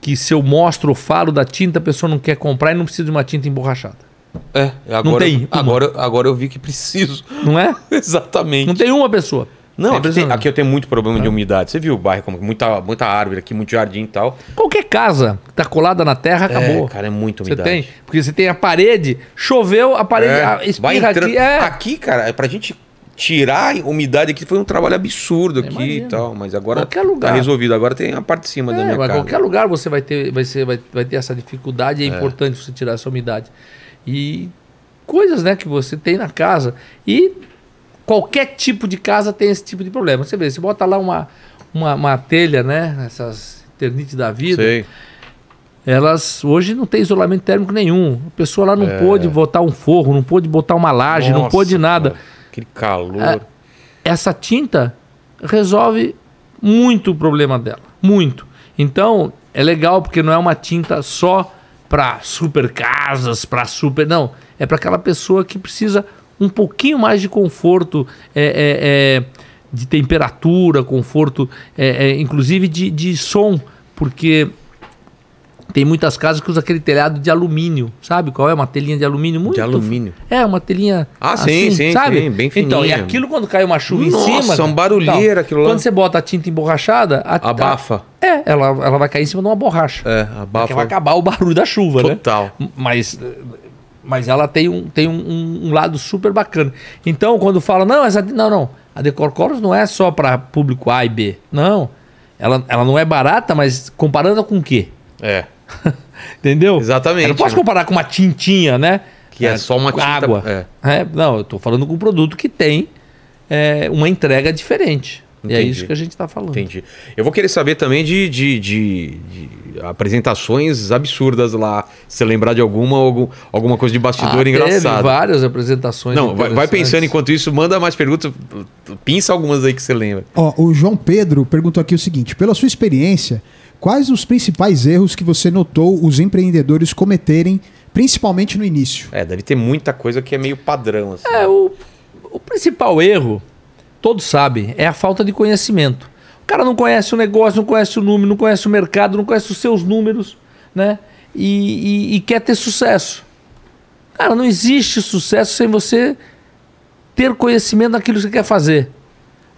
que se eu mostro ou falo da tinta, a pessoa não quer comprar e não precisa de uma tinta emborrachada. É, agora, não tem. Agora, agora eu vi que preciso. Não é? Exatamente. Não tem uma pessoa. Não, é aqui, tem, aqui, eu tenho muito problema é. de umidade. Você viu o bairro, como muita, muita árvore aqui, muito jardim e tal. Qualquer casa que tá colada na terra, é, acabou. É, cara, é muito umidade. Você tem, porque você tem a parede, choveu, a parede é, a, ah, espirra aqui. É. Aqui, cara, é pra gente tirar umidade aqui foi um trabalho absurdo aqui Imagina. e tal, mas agora qualquer lugar. tá resolvido. Agora tem a parte de cima é, da minha casa. qualquer lugar você vai ter, vai, ser, vai, vai ter essa dificuldade, é, é, importante você tirar essa umidade. E coisas, né, que você tem na casa e Qualquer tipo de casa tem esse tipo de problema. Você vê, se bota lá uma, uma, uma telha, né? Essas ternite da vida. Sei. Elas hoje não tem isolamento térmico nenhum. A pessoa lá não é. pôde botar um forro, não pôde botar uma laje, Nossa, não pôde nada. Cara, que calor. É, essa tinta resolve muito o problema dela. Muito. Então, é legal porque não é uma tinta só para super casas, para super. Não. É para aquela pessoa que precisa um pouquinho mais de conforto é, é, é de temperatura, conforto, é, é, inclusive de, de som, porque tem muitas casas que usam aquele telhado de alumínio, sabe? Qual é? Uma telinha de alumínio muito. De alumínio. É, uma telinha. Ah, assim, sim, sim, sabe? Sim, bem fininha. Então, e aquilo quando cai uma chuva Nossa, em cima. Nossa, um né? então, barulheiro aquilo lá. Quando você bota a tinta emborrachada. A, abafa. A, é, ela, ela vai cair em cima de uma borracha. É, abafa. Porque vai acabar o barulho da chuva, Total. né? Total. Mas mas ela tem um, tem um, um lado super bacana. Então, quando fala, não, essa, não, não, a Decor Coros não é só para público A e B. Não. Ela, ela não é barata, mas comparando com o quê? É. Entendeu? Exatamente. Eu não posso né? comparar com uma tintinha, né? Que é, é só uma tinta. Água. É. É, não, eu estou falando com um produto que tem é, uma entrega diferente. Entendi. E é isso que a gente está falando. Entendi. Eu vou querer saber também de, de, de, de apresentações absurdas lá. Se lembrar de alguma, algum, alguma coisa de bastidor ah, engraçada. Teve várias apresentações. Não, vai, vai, pensando enquanto isso, manda mais perguntas, pinça algumas aí que você lembra. Ó, o João Pedro perguntou aqui o seguinte: pela sua experiência, quais os principais erros que você notou os empreendedores cometerem, principalmente no início? É, deve ter muita coisa que é meio padrão. Assim. É, o, o principal erro todos sabem, é a falta de conhecimento. O cara não conhece o negócio, não conhece o número, não conhece o mercado, não conhece os seus números, né? E, e, e quer ter sucesso. Cara, não existe sucesso sem você ter conhecimento daquilo que você quer fazer.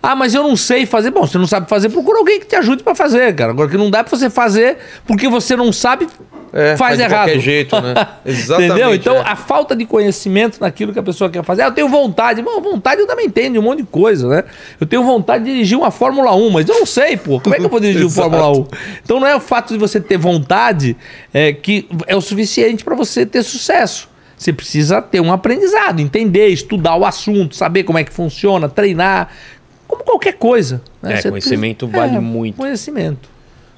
Ah, mas eu não sei fazer. Bom, você não sabe fazer, procura alguém que te ajude para fazer, cara. Agora que não dá para você fazer porque você não sabe, é, faz, faz errado. De qualquer jeito, né? Exatamente. Entendeu? Então, é. a falta de conhecimento naquilo que a pessoa quer fazer. Ah, eu tenho vontade. Bom, vontade eu também tenho de um monte de coisa, né? Eu tenho vontade de dirigir uma Fórmula 1, mas eu não sei, pô. Como é que eu vou dirigir uma Fórmula 1? Então, não é o fato de você ter vontade é, que é o suficiente para você ter sucesso. Você precisa ter um aprendizado, entender, estudar o assunto, saber como é que funciona, treinar, como qualquer coisa. Né? É, Você conhecimento precisa... vale é, muito. Conhecimento.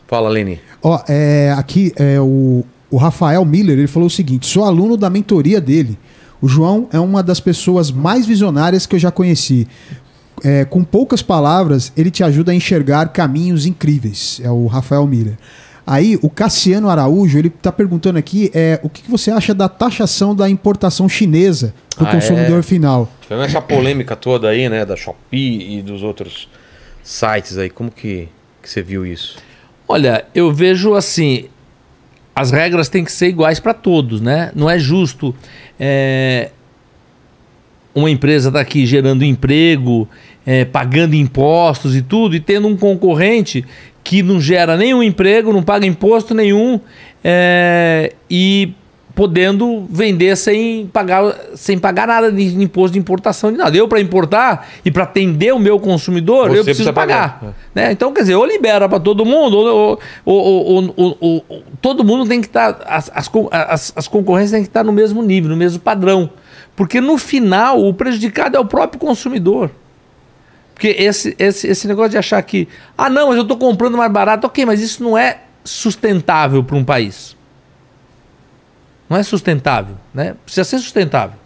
Fala, Leni. Ó, é, aqui é o, o Rafael Miller, ele falou o seguinte: sou aluno da mentoria dele. O João é uma das pessoas mais visionárias que eu já conheci. É, com poucas palavras, ele te ajuda a enxergar caminhos incríveis. É o Rafael Miller. Aí o Cassiano Araújo, ele está perguntando aqui é, o que, que, você acha da taxação da importação chinesa para o ah, consumidor é. final. Tivemos essa polêmica toda aí, né, da Shopee e dos outros sites aí. Como que, que você viu isso? Olha, eu vejo assim, as regras têm que ser iguais para todos, né? Não é justo é, uma empresa daqui tá gerando emprego, é, pagando impostos e tudo, e tendo um concorrente que não gera nenhum emprego, não paga imposto nenhum é, e podendo vender sem pagar, sem pagar nada de imposto de importação de nada. Eu, para importar e para atender o meu consumidor, Você eu preciso pagar. pagar. É. Né? Então, quer dizer, ou libera para todo mundo, ou, ou, ou, ou, todo mundo tem que estar. Tá, as, as, as concorrências têm que estar tá no mesmo nível, no mesmo padrão. Porque no final, o prejudicado é o próprio consumidor. Porque esse, esse, esse negócio de achar que, ah, não, mas eu estou comprando mais barato, ok, mas isso não é sustentável para um país. Não é sustentável, né? Precisa ser sustentável.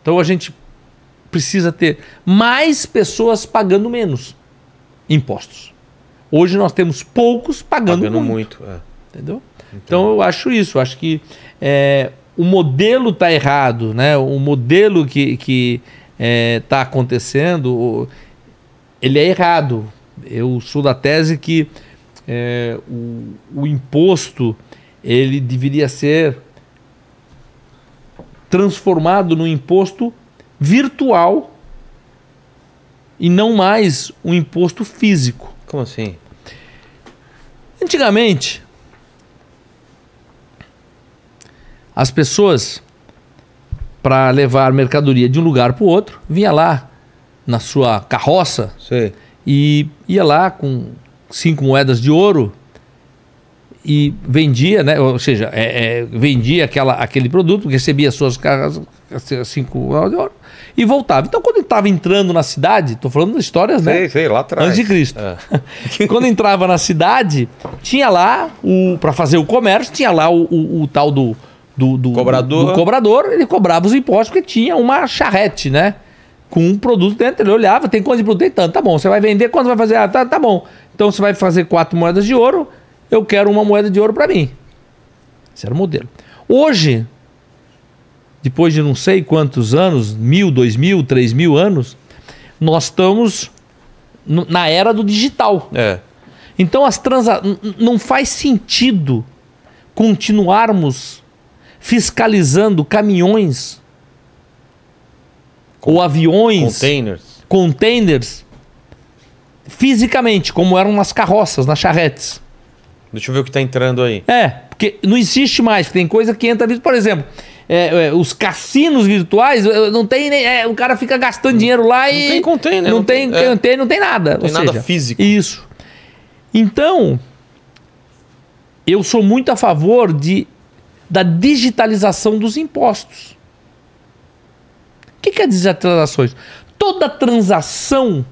Então a gente precisa ter mais pessoas pagando menos impostos. Hoje nós temos poucos pagando, pagando muito. muito é. Entendeu? Então, então eu acho isso. Eu acho que é, o modelo está errado, né? O modelo que está que, é, tá acontecendo. O, ele é errado. Eu sou da tese que é, o, o imposto ele deveria ser transformado num imposto virtual e não mais um imposto físico. Como assim? Antigamente, as pessoas, para levar mercadoria de um lugar para o outro, vinha lá na sua carroça Sim. e ia lá com cinco moedas de ouro e vendia, né? Ou seja, é, é, vendia aquela, aquele produto, recebia suas caras cinco moedas de ouro e voltava. Então, quando ele estava entrando na cidade, estou falando de histórias, né? sei, né? Sei, lá atrás. Antes de Cristo. É. quando entrava na cidade, tinha lá, para fazer o comércio, tinha lá o, o, o tal do do, do, cobrador. do, do cobrador. Ele cobrava os impostos porque tinha uma charrete, né? com um produto dentro. Ele olhava, tem quanto de produto? Tem tanto, tá bom. Você vai vender, quanto vai fazer? Ah, tá, tá bom. Então você vai fazer quatro moedas de ouro, eu quero uma moeda de ouro para mim. Esse era o modelo. Hoje, depois de não sei quantos anos, mil, dois mil, três mil anos, nós estamos na era do digital. É. Então as transa não faz sentido continuarmos fiscalizando caminhões ou aviões. Containers. Containers. Fisicamente, como eram nas carroças, nas charretes. Deixa eu ver o que está entrando aí. É, porque não existe mais. Tem coisa que entra por exemplo. É, é, os cassinos virtuais, é, não tem nem. É, o cara fica gastando dinheiro lá não e. Não tem container. Não, não tem, não tem, é. não tem nada. Não tem nada seja, físico. Isso. Então, eu sou muito a favor de, da digitalização dos impostos que quer dizer transações? Toda transação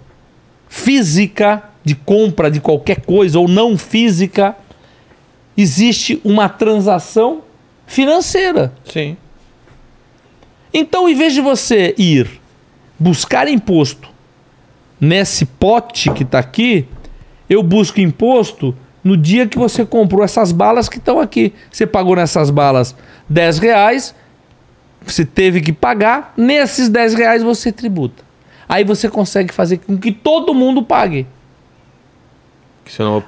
física de compra de qualquer coisa ou não física existe uma transação financeira. Sim. Então, em vez de você ir buscar imposto nesse pote que está aqui, eu busco imposto no dia que você comprou essas balas que estão aqui. Você pagou nessas balas 10 reais, você teve que pagar, nesses 10 reais você tributa. Aí você consegue fazer com que todo mundo pague.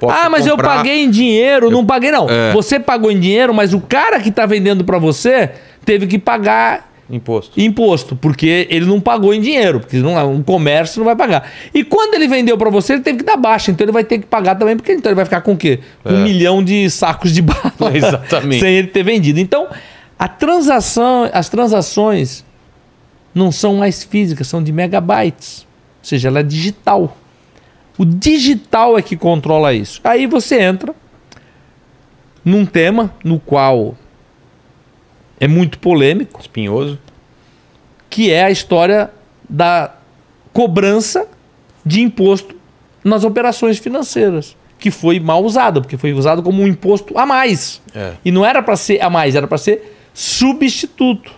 ah, mas comprar... eu paguei em dinheiro. Eu... Não paguei, não. É... Você pagou em dinheiro, mas o cara que está vendendo para você teve que pagar Imposto. Imposto, porque ele não pagou em dinheiro, porque não, um comércio não vai pagar. E quando ele vendeu para você, ele teve que dar baixa, então ele vai ter que pagar também, porque então ele vai ficar com o quê? É. Um milhão de sacos de bala. Exatamente. sem ele ter vendido. Então, a transação, as transações não são mais físicas, são de megabytes. Ou seja, ela é digital. O digital é que controla isso. Aí você entra num tema no qual é muito polêmico, espinhoso, que é a história da cobrança de imposto nas operações financeiras, que foi mal usada, porque foi usado como um imposto a mais. É. E não era para ser a mais, era para ser substituto.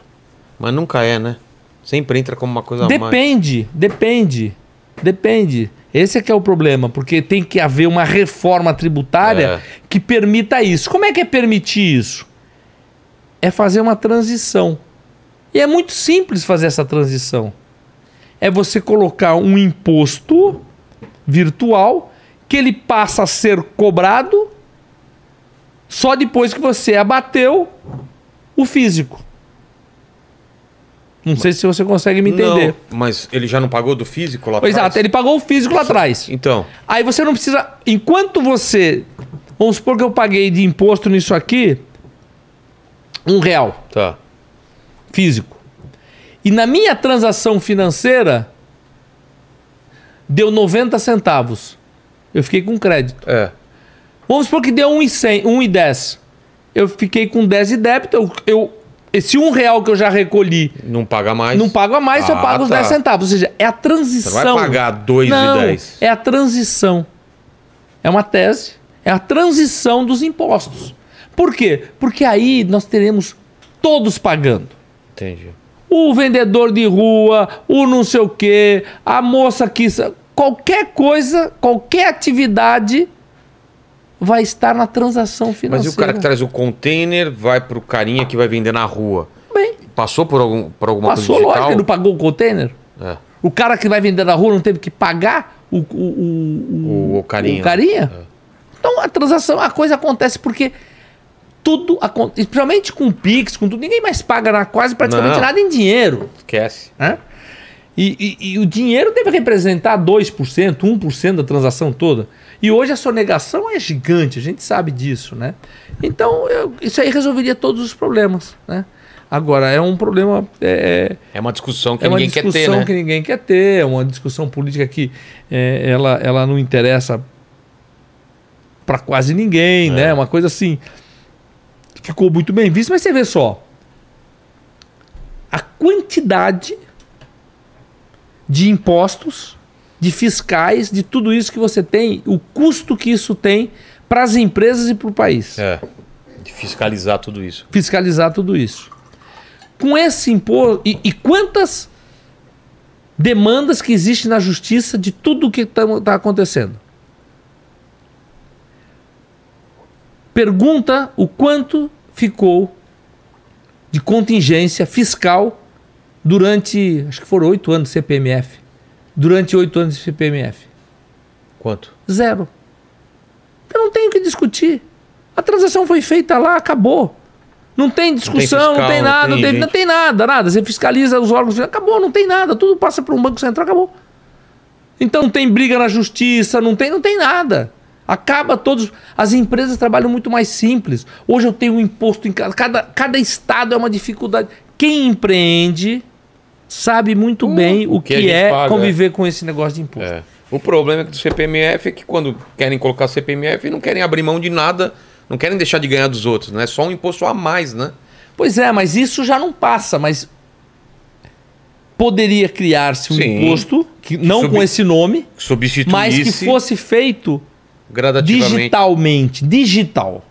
Mas nunca é, né? Sempre entra como uma coisa depende, mais. Depende, depende, Esse é que é o problema, porque tem que haver uma reforma tributária é. que permita isso. Como é que é permitir isso? É fazer uma transição. E é muito simples fazer essa transição. É você colocar um imposto virtual que ele passa a ser cobrado só depois que você abateu o físico. Não mas, sei se você consegue me entender. Não, mas ele já não pagou do físico lá atrás? Exato, ele pagou o físico lá atrás. Então. Aí você não precisa. Enquanto você. Vamos supor que eu paguei de imposto nisso aqui. Um real. Tá. Físico. E na minha transação financeira. Deu 90 centavos. Eu fiquei com crédito. É. Vamos supor que deu 1,10 eu fiquei com 10 de débito, eu, eu esse um real que eu já recolhi. Não paga mais. Não paga mais, ah, eu pago tá. os 10 centavos. Ou seja, é a transição. Você vai pagar 2 não, 10. É a transição. É uma tese. É a transição dos impostos. Por quê? Porque aí nós teremos todos pagando. Entendi. O vendedor de rua, o não sei o quê, a moça que. Qualquer coisa, qualquer atividade vai estar na transação financeira. Mas o cara que traz o container vai para o carinha que vai vender na rua? Bem. Passou por, algum, por alguma passou, coisa digital? Passou, lógico, ele não pagou o container. É. O cara que vai vender na rua não teve que pagar o, o, o, o, o carinha. O carinha? É. Então a transação, a coisa acontece porque tudo, principalmente com o Pix, com tudo, ninguém mais paga na, quase praticamente não. nada em dinheiro. Esquece. Hã? Né? E, e, e, o dinheiro deve representar 2%, 1% da transação toda. E hoje a sonegação é gigante, a gente sabe disso, né? Então, eu, isso aí resolveria todos os problemas, né? Agora, é um problema. É, é, é uma discussão que é uma ninguém discussão quer ter. É né? que ninguém quer ter, é uma discussão política que é, ela, ela não interessa para quase ninguém, é. né? É uma coisa assim. Ficou muito bem visto, mas você vê só. A quantidade de impostos de fiscais, de tudo isso que você tem, o custo que isso tem para as empresas e para o país. É, de fiscalizar tudo isso. Fiscalizar tudo isso. Com esse imposto. E, e quantas demandas que existem na justiça de tudo o que está tá acontecendo? Pergunta o quanto ficou de contingência fiscal durante, acho que foram oito anos CPMF durante oito anos de CPMF? Quanto? Zero. Eu não tenho que discutir. A transação foi feita lá, acabou. Não tem discussão, não tem, fiscal, não tem nada, não tem, não tem, nada, nada. Você fiscaliza os órgãos, acabou, não tem nada, tudo passa para um banco central, acabou. Então não tem briga na justiça, não tem, não tem nada. Acaba todos. As empresas trabalham muito mais simples. Hoje eu tenho um imposto em cada, cada estado é uma dificuldade. Quem empreende sabe muito uh, bem o que, que é paga, conviver é. com esse negócio de imposto. É. O problema é do CPMF é que quando querem colocar CPMF, não querem abrir mão de nada, não querem deixar de ganhar dos outros, né? É só um imposto a mais, né? Pois é, mas isso já não passa, mas poderia criar-se um Sim, imposto que não com esse nome, substituísse, mas que fosse feito gradativamente. digitalmente, digital,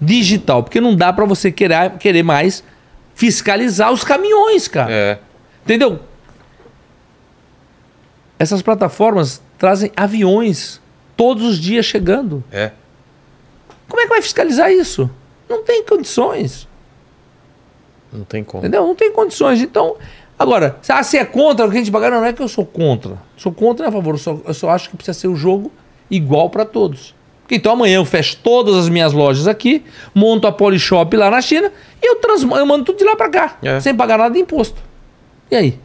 digital, porque não dá para você querer, querer mais fiscalizar os caminhões, cara. É. Entendeu? Essas plataformas trazem aviões todos os dias chegando. É. Como é que vai fiscalizar isso? Não tem condições. Não tem como. Entendeu? Não tem condições. Então, agora, se, ah, é contra o que a gente pagar, não, não é que eu sou contra. Sou contra e é a favor. Eu só, eu só acho que precisa ser o um jogo igual para todos. Porque então amanhã eu fecho todas as minhas lojas aqui, monto a Polishop lá na China e eu, eu mando tudo de lá para cá, é. sem pagar nada de imposto. E aí?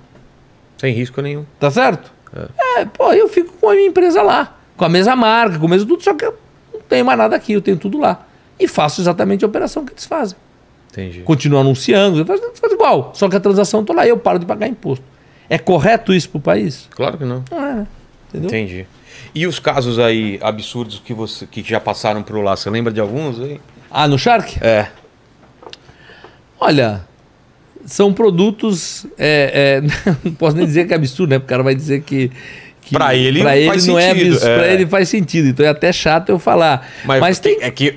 Sem risco nenhum. Tá certo? É. é. pô, eu fico com a minha empresa lá, com a mesma marca, com o mesmo tudo, só que eu não tenho mais nada aqui, eu tenho tudo lá. E faço exatamente a operação que eles fazem. Entendi. Continuo anunciando, eu faço, igual, só que a transação eu tô lá e eu paro de pagar imposto. É correto isso pro país? Claro que não. é, Entendeu? Entendi. E os casos aí absurdos que você que já passaram por lá, você lembra de alguns aí? Ah, no Shark? É. Olha, são produtos. É, é, não posso nem dizer que é absurdo, né? Porque o cara vai dizer que. que para ele, pra ele faz não é sentido. é absurdo. É. Para ele faz sentido. Então é até chato eu falar. Mas, mas tem. É que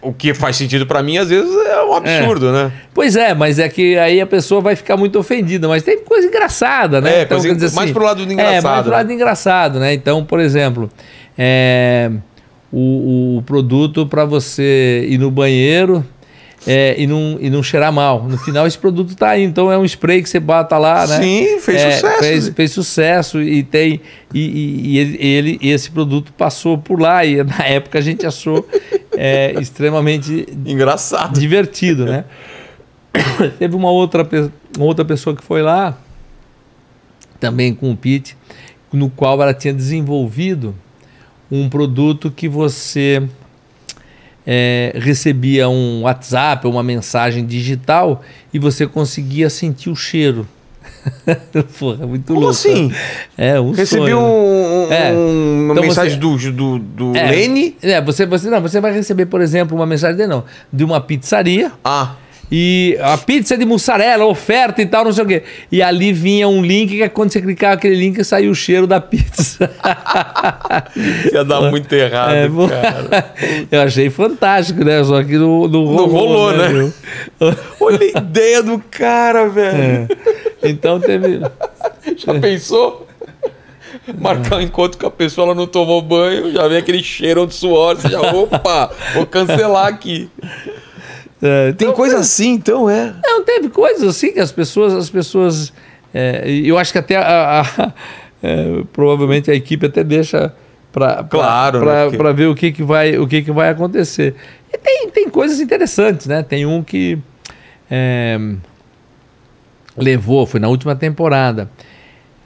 o que faz sentido para mim, às vezes, é um é. absurdo, é. né? Pois é, mas é que aí a pessoa vai ficar muito ofendida. Mas tem coisa engraçada, né? É, então, coisa, assim, mais pro lado do engraçado. É, mais pro né? lado engraçado, né? Então, por exemplo, é, o, o produto para você ir no banheiro, é, e, não, e não cheirar mal. No final, esse produto está aí. Então, é um spray que você bata lá, né? Sim, fez é, sucesso. Fez, fez, sucesso e tem. E, e, e ele, ele, esse produto passou por lá. E na época a gente achou é, extremamente. Engraçado. Divertido, né? Teve uma outra, uma outra pessoa que foi lá, também com o Pete, no qual ela tinha desenvolvido um produto que você é, recebia um WhatsApp ou uma mensagem digital e você conseguia sentir o cheiro. Porra, é muito Como louco. assim? É, um Recebi sonho. um, é. uma então mensagem você, do, do, do é, Lene? É, você, você, não, você vai receber, por exemplo, uma mensagem dele, não, de uma pizzaria. Ah e a pizza de mussarela, oferta e tal, não sei o quê. E ali vinha um link que é quando você clicava aquele link saía o cheiro da pizza. Ia dar muito errado, é, cara. Eu achei fantástico, né? Só que não, não rolou. Não rolou, né? né? Olha a ideia do cara, velho. É. Então teve. Já pensou? marcar um encontro com a pessoa, ela não tomou banho, já vem aquele cheiro de suor, você já, opa, vou cancelar aqui. É, tem então, coisa é. assim, então é. Não, teve coisas assim que as pessoas. As pessoas é, eu acho que até a, a é, provavelmente a equipe até deixa para claro, né, porque... pra ver o que, que vai o que, que vai acontecer. E tem, tem coisas interessantes, né? Tem um que é, levou, foi na última temporada.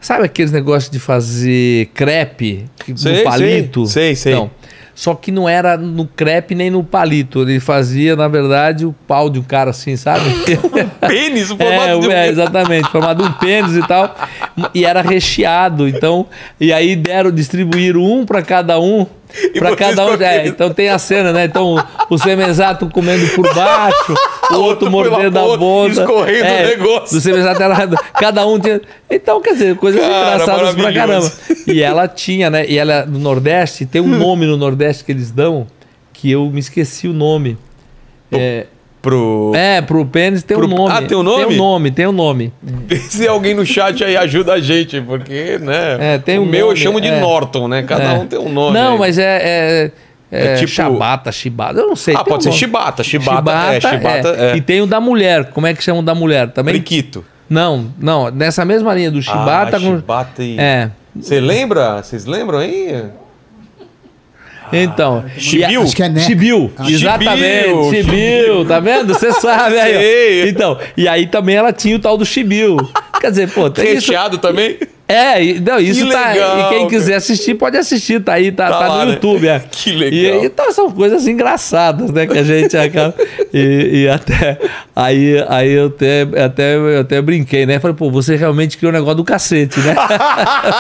Sabe aqueles negócios de fazer crepe sei, no palito? Sei, sei. Então, só que não era no crepe nem no palito. Ele fazia, na verdade, o pau de um cara assim, sabe? um pênis, o é, formato é, de um é, exatamente, formado um pênis e tal. E era recheado, então. E aí deram, distribuíram um para cada um para cada um. É, então tem a cena, né? Então o Semenzato comendo por baixo, o outro, outro mordendo a bota. Escorrendo é, o negócio. Do Semenzato era. Cada um tinha. Então, quer dizer, coisas Cara, engraçadas pra caramba. E ela tinha, né? E ela no Nordeste, tem um nome no Nordeste que eles dão que eu me esqueci o nome. É, Pro... É, pro pênis tem pro... Ah, um nome. Ah, tem um nome? Tem um nome, tem um nome. Se alguém no chat aí ajuda a gente, porque, né? É, tem o meu eu chamo de é. Norton, né? Cada é. um tem um nome. Não, aí. mas é... É, é, é tipo... Chibata, chibata, eu não sei. Ah, pode um ser Shibata chibata, chibata, chibata, é, é. é. E tem o da mulher, como é que chama o da mulher também? Priquito. Não, não, nessa mesma linha do chibata. Ah, com... chibata e... É. Você lembra? Vocês lembram aí? Então. Ah, chibiu? Acho que é Chibiu. Ah, exatamente. Chibiu, tá vendo? Você sabe aí. Então, e aí também ela tinha o tal do chibiu. Quer dizer, pô, tem Recheado isso, também? É, não, isso que tá. e quem quiser assistir, pode assistir, tá aí, tá, tá, tá lá, no né? YouTube. Né? É. Que legal. E, então tá, são coisas engraçadas, né? Que a gente acaba. e, e, até. Aí, aí eu, até, até, eu até brinquei, né? Falei, pô, você realmente criou um negócio do cacete, né?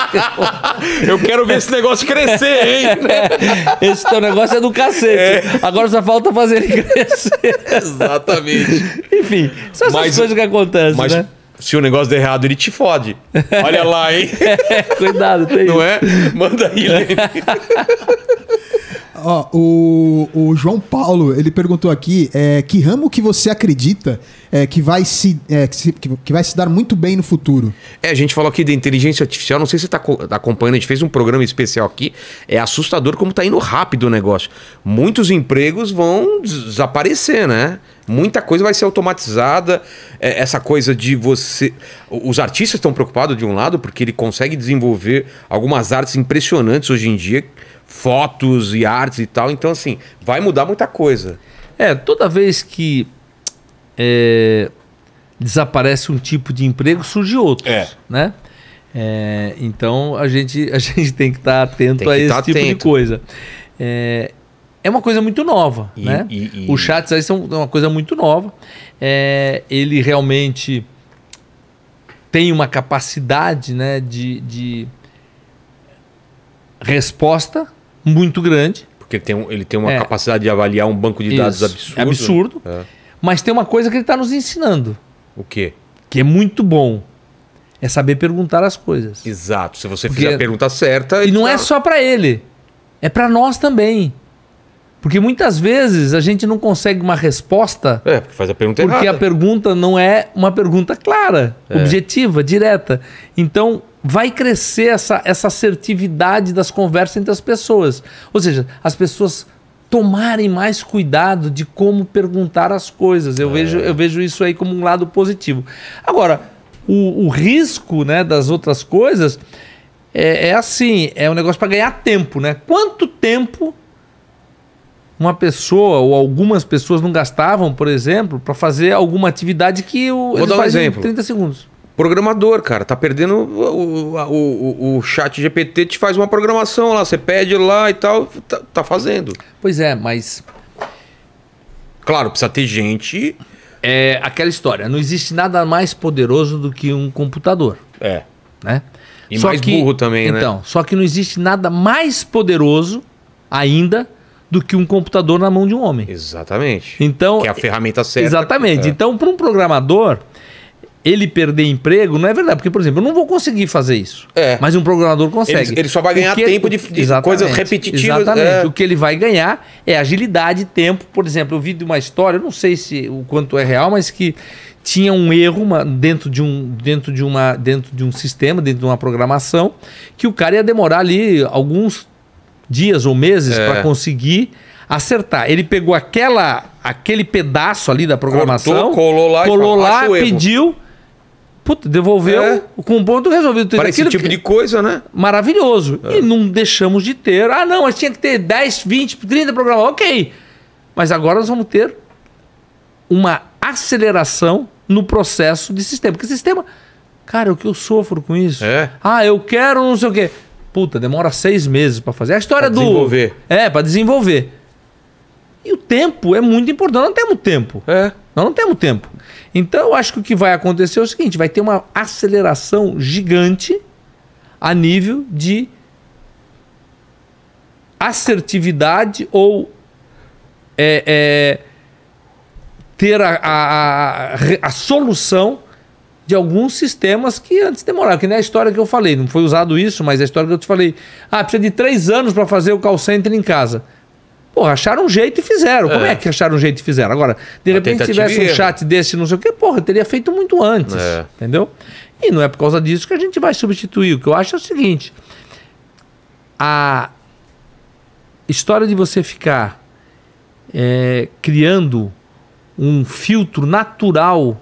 eu quero ver esse negócio crescer, hein? É, esse teu negócio é do cacete. É. Agora só falta fazer ele crescer. Exatamente. Enfim, são essas mas, coisas que acontecem, mas... né? se o negócio der errado, ele te fode. Olha lá, hein? Cuidado, tem Não isso. é? Manda aí, Lene. ó, o, o João Paulo, ele perguntou aqui, é, que ramo que você acredita é, que, vai se, é, que, se, que, vai se dar muito bem no futuro? É, a gente falou aqui de inteligência artificial, não sei se você está tá acompanhando, a gente fez um programa especial aqui, é assustador como está indo rápido o negócio. Muitos empregos vão desaparecer, né? Muita coisa vai ser automatizada. É, essa coisa de você. Os artistas estão preocupados de um lado, porque ele consegue desenvolver algumas artes impressionantes hoje em dia fotos e artes e tal. Então, assim, vai mudar muita coisa. É, toda vez que é, desaparece um tipo de emprego, surge outro, é. né? É, então a gente, a gente tem que estar tá atento que a esse tá tipo atento. de coisa. É, é uma coisa muito nova, e, né? E, e... Os chats aí são é uma coisa muito nova. É, ele realmente tem uma capacidade né, de, de resposta muito grande. Porque ele tem, um, ele tem uma é. capacidade de avaliar um banco de dados absurdo. É absurdo. Né? É. Mas tem uma coisa que ele está nos ensinando. O quê? Que é muito bom. É saber perguntar as coisas. Exato. Se você Porque... fizer a pergunta certa. E não é só para ele. É para nós também. Porque muitas vezes a gente não consegue uma resposta. É, porque faz a pergunta porque errada. Porque a pergunta não é uma pergunta clara, é. objetiva, direta. Então, vai crescer essa, essa assertividade das conversas entre as pessoas. Ou seja, as pessoas tomarem mais cuidado de como perguntar as coisas. Eu, é. vejo, eu vejo isso aí como um lado positivo. Agora, o, o risco né, das outras coisas é, é assim, é um negócio para ganhar tempo, né? Quanto tempo uma pessoa ou algumas pessoas não gastavam, por exemplo, para fazer alguma atividade que o, Vou dar um exemplo. 30 segundos. Programador, cara, tá perdendo o, o, o, o chat GPT, te faz uma programação lá, você pede lá e tal, tá, tá fazendo. Pois é, mas. Claro, precisa ter gente. É aquela história, não existe nada mais poderoso do que um computador. É. Né? E só mais que, burro também, então, né? Então, só que não existe nada mais poderoso ainda do que um computador na mão de um homem. Exatamente. Então, que é a ferramenta certa. Exatamente. É. Então, para um programador, ele perder emprego, não é verdade. Porque, por exemplo, eu não vou conseguir fazer isso. É. Mas um programador consegue. Ele, ele só vai ganhar que, tempo de, de coisas repetitivas. Exatamente. É. O que ele vai ganhar é agilidade, tempo. Por exemplo, eu vi de uma história, eu não sei se o quanto é real, mas que tinha um erro uma, dentro, de um, dentro, de uma, dentro de um sistema, dentro de uma programação, que o cara ia demorar ali alguns dias ou meses é. para conseguir acertar. Ele pegou aquela, aquele pedaço ali da programação, Cortou, colou lá, colou lá pediu Puta, devolveu é. com um ponto resolvido. Para esse tipo que... de coisa, né? Maravilhoso. É. E não deixamos de ter. Ah, não, mas tinha que ter 10, 20, 30 programas. Ok. Mas agora nós vamos ter uma aceleração no processo de sistema. Porque sistema, cara, é o que eu sofro com isso? É. Ah, eu quero não sei o quê. Puta, demora seis meses para fazer. É a história pra do. Desenvolver. É, para desenvolver. E o tempo é muito importante. Nós não temos tempo. É. Nós não temos tempo. Então eu acho que o que vai acontecer é o seguinte: vai ter uma aceleração gigante a nível de assertividade ou é, é, ter a, a, a, a, solução de alguns sistemas que antes demoraram, que nem a história que eu falei, não foi usado isso, mas a história que eu te falei, ah, precisa de três anos para fazer o call center em casa. Pô, acharam um jeito e fizeram. É. Como é que acharam um jeito e fizeram? Agora, de Uma repente, se tivesse um chat desse, não sei o quê, porra, teria feito muito antes. É. Entendeu? E não é por causa disso que a gente vai substituir. O que eu acho é o seguinte: a história de você ficar é, criando um filtro natural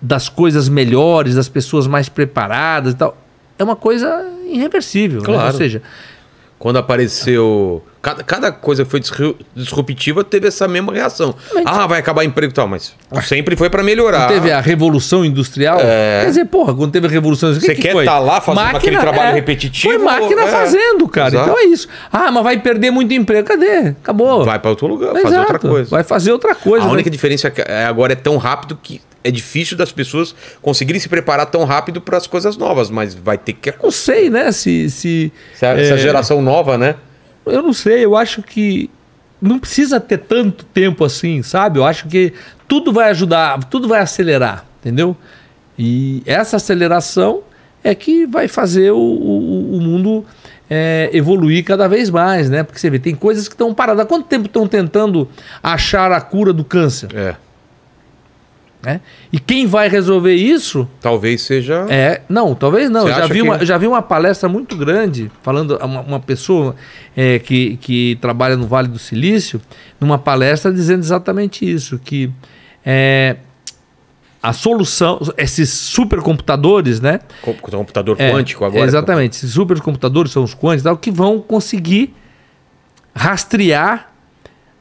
das coisas melhores, das pessoas mais preparadas e tal, é uma coisa irreversível. Claro. Né? Ou seja, quando apareceu. Cada, cada coisa que foi disruptiva teve essa mesma reação. Mas, ah, vai acabar emprego e tal, mas ah. sempre foi para melhorar. Teve a revolução industrial. É... Quer dizer, porra, quando teve a revolução industrial. Você que quer estar tá lá fazendo máquina, aquele trabalho é... repetitivo? Foi máquina é... fazendo, cara. Então Exato. Então é isso. Ah, mas vai perder muito emprego. Cadê? Acabou. Vai para outro lugar, Exato. fazer outra coisa. Vai fazer outra coisa. A né? única diferença é que é, agora é tão rápido que é difícil das pessoas conseguirem se preparar tão rápido para as coisas novas, mas vai ter que. Eu sei, né? Se. se essa, é... essa geração nova, né? Eu não sei, eu acho que não precisa ter tanto tempo assim, sabe? Eu acho que tudo vai ajudar, tudo vai acelerar, entendeu? E essa aceleração é que vai fazer o, o, o mundo é, evoluir cada vez mais, né? Porque você vê, tem coisas que estão paradas. Há quanto tempo estão tentando achar a cura do câncer? É. Né? E quem vai resolver isso? Talvez seja. É, não, talvez não. já vi, que... uma, é? já vi uma palestra muito grande falando uma, uma pessoa é, que, que trabalha no Vale do Silício, numa palestra dizendo exatamente isso, que é, a solução, esses supercomputadores, né? Computador é, quântico é, agora. Exatamente, esses supercomputadores são os quânticos, é que vão conseguir rastrear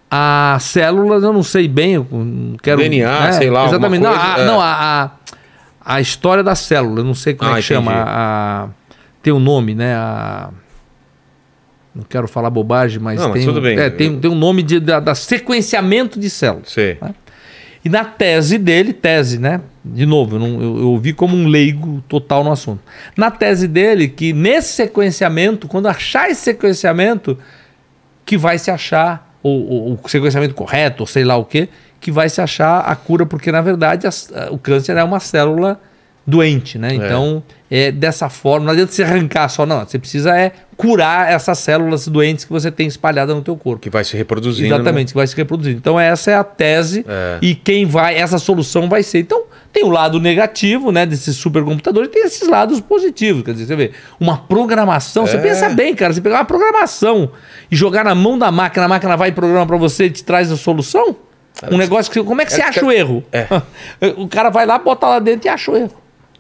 a células, eu não sei bem, não quero. DNA, é, sei lá. Exatamente. Não, a, é. não a, a, a, história da célula, eu não sei como é ah, é que chama. A, tem um nome, né? A, não quero falar bobagem, mas, não, tem, mas tudo bem. É, tem, tem um nome de, da, da sequenciamento de células. Sim. Né? E na tese dele, tese, né? De novo, eu, não, eu, eu ouvi como um leigo total no assunto. Na tese dele, que nesse sequenciamento, quando achar esse sequenciamento, que vai se achar ou, ou, o sequenciamento correto, ou sei lá o que, que vai se achar a cura, porque na verdade a, o câncer é uma célula doente, né? É. Então, é dessa forma, não adianta se arrancar só, não. Você precisa é curar essas células doentes que você tem espalhada no teu corpo. Que vai se reproduzindo. Exatamente, né? que vai se reproduzindo. Então, essa é a tese é. e quem vai, essa solução vai ser. Então, tem o lado negativo, né, desses supercomputadores, tem esses lados positivos. Quer dizer, você vê, uma programação. É. Você pensa bem, cara, você pegar uma programação e jogar na mão da máquina, a máquina vai e programa para você e te traz a solução? um negócio que. Como é que é você acha o erro? É. O cara vai lá, bota lá dentro e acha o erro.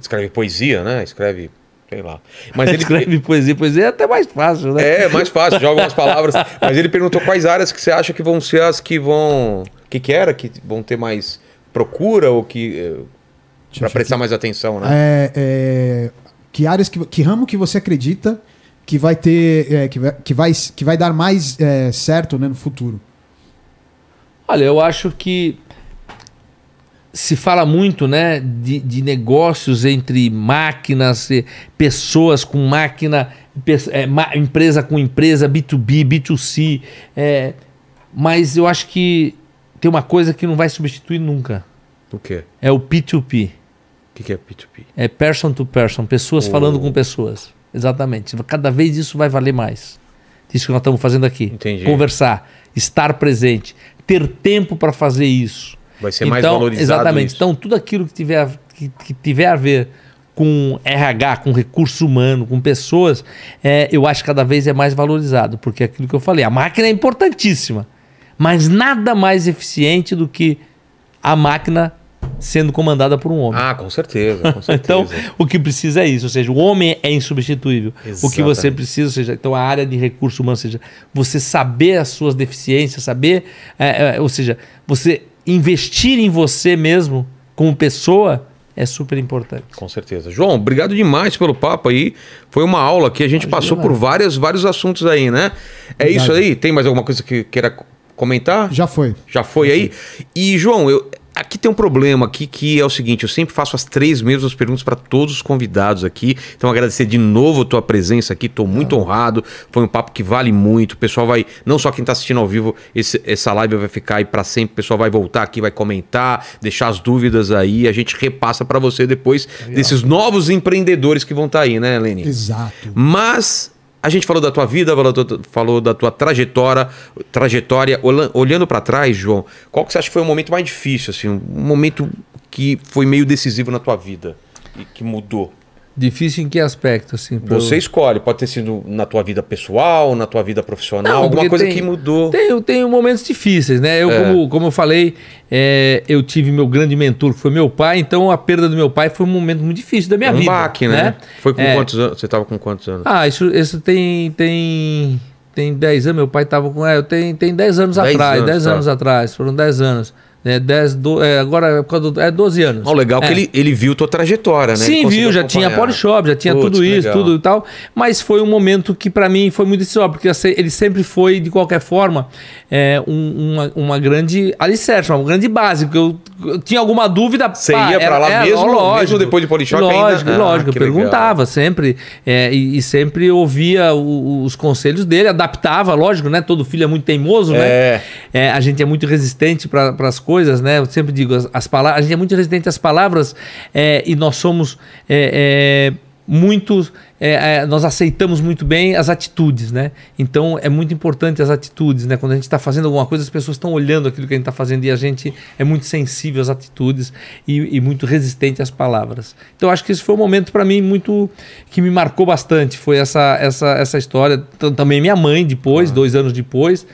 Escreve poesia, né? Escreve sei lá. Mas ele escreve poesia, poesia é até mais fácil, né? É, mais fácil, joga umas palavras. Mas ele perguntou quais áreas que você acha que vão ser as que vão. que, que era? Que vão ter mais procura ou que. Eh, para prestar mais atenção, né? É, é, que áreas, que, que ramo que você acredita que vai ter, é, que, vai, que, vai, que vai dar mais é, certo né, no futuro? Olha, eu acho que se fala muito né, de, de negócios entre máquinas, pessoas com máquina, é, ma, empresa com empresa, B2B, B2C. É, mas eu acho que tem uma coisa que não vai substituir nunca. O quê? É o P2P que, que é P2P? É person to person, pessoas oh. falando com pessoas. Exatamente. Cada vez isso vai valer mais. Isso que nós estamos fazendo aqui. Entendi. Conversar, estar presente, ter tempo para fazer isso. Vai ser então, mais valorizado. Exatamente. Isso. Então, tudo aquilo que tiver, a, que, que, tiver a ver com RH, com recurso humano, com pessoas, é, eu acho que cada vez é mais valorizado, porque é aquilo que eu falei, a máquina é importantíssima, mas nada mais eficiente do que a máquina sendo comandada por um homem. Ah, com certeza. Com então, certeza. então, o que precisa é isso, ou seja, o homem é insubstituível. Exatamente. O que você precisa, ou seja, então a área de humano, ou seja, você saber as suas deficiências, saber, é, é, ou seja, você investir em você mesmo como pessoa é super importante. Com certeza. João, obrigado demais pelo papo aí. Foi uma aula que a gente Imagina. passou por várias, vários assuntos aí, né? É Verdade. isso aí? Tem mais alguma coisa que queira comentar? Já foi. Já foi Já aí? Foi. E, João, eu, Aqui tem um problema aqui que é o seguinte, eu sempre faço as três mesmas perguntas para todos os convidados aqui. Então agradecer de novo a tua presença aqui, estou muito ah. honrado. Foi um papo que vale muito. O pessoal vai, não só quem está assistindo ao vivo, esse, essa live vai ficar aí para sempre. O pessoal vai voltar aqui, vai comentar, deixar as dúvidas aí, a gente repassa para você depois Legal. desses novos empreendedores que vão estar tá aí, né, Leni? Exato. Mas a gente falou da tua vida, falou, da tua, trajetória, trajetória. Olhando para trás, João, qual que você acha que foi o momento mais difícil, assim, um momento que foi meio decisivo na tua vida e que mudou? Difícil em que aspecto, assim? Pro... Você escolhe, pode ter sido na tua vida pessoal, na tua vida profissional, Não, alguma coisa tem, que mudou. Tem, tem momentos difíceis, né? Eu, é. como, como eu falei, é, eu tive meu grande mentor, que foi meu pai, então a perda do meu pai foi um momento muito difícil da minha um vida. Um baque, né? né? Foi com é. quantos anos? Você estava com quantos anos? Ah, isso, isso tem, tem, tem 10 anos, meu pai estava com... É, eu tem 10 anos dez atrás, 10 anos, tá. anos atrás, foram 10 anos. Né, 10, do, é, agora é 12 é anos. O legal é. que é. ele, ele viu tua trajetória, né? Sim, viu, já tinha Shop, já tinha tudo isso, legal. tudo e tal. Mas foi um momento que para mim foi muito decisivo porque ele sempre foi, de qualquer forma, é, um, uma, uma grande alicerce, uma grande base. Porque eu, eu tinha alguma dúvida. Você pá, ia para lá era, mesmo, lógico, mesmo depois de Shop? Lógico, ainda? lógico. Ah, eu perguntava legal. sempre é, e, e, sempre ouvia o, os conselhos dele, adaptava, lógico, né? Todo filho é muito teimoso, né? É, é a gente é muito resistente para as coisas, né? Eu sempre digo, as, as palavras, a gente é muito resistente às palavras é, e nós somos é, é muito. É, é, nós aceitamos muito bem as atitudes, né? Então é muito importante as atitudes, né? Quando a gente está fazendo alguma coisa, as pessoas estão olhando aquilo que a gente está fazendo e a gente é muito sensível às atitudes e, e muito resistente às palavras. Então acho que esse foi um momento para mim muito que me marcou bastante, foi essa essa essa história. Também minha mãe depois, ah. dois anos depois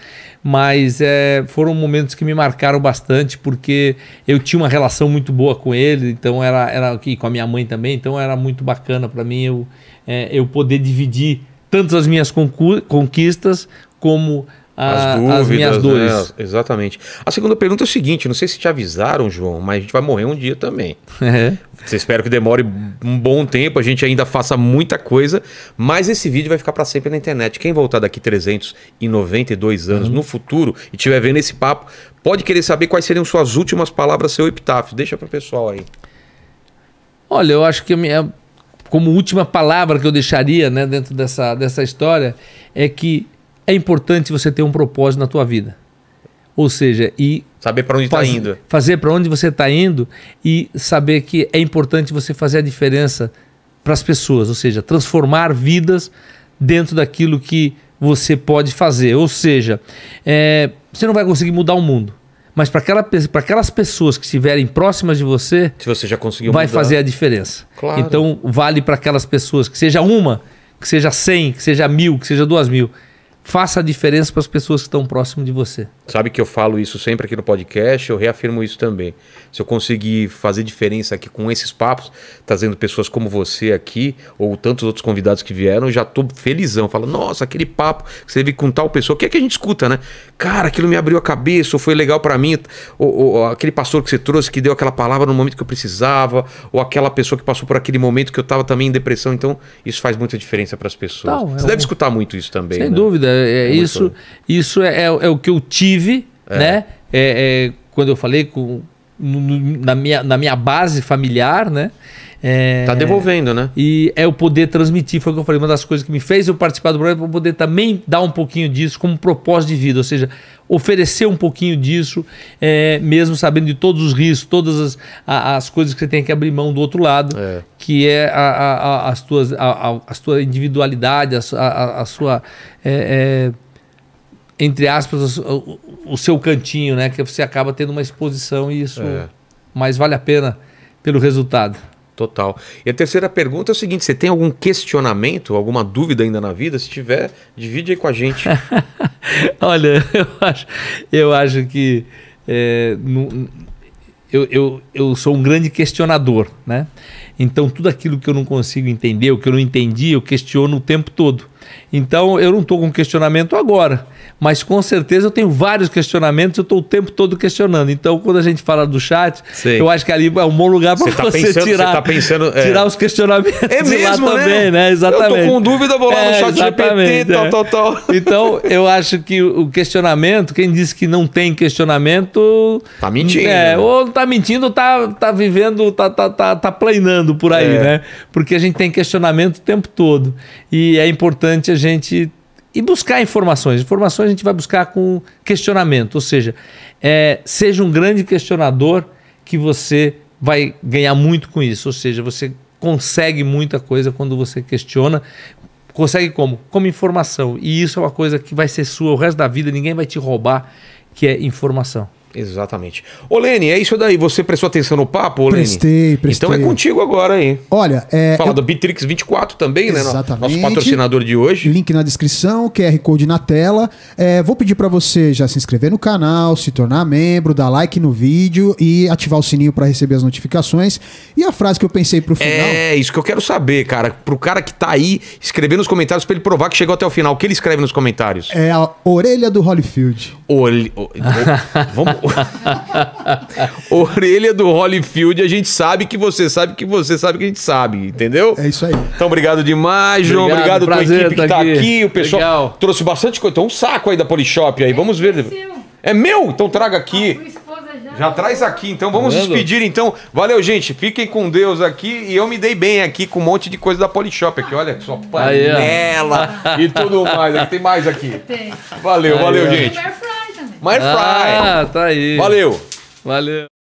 mas é, foram momentos que me marcaram bastante porque eu tinha uma relação muito boa com ele, então era era e com a minha mãe também, então era muito bacana para mim eu é, eu poder dividir tanto as minhas conquistas como as, dúvidas, ah, as minhas né? dores. Né? Exatamente. A segunda pergunta é o seguinte: não sei se te avisaram, João, mas a gente vai morrer um dia também. É. Você espera que demore um bom tempo, a gente ainda faça muita coisa, mas esse vídeo vai ficar para sempre na internet. Quem voltar daqui 392 anos uhum. no futuro e estiver vendo esse papo, pode querer saber quais seriam suas últimas palavras, seu epitáfio. Deixa para o pessoal aí. Olha, eu acho que a minha, como última palavra que eu deixaria né, dentro dessa, dessa história é que é importante você ter um propósito na tua vida. Ou seja, e saber para onde está indo. Fazer para onde você está indo e saber que é importante você fazer a diferença para as pessoas, ou seja, transformar vidas dentro daquilo que você pode fazer. Ou seja, é, você não vai conseguir mudar o mundo, mas para aquela, aquelas pessoas que estiverem próximas de você, se você já conseguiu, vai mudar. fazer a diferença. Claro. Então vale para aquelas pessoas que seja uma, que seja cem, que seja mil, que seja duas mil faça a diferença para as pessoas que estão próximo de você. Sabe que eu falo isso sempre aqui no podcast, eu reafirmo isso também. Se eu conseguir fazer diferença aqui com esses papos, trazendo pessoas como você aqui, ou tantos outros convidados que vieram, eu já estou felizão. Falo, nossa, aquele papo que você teve com tal pessoa, o que é que a gente escuta, né? Cara, aquilo me abriu a cabeça, ou foi legal para mim, ou, ou, aquele pastor que você trouxe que deu aquela palavra no momento que eu precisava, ou aquela pessoa que passou por aquele momento que eu estava também em depressão. Então, isso faz muita diferença para as pessoas. Não, você é deve escutar muito isso também. Sem né? dúvida é, é, é isso isso é, é, é, o que eu tive, né? quando eu falei com, no, na, minha, na minha base familiar, né? É, tá devolvendo, né? E é o poder transmitir, foi o que eu falei, uma das coisas que me fez eu participar do programa, para poder também dar um pouquinho disso como propósito de vida, ou seja, oferecer um pouquinho disso, é, mesmo sabendo de todos os riscos, todas as, as coisas que você tem que abrir mão do outro lado, é. que é a, a, as tuas, a, a, sua individualidade, a, a, sua. É, é entre aspas, o, o, seu cantinho, né? Que você acaba tendo uma exposição e isso. É. Mas vale a pena pelo resultado. Total. E a terceira pergunta é o seguinte: você tem algum questionamento, alguma dúvida ainda na vida? Se tiver, divide aí com a gente. Olha, eu acho, eu acho que é, eu, eu, eu sou um grande questionador, né? Então tudo aquilo que eu não consigo entender, o que eu não entendi, eu questiono o tempo todo. Então eu não estou com questionamento agora, mas com certeza eu tenho vários questionamentos, eu estou o tempo todo questionando. Então quando a gente fala do chat, eu acho que ali é um bom lugar para tá você, tá pensando, tirar, você tá pensando, é... tirar os questionamentos é mesmo, lá né? também, né? Exatamente. Eu tô com dúvida, vou lá é, no chat GPT, tal, é. tal, tal. Então eu acho que o questionamento, quem disse que não tem questionamento... Tá mentindo. É, né? ou tá mentindo ou tá, tá vivendo, tá, tá, tá, tá por aí, é. né? Porque a gente tem questionamento o tempo todo. E é importante a gente gente. E buscar informações. Informações a gente vai buscar com questionamento, ou seja, é, seja um grande questionador que você vai ganhar muito com isso. Ou seja, você consegue muita coisa quando você questiona. Consegue como? Como informação. E isso é uma coisa que vai ser sua o resto da vida, ninguém vai te roubar, que é informação. Exatamente. Olene, é isso daí. Você prestou atenção no papo, Olene? Prestei, prestei. Então é contigo agora aí. Olha, é. Fala eu... da Bitrix 24 também, né? Exatamente. né? Nosso patrocinador de hoje. Link na descrição, QR Code na tela. É, vou pedir para você já se inscrever no canal, se tornar membro, dar like no vídeo e ativar o sininho para receber as notificações. E a frase que eu pensei pro final. É, isso que eu quero saber, cara. Pro cara que tá aí escrever nos comentários para ele provar que chegou até o final. O que ele escreve nos comentários? É a orelha do Holyfield. Olhe... Vamos. Orelha do Holyfield, a gente sabe que você sabe que você sabe que a gente sabe, entendeu? É isso aí. Então, obrigado demais, João. Obrigado, pela equipe que tá, tá aqui. O pessoal Legal. trouxe bastante coisa. Então, um saco aí da Polishop aí. Vamos ver. É, é meu? Então traga aqui. Ah, já traz aqui, então vamos tá despedir então. Valeu, gente. Fiquem com Deus aqui. E eu me dei bem aqui com um monte de coisa da Polishop aqui. Olha só, panela e tudo mais. Tem mais aqui. Valeu, valeu, gente. My Fry. Ah, tá aí. Valeu. Valeu.